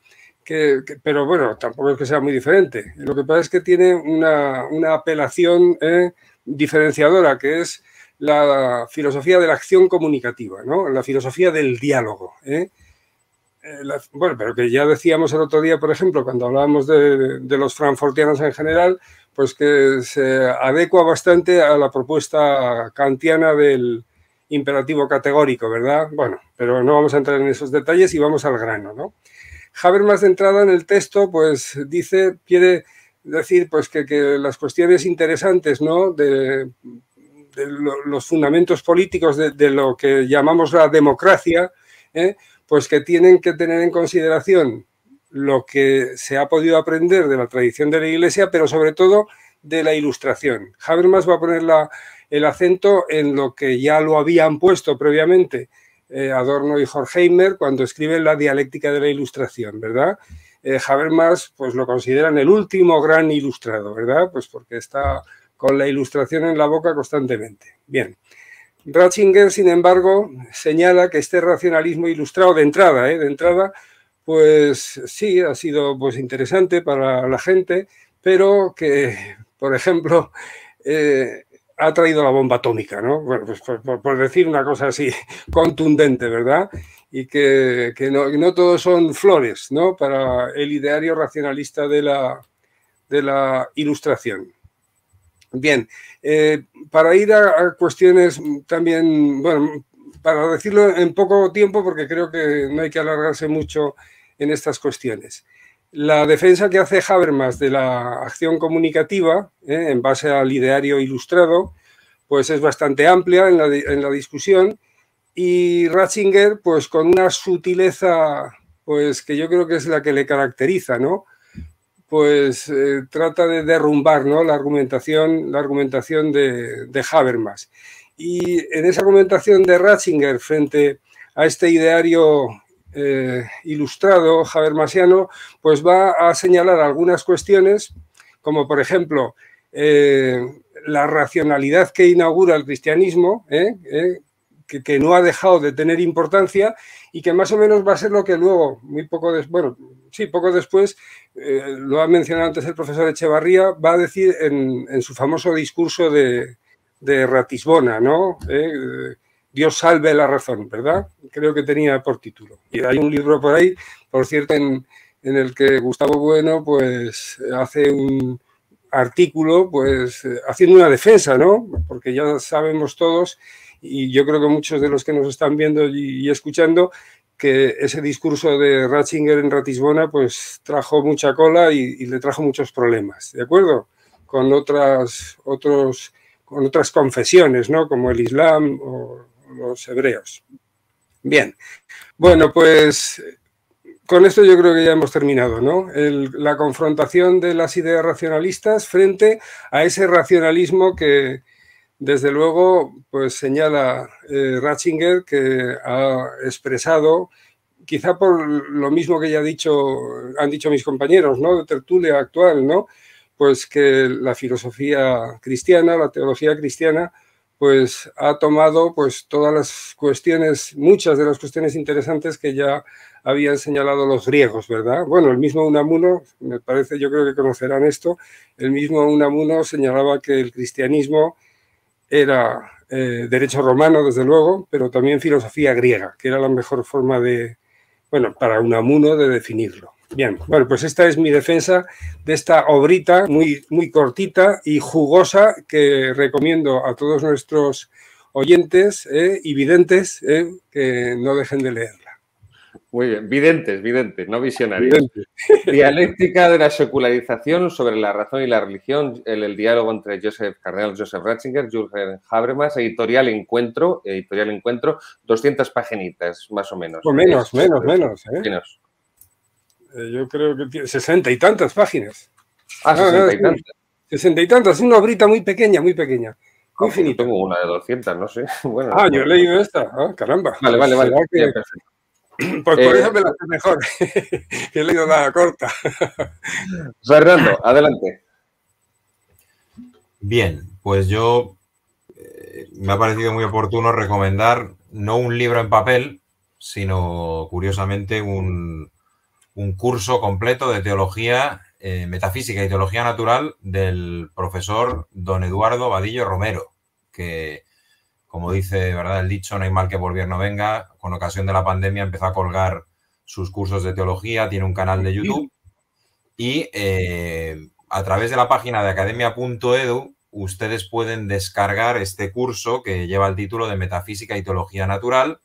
pero bueno, tampoco es que sea muy diferente. Lo que pasa es que tiene una, apelación eh, diferenciadora, que es la filosofía de la acción comunicativa, ¿no? la filosofía del diálogo. Eh, bueno, pero que ya decíamos el otro día, por ejemplo, cuando hablábamos de, los franfortianos en general, pues que se adecua bastante a la propuesta kantiana del imperativo categórico, ¿verdad? Bueno, pero no vamos a entrar en esos detalles y vamos al grano, ¿no? más de entrada en el texto, pues dice, quiere decir, pues que, las cuestiones interesantes, ¿no? De, los fundamentos políticos de, de, lo que llamamos la democracia, ¿eh? Pues que tienen que tener en consideración lo que se ha podido aprender de la tradición de la Iglesia, pero sobre todo de la Ilustración. Habermas va a poner el acento en lo que ya lo habían puesto previamente eh, Adorno y Horkheimer cuando escriben la dialéctica de la Ilustración, ¿verdad? Eh, Habermas pues lo consideran el último gran ilustrado, ¿verdad? Pues porque está con la Ilustración en la boca constantemente. Bien. Ratzinger, sin embargo, señala que este racionalismo ilustrado de entrada, ¿eh? de entrada, pues sí, ha sido pues, interesante para la gente, pero que, por ejemplo, eh, ha traído la bomba atómica, ¿no? Pues, por, decir una cosa así [laughs] contundente, ¿verdad? Y que, no, no todos son flores, ¿no? Para el ideario racionalista de la, de la ilustración. Bien, eh, para ir a, cuestiones también, bueno, para decirlo en poco tiempo, porque creo que no hay que alargarse mucho en estas cuestiones. La defensa que hace Habermas de la acción comunicativa, eh, en base al ideario ilustrado, pues es bastante amplia en la, en la discusión y Ratzinger, pues con una sutileza, pues que yo creo que es la que le caracteriza, ¿no? pues eh, trata de derrumbar la argumentación, de, Habermas. Y en esa argumentación de Ratzinger frente a este ideario eh, ilustrado habermasiano, pues va a señalar algunas cuestiones, como por ejemplo eh, la racionalidad que inaugura el cristianismo, que no ha dejado de tener importancia y que más o menos va a ser lo que luego, muy poco después, bueno, sí, poco después, eh, lo ha mencionado antes el profesor Echevarría, va a decir en, su famoso discurso de, Ratisbona, ¿no? Eh, Dios salve la razón, ¿verdad? Creo que tenía por título. Y hay un libro por ahí, por cierto, en, en el que Gustavo Bueno pues hace un artículo pues haciendo una defensa, ¿no? Porque ya sabemos todos y yo creo que muchos de los que nos están viendo y, escuchando que ese discurso de Ratzinger en Ratisbona pues trajo mucha cola y, le trajo muchos problemas, ¿de acuerdo? Con otras, otros, con otras confesiones, ¿no? Como el Islam o los hebreos. Bien, bueno, pues con esto yo creo que ya hemos terminado, ¿no? la confrontación de las ideas racionalistas frente a ese racionalismo que, desde luego, pues señala eh, Ratzinger que ha expresado, quizá por lo mismo que ya ha dicho, han dicho mis compañeros, ¿no? De tertulia actual, ¿no? Pues que la filosofía cristiana, la teología cristiana, pues ha tomado pues todas las cuestiones, muchas de las cuestiones interesantes que ya habían señalado los griegos, ¿verdad? Bueno, el mismo Unamuno, me parece, yo creo que conocerán esto, el mismo Unamuno señalaba que el cristianismo era eh, derecho romano, desde luego, pero también filosofía griega, que era la mejor forma de, bueno, para un amuno de definirlo. Bien, bueno, pues esta es mi defensa de esta obrita muy, muy cortita y jugosa que recomiendo a todos nuestros oyentes eh, y videntes eh, que no dejen de leer. Muy bien, videntes, videntes, no visionarios. [laughs] Dialéctica de la secularización sobre la razón y la religión, el, diálogo entre Joseph Cardenal, Joseph Ratzinger, Jürgen Habermas, editorial Encuentro, editorial Encuentro, 200 páginas más o menos. Pues menos, menos, menos. ¿eh? Eh, yo creo que tiene 60 y tantas páginas. Ah, 60 y tantas. una obrita muy pequeña, muy pequeña. Ah, pues tengo una de 200, no sé. [laughs] ah, yo he leído esta, ah, caramba. Vale, vale, pues vale. [clears throat] Pues por eh, eso me la sé mejor, [laughs] he leído nada corta. [laughs] Fernando, adelante. Bien, pues yo eh, me ha parecido muy oportuno recomendar no un libro en papel, sino curiosamente un, curso completo de teología, eh, metafísica y teología natural del profesor don Eduardo Vadillo Romero, que como dice ¿verdad? el dicho, no hay mal que por no venga. Con ocasión de la pandemia empezó a colgar sus cursos de teología, tiene un canal de YouTube y eh, a través de la página de academia.edu ustedes pueden descargar este curso que lleva el título de Metafísica y Teología Natural,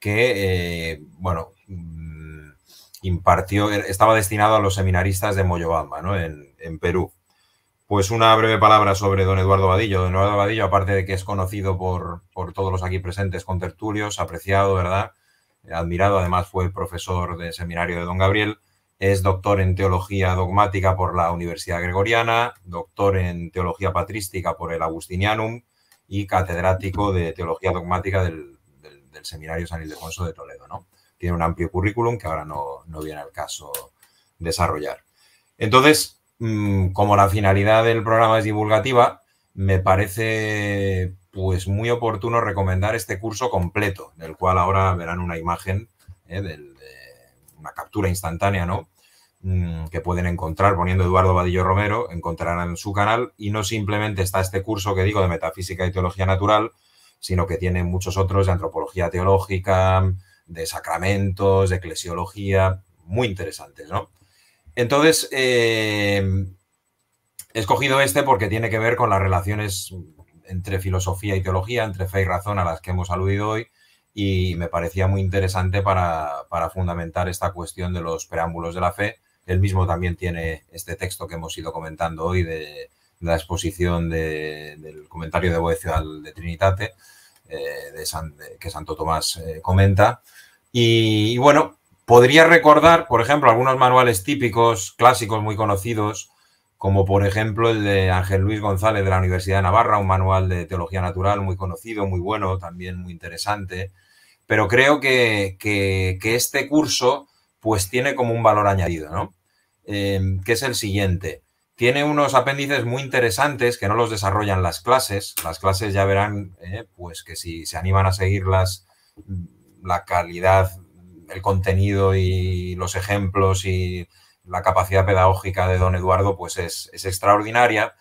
que, eh, bueno, mm, impartió, estaba destinado a los seminaristas de Moyobamba, ¿no? en Perú. Pues una breve palabra sobre don Eduardo Vadillo. Don Eduardo Vadillo, aparte de que es conocido por, todos los aquí presentes con tertulios, apreciado, ¿verdad? Admirado, además fue profesor de seminario de don Gabriel, es doctor en teología dogmática por la Universidad Gregoriana, doctor en teología patrística por el Agustinianum y catedrático de teología dogmática del, seminario San Ildefonso de Toledo, ¿no? Tiene un amplio currículum que ahora no, no viene al caso desarrollar. Entonces, Mm, como la finalidad del programa es divulgativa, me parece pues muy oportuno recomendar este curso completo, del cual ahora verán una imagen, eh, de una captura instantánea, ¿no? Mm, que pueden encontrar poniendo Eduardo Vadillo Romero, encontrarán en su canal y no simplemente está este curso que digo de metafísica y teología natural, sino que tiene muchos otros de antropología teológica, de sacramentos, de eclesiología, muy interesantes, ¿no? Entonces, eh, he escogido este porque tiene que ver con las relaciones entre filosofía y teología, entre fe y razón a las que hemos aludido hoy, y me parecía muy interesante para, fundamentar esta cuestión de los preámbulos de la fe. Él mismo también tiene este texto que hemos ido comentando hoy de, la exposición del comentario de Boecio al de Trinitate, eh, de que Santo Tomás eh, comenta. y, bueno, Podría recordar, por ejemplo, algunos manuales típicos, clásicos muy conocidos, como por ejemplo el de Ángel Luis González de la Universidad de Navarra, un manual de teología natural muy conocido, muy bueno, también muy interesante. Pero creo que, este curso pues tiene como un valor añadido, ¿no? Eh, que es el siguiente. Tiene unos apéndices muy interesantes que no los desarrollan las clases. Las clases ya verán, eh, pues que si se animan a seguirlas, la calidad el contenido y los ejemplos y la capacidad pedagógica de don Eduardo pues es, extraordinaria.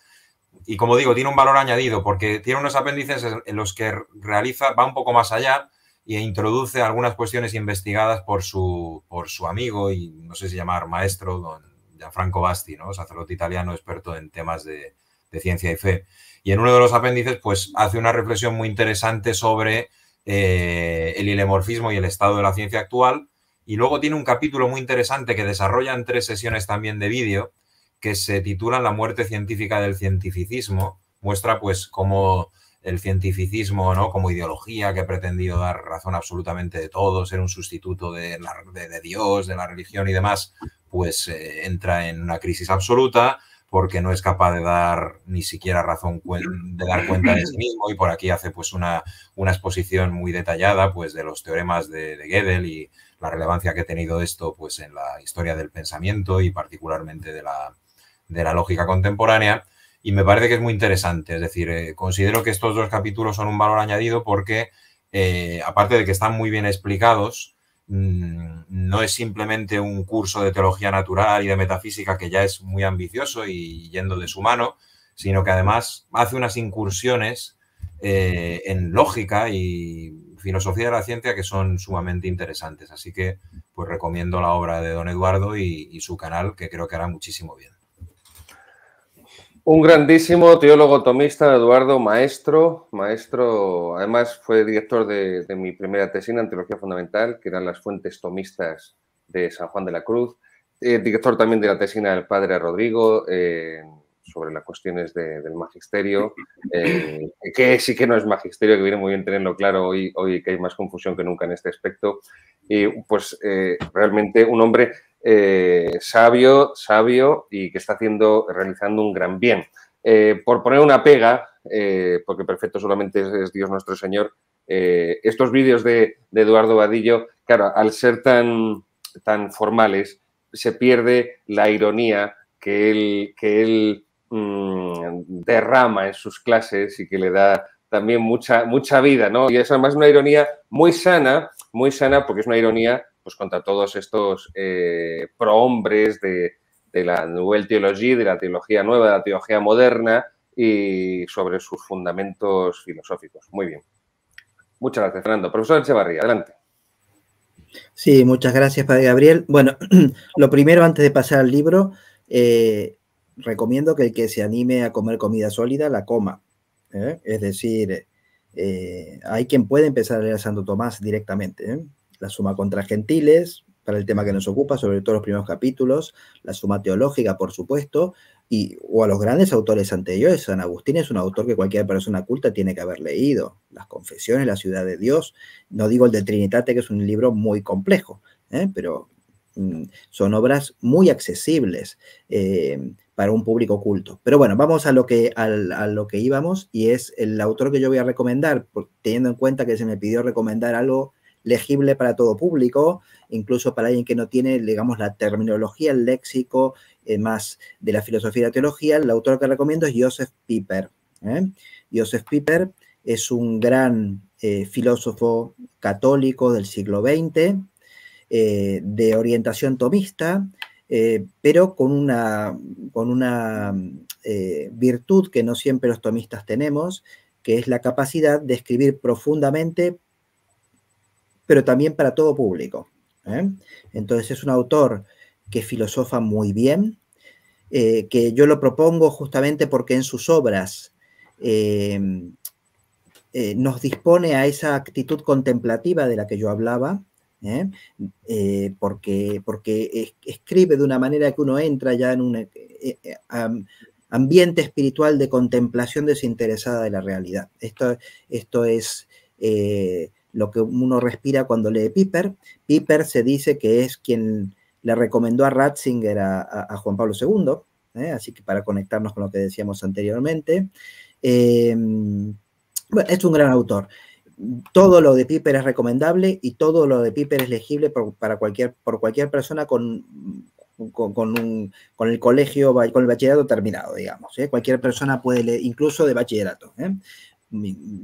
Y como digo, tiene un valor añadido porque tiene unos apéndices en los que realiza, va un poco más allá e introduce algunas cuestiones investigadas por su, por su amigo y no sé si llamar maestro, don Gianfranco Basti, sacerdote italiano experto en temas de, de ciencia y fe. Y en uno de los apéndices pues hace una reflexión muy interesante sobre eh, el ilemorfismo y el estado de la ciencia actual. Y luego tiene un capítulo muy interesante que desarrolla en tres sesiones también de vídeo, que se titula La muerte científica del cientificismo. Muestra pues cómo el cientificismo, ¿no? Como ideología que ha pretendido dar razón absolutamente de todo, ser un sustituto de, de, Dios, de la religión y demás, pues eh, entra en una crisis absoluta porque no es capaz de dar ni siquiera razón de dar cuenta de sí [clears throat] mismo y por aquí hace pues una, una exposición muy detallada pues de los teoremas de, de, Gödel y la relevancia que ha tenido esto pues en la historia del pensamiento y particularmente de la, de la lógica contemporánea y me parece que es muy interesante, es decir, eh, considero que estos dos capítulos son un valor añadido porque eh, aparte de que están muy bien explicados, Mm, no es simplemente un curso de teología natural y de metafísica que ya es muy ambicioso y yendo de su mano, sino que además hace unas incursiones eh, en lógica y filosofía de la ciencia que son sumamente interesantes. Así que pues recomiendo la obra de don Eduardo y su canal, que creo que hará muchísimo bien. Un grandísimo teólogo tomista, Eduardo Maestro. Maestro, además fue director de, mi primera tesina en Teología Fundamental, que eran las fuentes tomistas de San Juan de la Cruz. Eh, director también de la tesina del padre Rodrigo eh, sobre las cuestiones del magisterio, eh, que sí que no es magisterio, que viene muy bien tenerlo claro hoy, hoy que hay más confusión que nunca en este aspecto. Y pues realmente un hombre eh, sabio, sabio y que está haciendo, realizando un gran bien. Eh, por poner una pega, eh, porque perfecto solamente es, Dios nuestro Señor, estos vídeos de, Eduardo Vadillo, claro, al ser tan, tan formales, se pierde la ironía que él, que él mm, derrama en sus clases y que le da también mucha, mucha vida, ¿no? Y es además una ironía muy sana, muy sana, porque es una ironía pues contra todos estos eh, prohombres de, la Nouvelle Teología, de la teología nueva, de la teología moderna y sobre sus fundamentos filosóficos. Muy bien. Muchas gracias, Fernando. Profesor Echevarría, adelante. Sí, muchas gracias, Padre Gabriel. Bueno, [clears throat] lo primero, antes de pasar al libro, eh, recomiendo que el que se anime a comer comida sólida la coma. ¿eh? Es decir, hay quien puede empezar a leer a Santo Tomás directamente la suma contra gentiles, para el tema que nos ocupa, sobre todo los primeros capítulos, la suma teológica, por supuesto, y, o a los grandes autores anteriores. San Agustín es un autor que cualquier persona culta tiene que haber leído. Las confesiones, la ciudad de Dios, no digo el de Trinitate, que es un libro muy complejo, ¿eh? pero mm, son obras muy accesibles eh, para un público culto. Pero bueno, vamos a lo, que, a lo que íbamos, y es el autor que yo voy a recomendar, teniendo en cuenta que se me pidió recomendar algo legible para todo público, incluso para alguien que no tiene, digamos, la terminología, el léxico eh, más de la filosofía y la teología. El autor que recomiendo es Joseph Piper. ¿eh? Joseph Piper es un gran eh, filósofo católico del siglo XX, eh, de orientación tomista, pero con una, con una virtud que no siempre los tomistas tenemos, que es la capacidad de escribir profundamente pero también para todo público. ¿eh? Entonces es un autor que filosofa muy bien, eh, que yo lo propongo justamente porque en sus obras em, eh, nos dispone a esa actitud contemplativa de la que yo hablaba, porque, porque escribe de una manera que uno entra ya en un ambiente espiritual de contemplación desinteresada de la realidad. Esto, esto es lo que uno respira cuando lee Piper. Piper se dice que es quien le recomendó a Ratzinger a, Juan Pablo II, ¿eh? así que para conectarnos con lo que decíamos anteriormente. Em, es un gran autor. Todo lo de Piper es recomendable y todo lo de Piper es legible por, para cualquier, por cualquier persona con, con, con, el colegio, con el bachillerato terminado, digamos. ¿eh? Cualquier persona puede leer, incluso de bachillerato. ¿eh?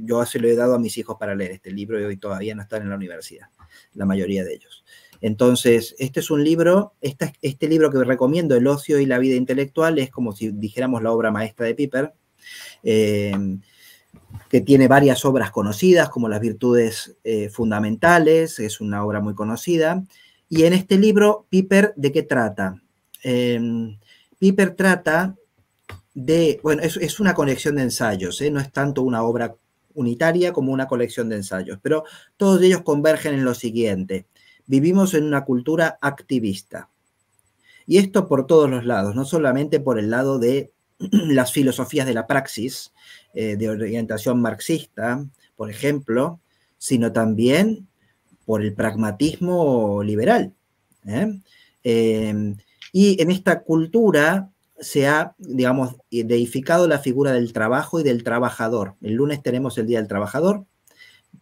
yo se lo he dado a mis hijos para leer este libro y hoy todavía no están en la universidad, la mayoría de ellos. Entonces, este es un libro, este libro que recomiendo, El ocio y la vida intelectual, es como si dijéramos la obra maestra de Piper, eh, que tiene varias obras conocidas, como Las virtudes eh, fundamentales, es una obra muy conocida. Y en este libro, Piper, ¿de qué trata? Eh, Piper trata bueno, es, una colección de ensayos, ¿eh? no es tanto una obra unitaria como una colección de ensayos, pero todos ellos convergen en lo siguiente. Vivimos en una cultura activista. Y esto por todos los lados, no solamente por el lado de [clears throat] las filosofías de la praxis, eh, de orientación marxista, por ejemplo, sino también por el pragmatismo liberal. ¿eh? y en esta cultura se ha, digamos, deificado la figura del trabajo y del trabajador. El lunes tenemos el Día del Trabajador,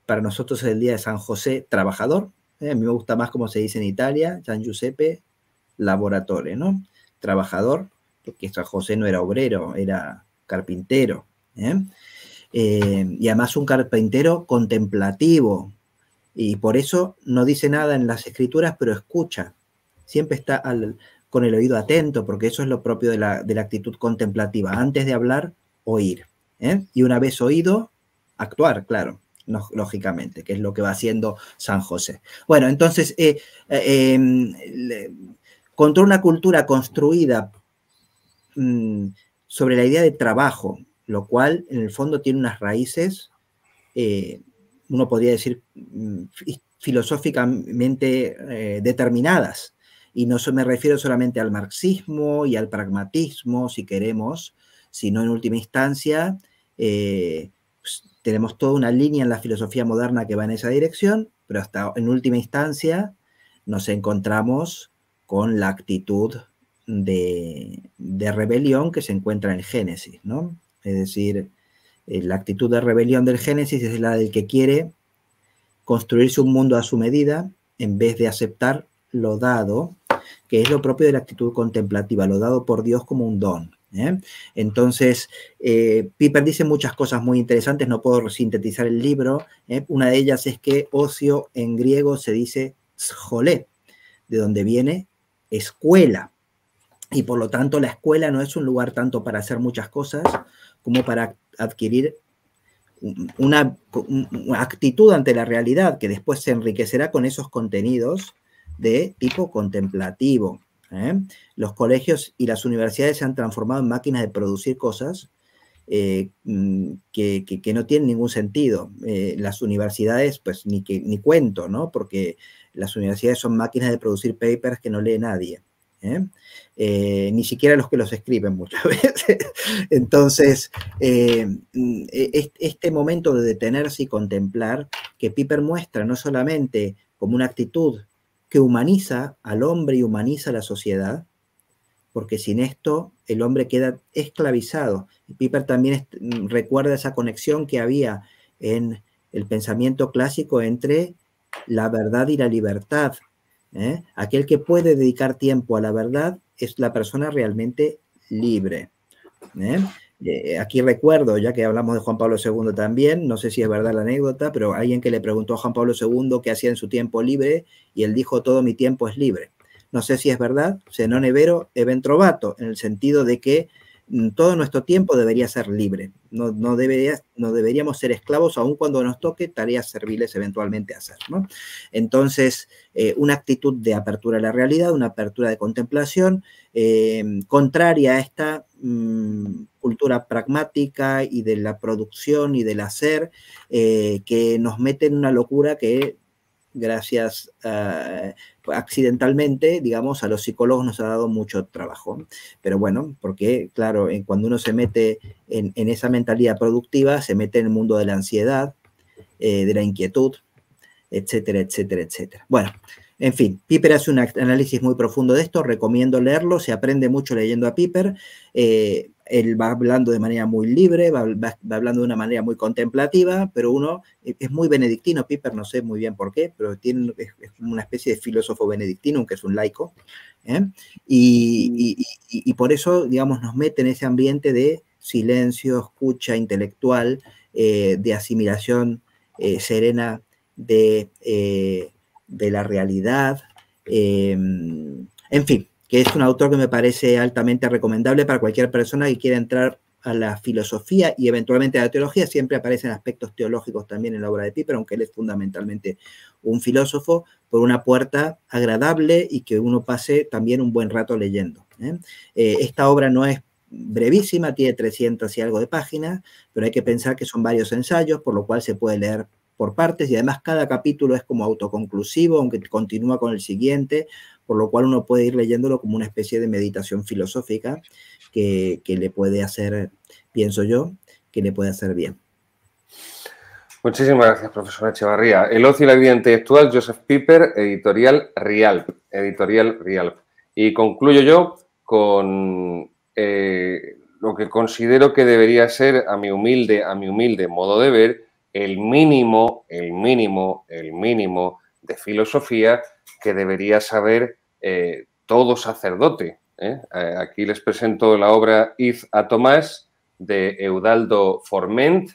para nosotros es el Día de San José Trabajador, ¿eh? a mí me gusta más como se dice en Italia, San Giuseppe Laboratore, ¿no? Trabajador, porque San José no era obrero, era carpintero. ¿eh? Eh, y además un carpintero contemplativo. Y por eso no dice nada en las escrituras, pero escucha. Siempre está al, con el oído atento, porque eso es lo propio de la, actitud contemplativa. Antes de hablar, oír. ¿eh? Y una vez oído, actuar, claro, lógicamente, que es lo que va haciendo San José. Bueno, entonces, eh, eh em, contra una cultura construida mm, sobre la idea de trabajo, lo cual en el fondo tiene unas raíces, eh, uno podría decir, mm, filosóficamente determinadas, y no me refiero solamente al marxismo y al pragmatismo, si queremos, sino en última instancia eh, pues, tenemos toda una línea en la filosofía moderna que va en esa dirección, pero hasta en última instancia nos encontramos con la actitud de, rebelión que se encuentra en el Génesis, ¿no? Es decir, eh, la actitud de rebelión del Génesis es la del que quiere construirse un mundo a su medida en vez de aceptar lo dado que es lo propio de la actitud contemplativa, lo dado por Dios como un don. ¿eh? Entonces, eh, Piper dice muchas cosas muy interesantes, no puedo sintetizar el libro. ¿eh? Una de ellas es que ocio en griego se dice scholé, de donde viene escuela. Y por lo tanto, la escuela no es un lugar tanto para hacer muchas cosas como para adquirir una, actitud ante la realidad que después se enriquecerá con esos contenidos de tipo contemplativo. ¿eh? Los colegios y las universidades se han transformado en máquinas de producir cosas eh, mm, que, no tienen ningún sentido. Eh, las universidades, pues ni, ni cuento, ¿no? Porque las universidades son máquinas de producir papers que no lee nadie. ni siquiera los que los escriben muchas [laughs] veces. Entonces, mm, e-, este momento de detenerse y contemplar que Piper muestra no solamente como una actitud que humaniza al hombre y humaniza la sociedad, porque sin esto el hombre queda esclavizado. Piper también mm, recuerda esa conexión que había en el pensamiento clásico entre la verdad y la libertad. ¿eh? Aquel que puede dedicar tiempo a la verdad es la persona realmente libre. ¿eh? Eh, aquí recuerdo, ya que hablamos de Juan Pablo II también, no sé si es verdad la anécdota, pero alguien que le preguntó a Juan Pablo II qué hacía en su tiempo libre y él dijo, todo mi tiempo es libre. No sé si es verdad, senone vero eventrovato, en el sentido de que mm, todo nuestro tiempo debería ser libre, no, deberíamos ser esclavos aun cuando nos toque tareas serviles eventualmente hacer. Entonces, eh, una actitud de apertura a la realidad, una apertura de contemplación, eh, contraria a esta... Mm, cultura pragmática y de la producción y del hacer eh, que nos mete en una locura que gracias accidentalmente, digamos, a los psicólogos nos ha dado mucho trabajo. Pero bueno, porque claro, cuando uno se mete en, esa mentalidad productiva, se mete en el mundo de la ansiedad, eh, de la inquietud, etcétera, etcétera, etcétera. Bueno, en fin, Piper hace un análisis muy profundo de esto, recomiendo leerlo, se aprende mucho leyendo a Piper, eh, él va hablando de manera muy libre, va, hablando de una manera muy contemplativa, pero uno e, es muy benedictino, Piper no sé muy bien por qué, pero tiene, es, una especie de filósofo benedictino, aunque es un laico, ¿eh? y, por eso, digamos, nos mete en ese ambiente de silencio, escucha intelectual, eh, de asimilación serena de, de la realidad. Em, en fin, que es un autor que me parece altamente recomendable para cualquier persona que quiera entrar a la filosofía y eventualmente a la teología. Siempre aparecen aspectos teológicos también en la obra de Piper, aunque él es fundamentalmente un filósofo, por una puerta agradable y que uno pase también un buen rato leyendo. ¿eh? Eh, esta obra no es brevísima, tiene 300 y algo de páginas, pero hay que pensar que son varios ensayos, por lo cual se puede leer por partes y además cada capítulo es como autoconclusivo, aunque continúa con el siguiente, por lo cual uno puede ir leyéndolo como una especie de meditación filosófica que, le puede hacer, pienso yo, que le puede hacer bien. Muchísimas gracias, profesora Echevarría. El ocio y la vida intelectual, Joseph Piper, editorial Rialp. Editorial Rialp. Y concluyo yo con eh, lo que considero que debería ser, a mi humilde, a mi humilde modo de ver, el mínimo, el mínimo, el mínimo de filosofía que debería saber eh, todo sacerdote. ¿eh? Eh, aquí les presento la obra Iz a Tomás de Eudaldo Forment,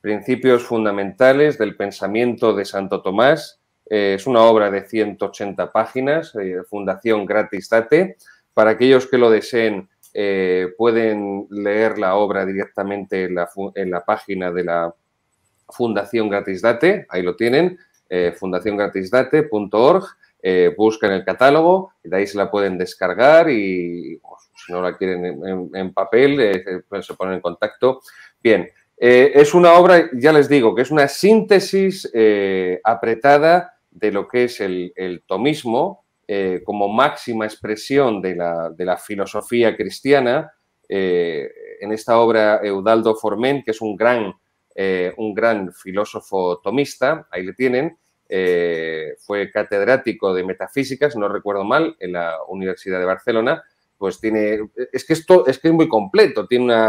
Principios Fundamentales del Pensamiento de Santo Tomás. es una obra de 180 páginas, Fundación Gratis Date. Para aquellos que lo deseen, pueden leer la obra directamente en la página de la Fundación Gratis Date, ahí lo tienen, eh, fundaciongratisdate.org, eh, buscan el catálogo, y de ahí se la pueden descargar y pues, si no la quieren en, papel, eh, se ponen en contacto. Bien, eh, es una obra, ya les digo, que es una síntesis apretada de lo que es el, tomismo como máxima expresión de la, de la filosofía cristiana. en esta obra, Eudaldo Formen, que es un gran eh, un gran filósofo tomista, ahí le tienen, eh, fue catedrático de metafísicas, no recuerdo mal, en la Universidad de Barcelona, pues tiene, es que esto es que muy completo, tiene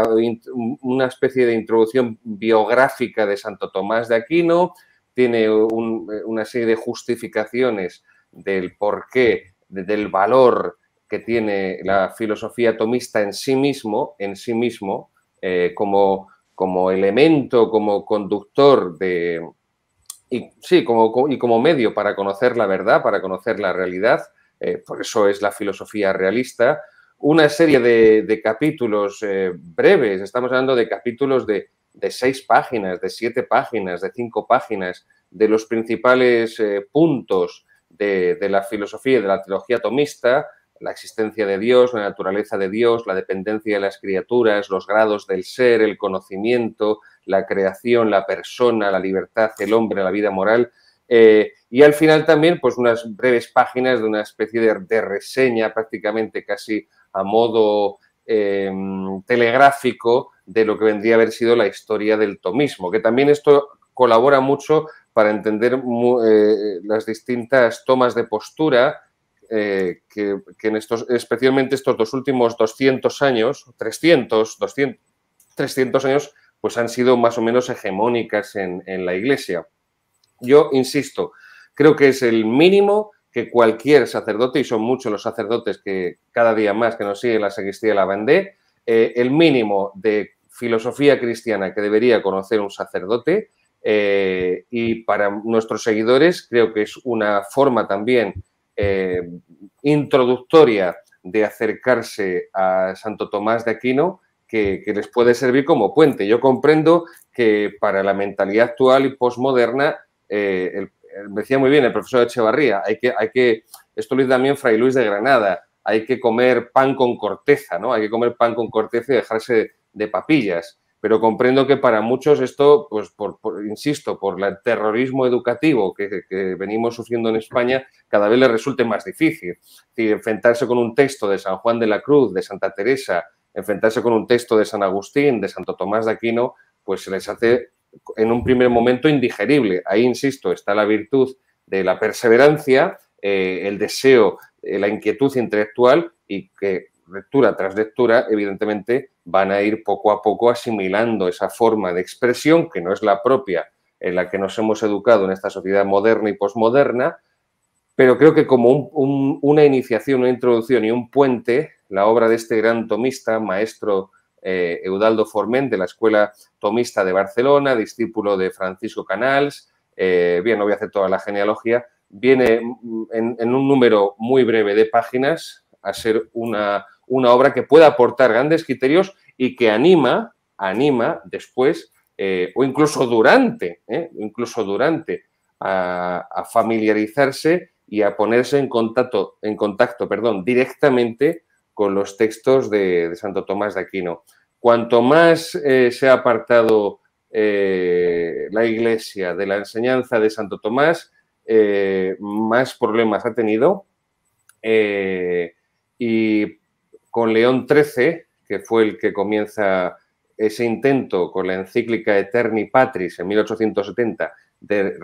una, especie de introducción biográfica de Santo Tomás de Aquino, tiene una serie de justificaciones del porqué, del valor que tiene la filosofía tomista en sí mismo, en sí mismo, eh, como como elemento, como conductor de, y, sí, como, y como medio para conocer la verdad, para conocer la realidad, eh, por eso es la filosofía realista, una serie de, capítulos eh, breves, estamos hablando de capítulos de, seis páginas, de siete páginas, de cinco páginas, de los principales eh, puntos de, de la filosofía y de la teología tomista, la existencia de Dios, la naturaleza de Dios, la dependencia de las criaturas, los grados del ser, el conocimiento, la creación, la persona, la libertad, el hombre, la vida moral. Eh, y al final también, pues unas breves páginas de una especie de, reseña prácticamente casi a modo em, telegráfico de lo que vendría a haber sido la historia del tomismo, que también esto colabora mucho para entender eh, las distintas tomas de postura eh, que, en estos, especialmente estos dos últimos 200 años, 300, 200, 300 años, pues han sido más o menos hegemónicas en, la Iglesia. Yo insisto, creo que es el mínimo que cualquier sacerdote, y son muchos los sacerdotes que cada día más que nos sigue la sacristía de la Vendée, eh, el mínimo de filosofía cristiana que debería conocer un sacerdote eh, y para nuestros seguidores creo que es una forma también eh, introductoria de acercarse a Santo Tomás de Aquino que, les puede servir como puente. Yo comprendo que para la mentalidad actual y posmoderna, eh, decía muy bien el profesor Echevarría, hay que, hay que, esto lo dice también Fray Luis de Granada, hay que comer pan con corteza, ¿no? Hay que comer pan con corteza y dejarse de papillas pero comprendo que para muchos esto, pues insisto, por el terrorismo educativo que, venimos sufriendo en España, cada vez les resulte más difícil. enfrentarse con un texto de San Juan de la Cruz, de Santa Teresa, enfrentarse con un texto de San Agustín, de Santo Tomás de Aquino, pues se les hace en un primer momento indigerible. Ahí, insisto, está la virtud de la perseverancia, eh, el deseo, eh, la inquietud intelectual y que lectura tras lectura, evidentemente, van a ir poco a poco asimilando esa forma de expresión que no es la propia en la que nos hemos educado en esta sociedad moderna y posmoderna, pero creo que como una iniciación, una introducción y un puente, la obra de este gran tomista, maestro eh, Eudaldo Forment, de la Escuela Tomista de Barcelona, discípulo de Francisco Canals, eh, bien, no voy a hacer toda la genealogía, viene mm, en un número muy breve de páginas a ser una, una obra que pueda aportar grandes criterios y que anima, anima después eh, o incluso durante, eh, incluso durante a, familiarizarse y a ponerse en contacto, en contacto, perdón, directamente con los textos de, Santo Tomás de Aquino. Cuanto más eh, se ha apartado la Iglesia de la enseñanza de Santo Tomás, más problemas ha tenido y con León XIII, que fue el que comienza ese intento con la encíclica Eterni Patris en 1870, de,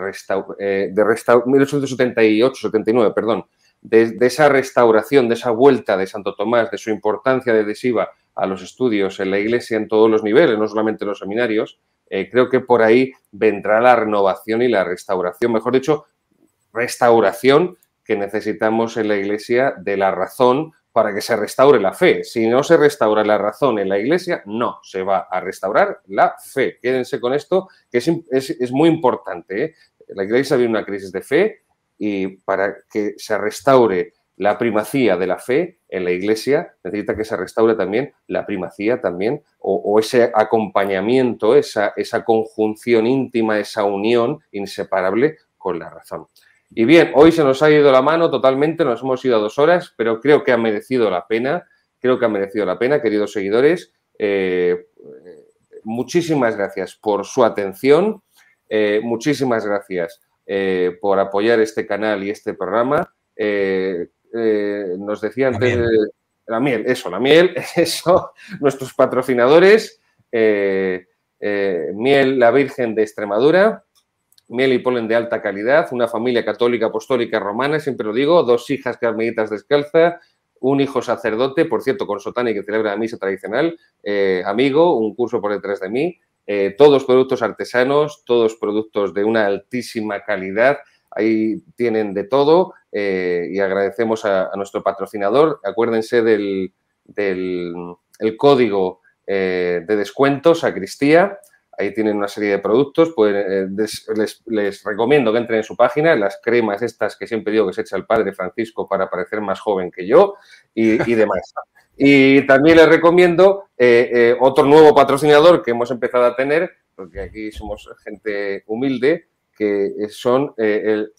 eh, de 1878-79, perdón, de, esa restauración, de esa vuelta de Santo Tomás, de su importancia decisiva a los estudios en la Iglesia en todos los niveles, no solamente en los seminarios, eh, creo que por ahí vendrá la renovación y la restauración, mejor dicho, restauración que necesitamos en la Iglesia de la razón para que se restaure la fe. Si no se restaura la razón en la iglesia, no, se va a restaurar la fe. Quédense con esto, que es, muy importante. ¿eh? La iglesia vive una crisis de fe y para que se restaure la primacía de la fe en la iglesia, necesita que se restaure también la primacía también, o, ese acompañamiento, esa conjunción íntima, esa unión inseparable con la razón. Y bien, hoy se nos ha ido la mano totalmente, nos hemos ido a dos horas, pero creo que ha merecido la pena, creo que ha merecido la pena, queridos seguidores. Eh, muchísimas gracias por su atención, eh, muchísimas gracias eh, por apoyar este canal y este programa. nos decía antes... La miel. la miel, eso, la miel, [laughs] eso, nuestros patrocinadores, Miel La Virgen de Extremadura, miel y polen de alta calidad, una familia católica, apostólica, romana, siempre lo digo, dos hijas carmelitas descalza, un hijo sacerdote, por cierto, con Sotani que celebra la misa tradicional, eh, amigo, un curso por detrás de mí, eh, todos productos artesanos, todos productos de una altísima calidad, ahí tienen de todo eh, y agradecemos a, nuestro patrocinador. Acuérdense del, código de descuento, sacristía, Ahí tienen una serie de productos, pues les, recomiendo que entren en su página, las cremas estas que siempre digo que se echa el padre Francisco para parecer más joven que yo y, demás. Y también les recomiendo eh, eh, otro nuevo patrocinador que hemos empezado a tener, porque aquí somos gente humilde, que son el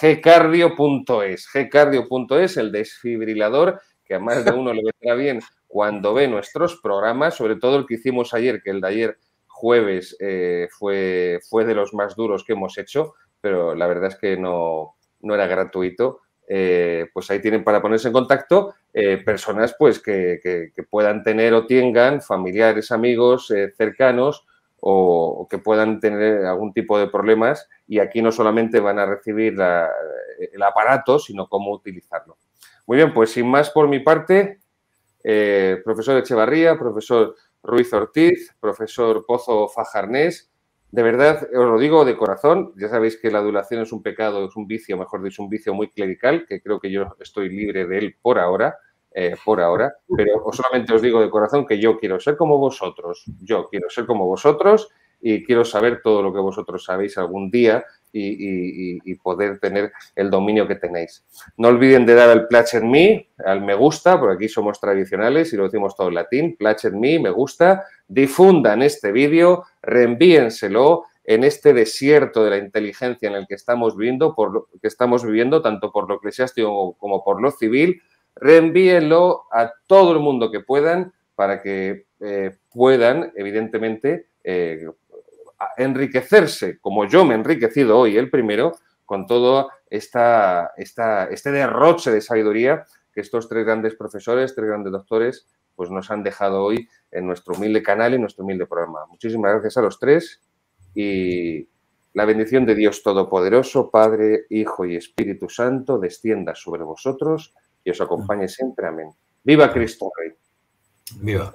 gcardio.es, gcardio.es, el desfibrilador que a más de uno le vendrá bien cuando ve nuestros programas, sobre todo el que hicimos ayer, que el de ayer jueves eh, fue, fue de los más duros que hemos hecho, pero la verdad es que no, era gratuito. Eh, pues ahí tienen para ponerse en contacto eh, personas pues que, puedan tener o tengan familiares, amigos cercanos o, que puedan tener algún tipo de problemas y aquí no solamente van a recibir el aparato, sino cómo utilizarlo. Muy bien, pues sin más por mi parte, eh, profesor Echevarría, profesor Ruiz Ortiz, profesor Pozo Fajarnés. De verdad, os lo digo de corazón, ya sabéis que la adulación es un pecado, es un vicio, mejor dicho, un vicio muy clerical, que creo que yo estoy libre de él por ahora, eh, por ahora, pero solamente os digo de corazón que yo quiero ser como vosotros, yo quiero ser como vosotros y quiero saber todo lo que vosotros sabéis algún día y, poder tener el dominio que tenéis. No olviden de dar al Platch en mí, al me gusta, porque aquí somos tradicionales y lo decimos todo en latín, Platch en Me, me gusta, difundan este vídeo, reenvíenselo en este desierto de la inteligencia en el que estamos viviendo, por que estamos viviendo tanto por lo eclesiástico como por lo civil, reenvíenlo a todo el mundo que puedan para que eh, puedan, evidentemente, eh, enriquecerse, como yo me he enriquecido hoy, el primero, con todo esta, esta, este derroche de sabiduría que estos tres grandes profesores, tres grandes doctores, pues nos han dejado hoy en nuestro humilde canal y nuestro humilde programa. Muchísimas gracias a los tres y la bendición de Dios Todopoderoso, Padre, Hijo y Espíritu Santo, descienda sobre vosotros y os acompañe siempre. Amén. Viva Cristo Rey. Viva.